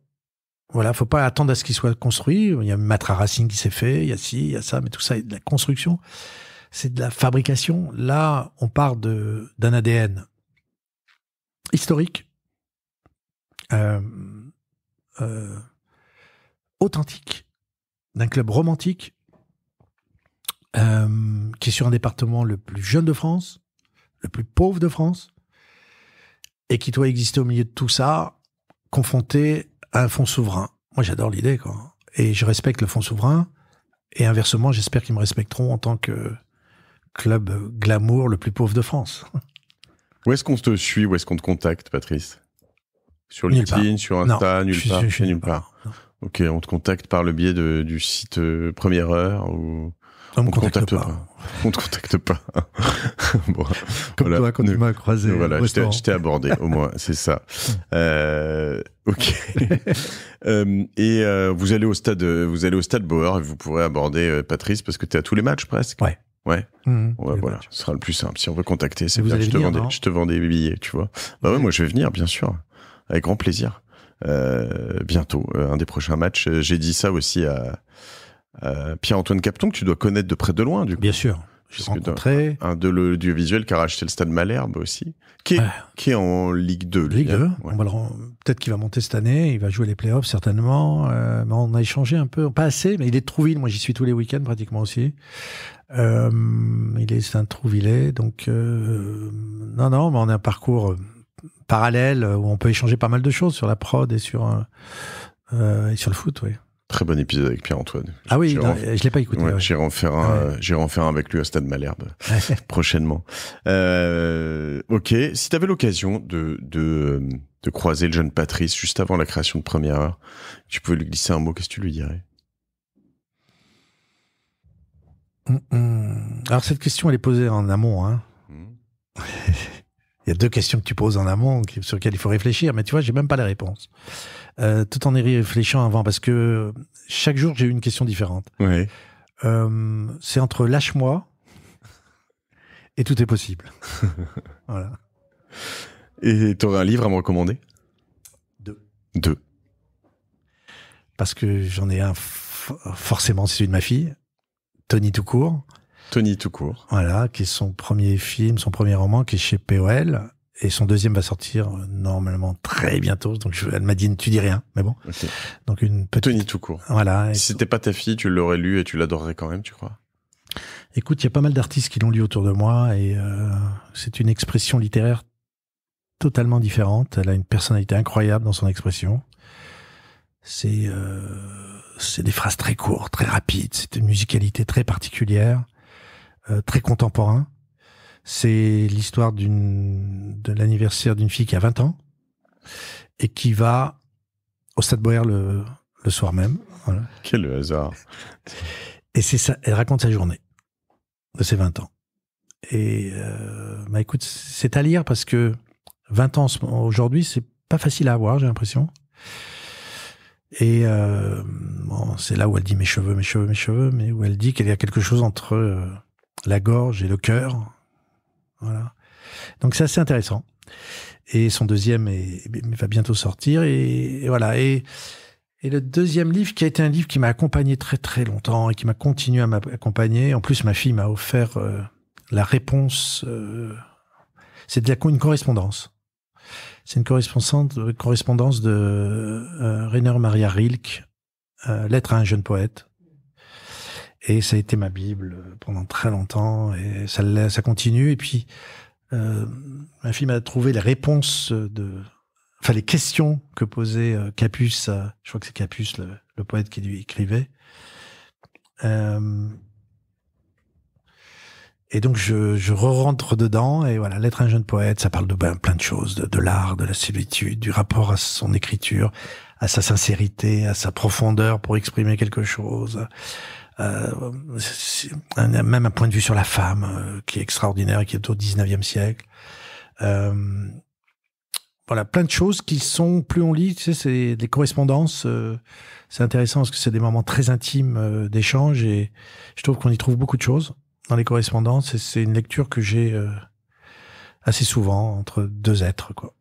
Voilà, faut pas attendre à ce qu'il soit construit. Il y a Matra Racing qui s'est fait, il y a ci, il y a ça, mais tout ça est de la construction, c'est de la fabrication. Là, on part de d'un ADN historique, euh, euh, authentique, d'un club romantique euh, qui est sur un département le plus jeune de France, le plus pauvre de France, et qui doit exister au milieu de tout ça, confronté un fonds souverain. Moi, j'adore l'idée, quoi. Et je respecte le fonds souverain. Et inversement, j'espère qu'ils me respecteront en tant que club glamour le plus pauvre de France. Où est-ce qu'on te suit Où est-ce qu'on te contacte, Patrice Sur LinkedIn, sur Insta, nulle, part, Ok, on te contacte par le biais de, du site euh, Première Heure ou on, te contacte, pas. [LAUGHS] on te contacte pas. Hein. [LAUGHS] bon, Comme toi, quand tu m'as croisé. Voilà, je t'ai abordé, au moins, [LAUGHS] c'est ça. Euh, ok. Euh, et euh, vous allez au stade, vous allez au stade Bauer et vous pourrez aborder Patrice parce que tu es à tous les matchs presque. Ouais. Ouais. Mmh, voilà, ce sera le plus simple. Si on veut contacter, c'est bien. Je te, vendais je te vends des billets, tu vois. Bah ouais, moi je vais venir, bien sûr. Avec grand plaisir. bientôt, un des prochains matchs. J'ai dit ça aussi à, euh, Pierre-Antoine Capton, que tu dois connaître de près de loin, du coup. Bien sûr. Je Un, un de l'audiovisuel qui a racheté le stade Malherbe aussi, qui est, en Ligue 2. Ligue 2. Hein. Peut-être qu'il va monter cette année, il va jouer les playoffs certainement. Euh, on a échangé un peu, pas assez, mais il est de Trouville. Moi, j'y suis tous les week-ends pratiquement aussi. Euh, il est, un Trouvillet. Donc, non, non, mais on a un parcours parallèle où on peut échanger pas mal de choses sur la prod et sur le foot, oui. Très bon épisode avec Pierre-Antoine. Ah oui, je l'ai pas écouté. Euh, j'irai en, faire un, avec lui au Stade Malherbe [LAUGHS] prochainement. Euh, ok, si tu avais l'occasion de, euh, de, croiser le jeune Patrice juste avant la création de Première Heure, tu pouvais lui glisser un mot, qu'est-ce que tu lui dirais hum, hum. Alors cette question, elle est posée en amont. Hein. Hum. [LAUGHS] il y a deux questions que tu poses en amont sur lesquelles il faut réfléchir, mais tu vois, j'ai même pas la réponse. Euh, tout en y réfléchissant avant, parce que chaque jour, j'ai eu une question différente. Oui. Euh, c'est entre lâche-moi et tout est possible. [LAUGHS] voilà. Et tu aurais un livre à me recommander Deux. Deux. Parce que j'en ai un, forcément, c'est celui de ma fille, Tony tout court. Tony tout Voilà, qui est son premier film, son premier roman, qui est chez POL et son deuxième va sortir euh, normalement très bientôt. Donc je, elle m'a dit tu dis rien, mais bon. Donc une petite. Tony tout court. Voilà. Si c'était pas ta fille, tu l'aurais lu et tu l'adorerais quand même, tu crois Écoute, il y a pas mal d'artistes qui l'ont lu autour de moi et euh, c'est une expression littéraire totalement différente. Elle a une personnalité incroyable dans son expression. C'est euh, c'est des phrases très courtes, très rapides. C'est une musicalité très particulière, très contemporain. C'est l'histoire d'une, de l'anniversaire d'une fille qui a 20 ans et qui va au Stade Boer le, le soir même. Quel hasard. Et c'est ça, elle raconte sa journée de ses 20 ans. Et euh, bah écoute, c'est à lire parce que 20 ans aujourd'hui, c'est pas facile à avoir, j'ai l'impression. Et euh, bon, c'est là où elle dit mes cheveux, mes cheveux, mes cheveux, mais où elle dit qu'il y a quelque chose entre euh, la gorge et le cœur, voilà. Donc c'est assez intéressant. Et son deuxième va bientôt sortir. Et, voilà. Et, le deuxième livre, qui a été un livre qui m'a accompagné très très longtemps et qui m'a continué à m'accompagner. En plus, ma fille m'a offert euh, la réponse. Euh, c'est une correspondance. C'est une correspondance, de euh, Rainer Maria Rilke, Lettre à un jeune poète, et ça a été ma Bible euh, pendant très longtemps, et ça, ça continue. Et puis, euh, ma fille m'a trouvé les réponses de, enfin les questions que posait euh, Capus, je crois que c'est Capus, le, poète qui lui écrivait. Euh, et donc je, je re-rentre dedans et voilà, l'être un jeune poète, ça parle de ben, plein de choses, de, de l'art, de la solitude, du rapport à son écriture, à sa sincérité, à sa profondeur pour exprimer quelque chose, euh, même un point de vue sur la femme euh, qui est extraordinaire et qui est au 19e siècle. Euh, voilà, plein de choses qui sont, plus on lit, tu sais, c'est des correspondances, euh, c'est intéressant parce que c'est des moments très intimes d'échange et je trouve qu'on y trouve beaucoup de choses dans les correspondances et c'est une lecture que j'ai assez souvent entre deux êtres quoi.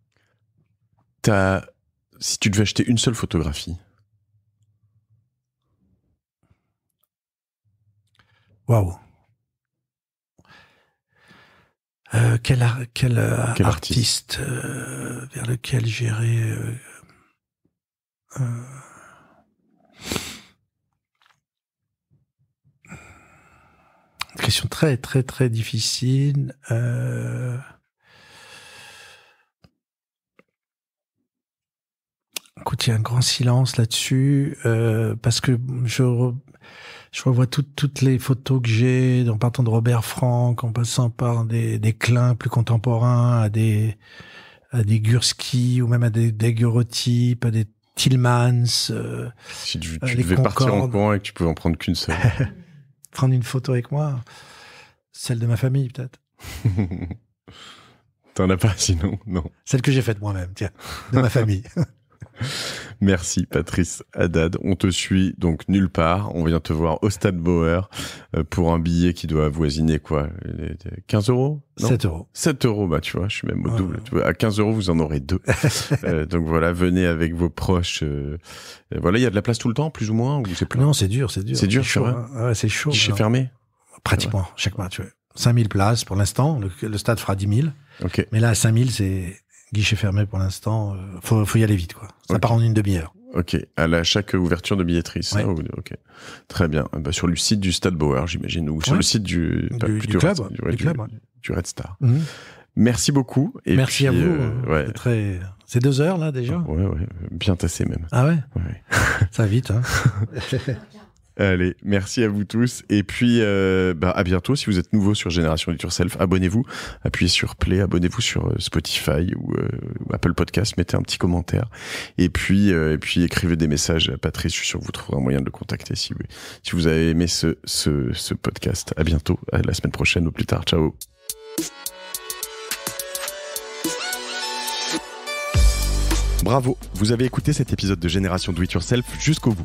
As, si tu devais acheter une seule photographie, Waouh. Euh, quel, euh, quel, artiste, euh, vers lequel gérer Une question très très très difficile. Écoute, il y a un grand silence là-dessus parce que je je revois toutes toutes les photos que j'ai, en partant de Robert Franck, en passant par des, des clins plus contemporains, à des, à des Gursky, ou même à des daguerreotypes, à des Tillmans. Euh, si tu, euh, tu devais partir en courant et que tu pouvais en prendre qu'une seule. [LAUGHS] prendre une photo avec moi, celle de ma famille peut-être. [LAUGHS] T'en as pas sinon, non. Celle que j'ai faite moi-même, tiens, de ma [LAUGHS] famille. Merci Patrice Haddad. On te suit donc nulle part. On vient te voir au Stade Bauer euh, pour un billet qui doit avoisiner quoi 15 euros 7 euros. 7 euros, bah tu vois, je suis même au double. à 15 euros, vous en aurez deux. [LAUGHS] Euh, donc voilà, venez avec vos proches. Euh, voilà, il y a de la place tout le temps, plus ou moins Non, c'est dur, c'est dur. C'est dur, c'est chaud. Hein. c'est chaud. Hein. fermé Pratiquement, chaque match. 5000 places pour l'instant. Le, stade fera 10 000. Mais là, à 5000, c'est guichet fermé pour l'instant. Euh, faut, faut y aller vite, quoi. Ça part en une demi-heure. Ok, à chaque ouverture de billetterie, très bien. Ah bah, sur le site du Stade Bauer, j'imagine, ou sur le site du, Red, Star. Mhm. Merci beaucoup. Merci à vous. Euh, hein. C'est deux heures là déjà. Ouais, ouais, bien tassé même. Ah ouais. Ça va vite. Hein. [LAUGHS] Allez, merci à vous tous. Et puis, euh, bah, à bientôt. Si vous êtes nouveau sur Génération It Self, abonnez-vous. Appuyez sur Play, abonnez-vous sur euh, Spotify ou euh, Apple Podcast. Mettez un petit commentaire. Et puis, et puis écrivez des messages à Patrice. Je suis sûr que vous trouverez un moyen de le contacter si vous, avez aimé ce, ce podcast. À bientôt. À la semaine prochaine ou plus tard. Ciao. Bravo, vous avez écouté cet épisode de Génération Do It Yourself jusqu'au bout.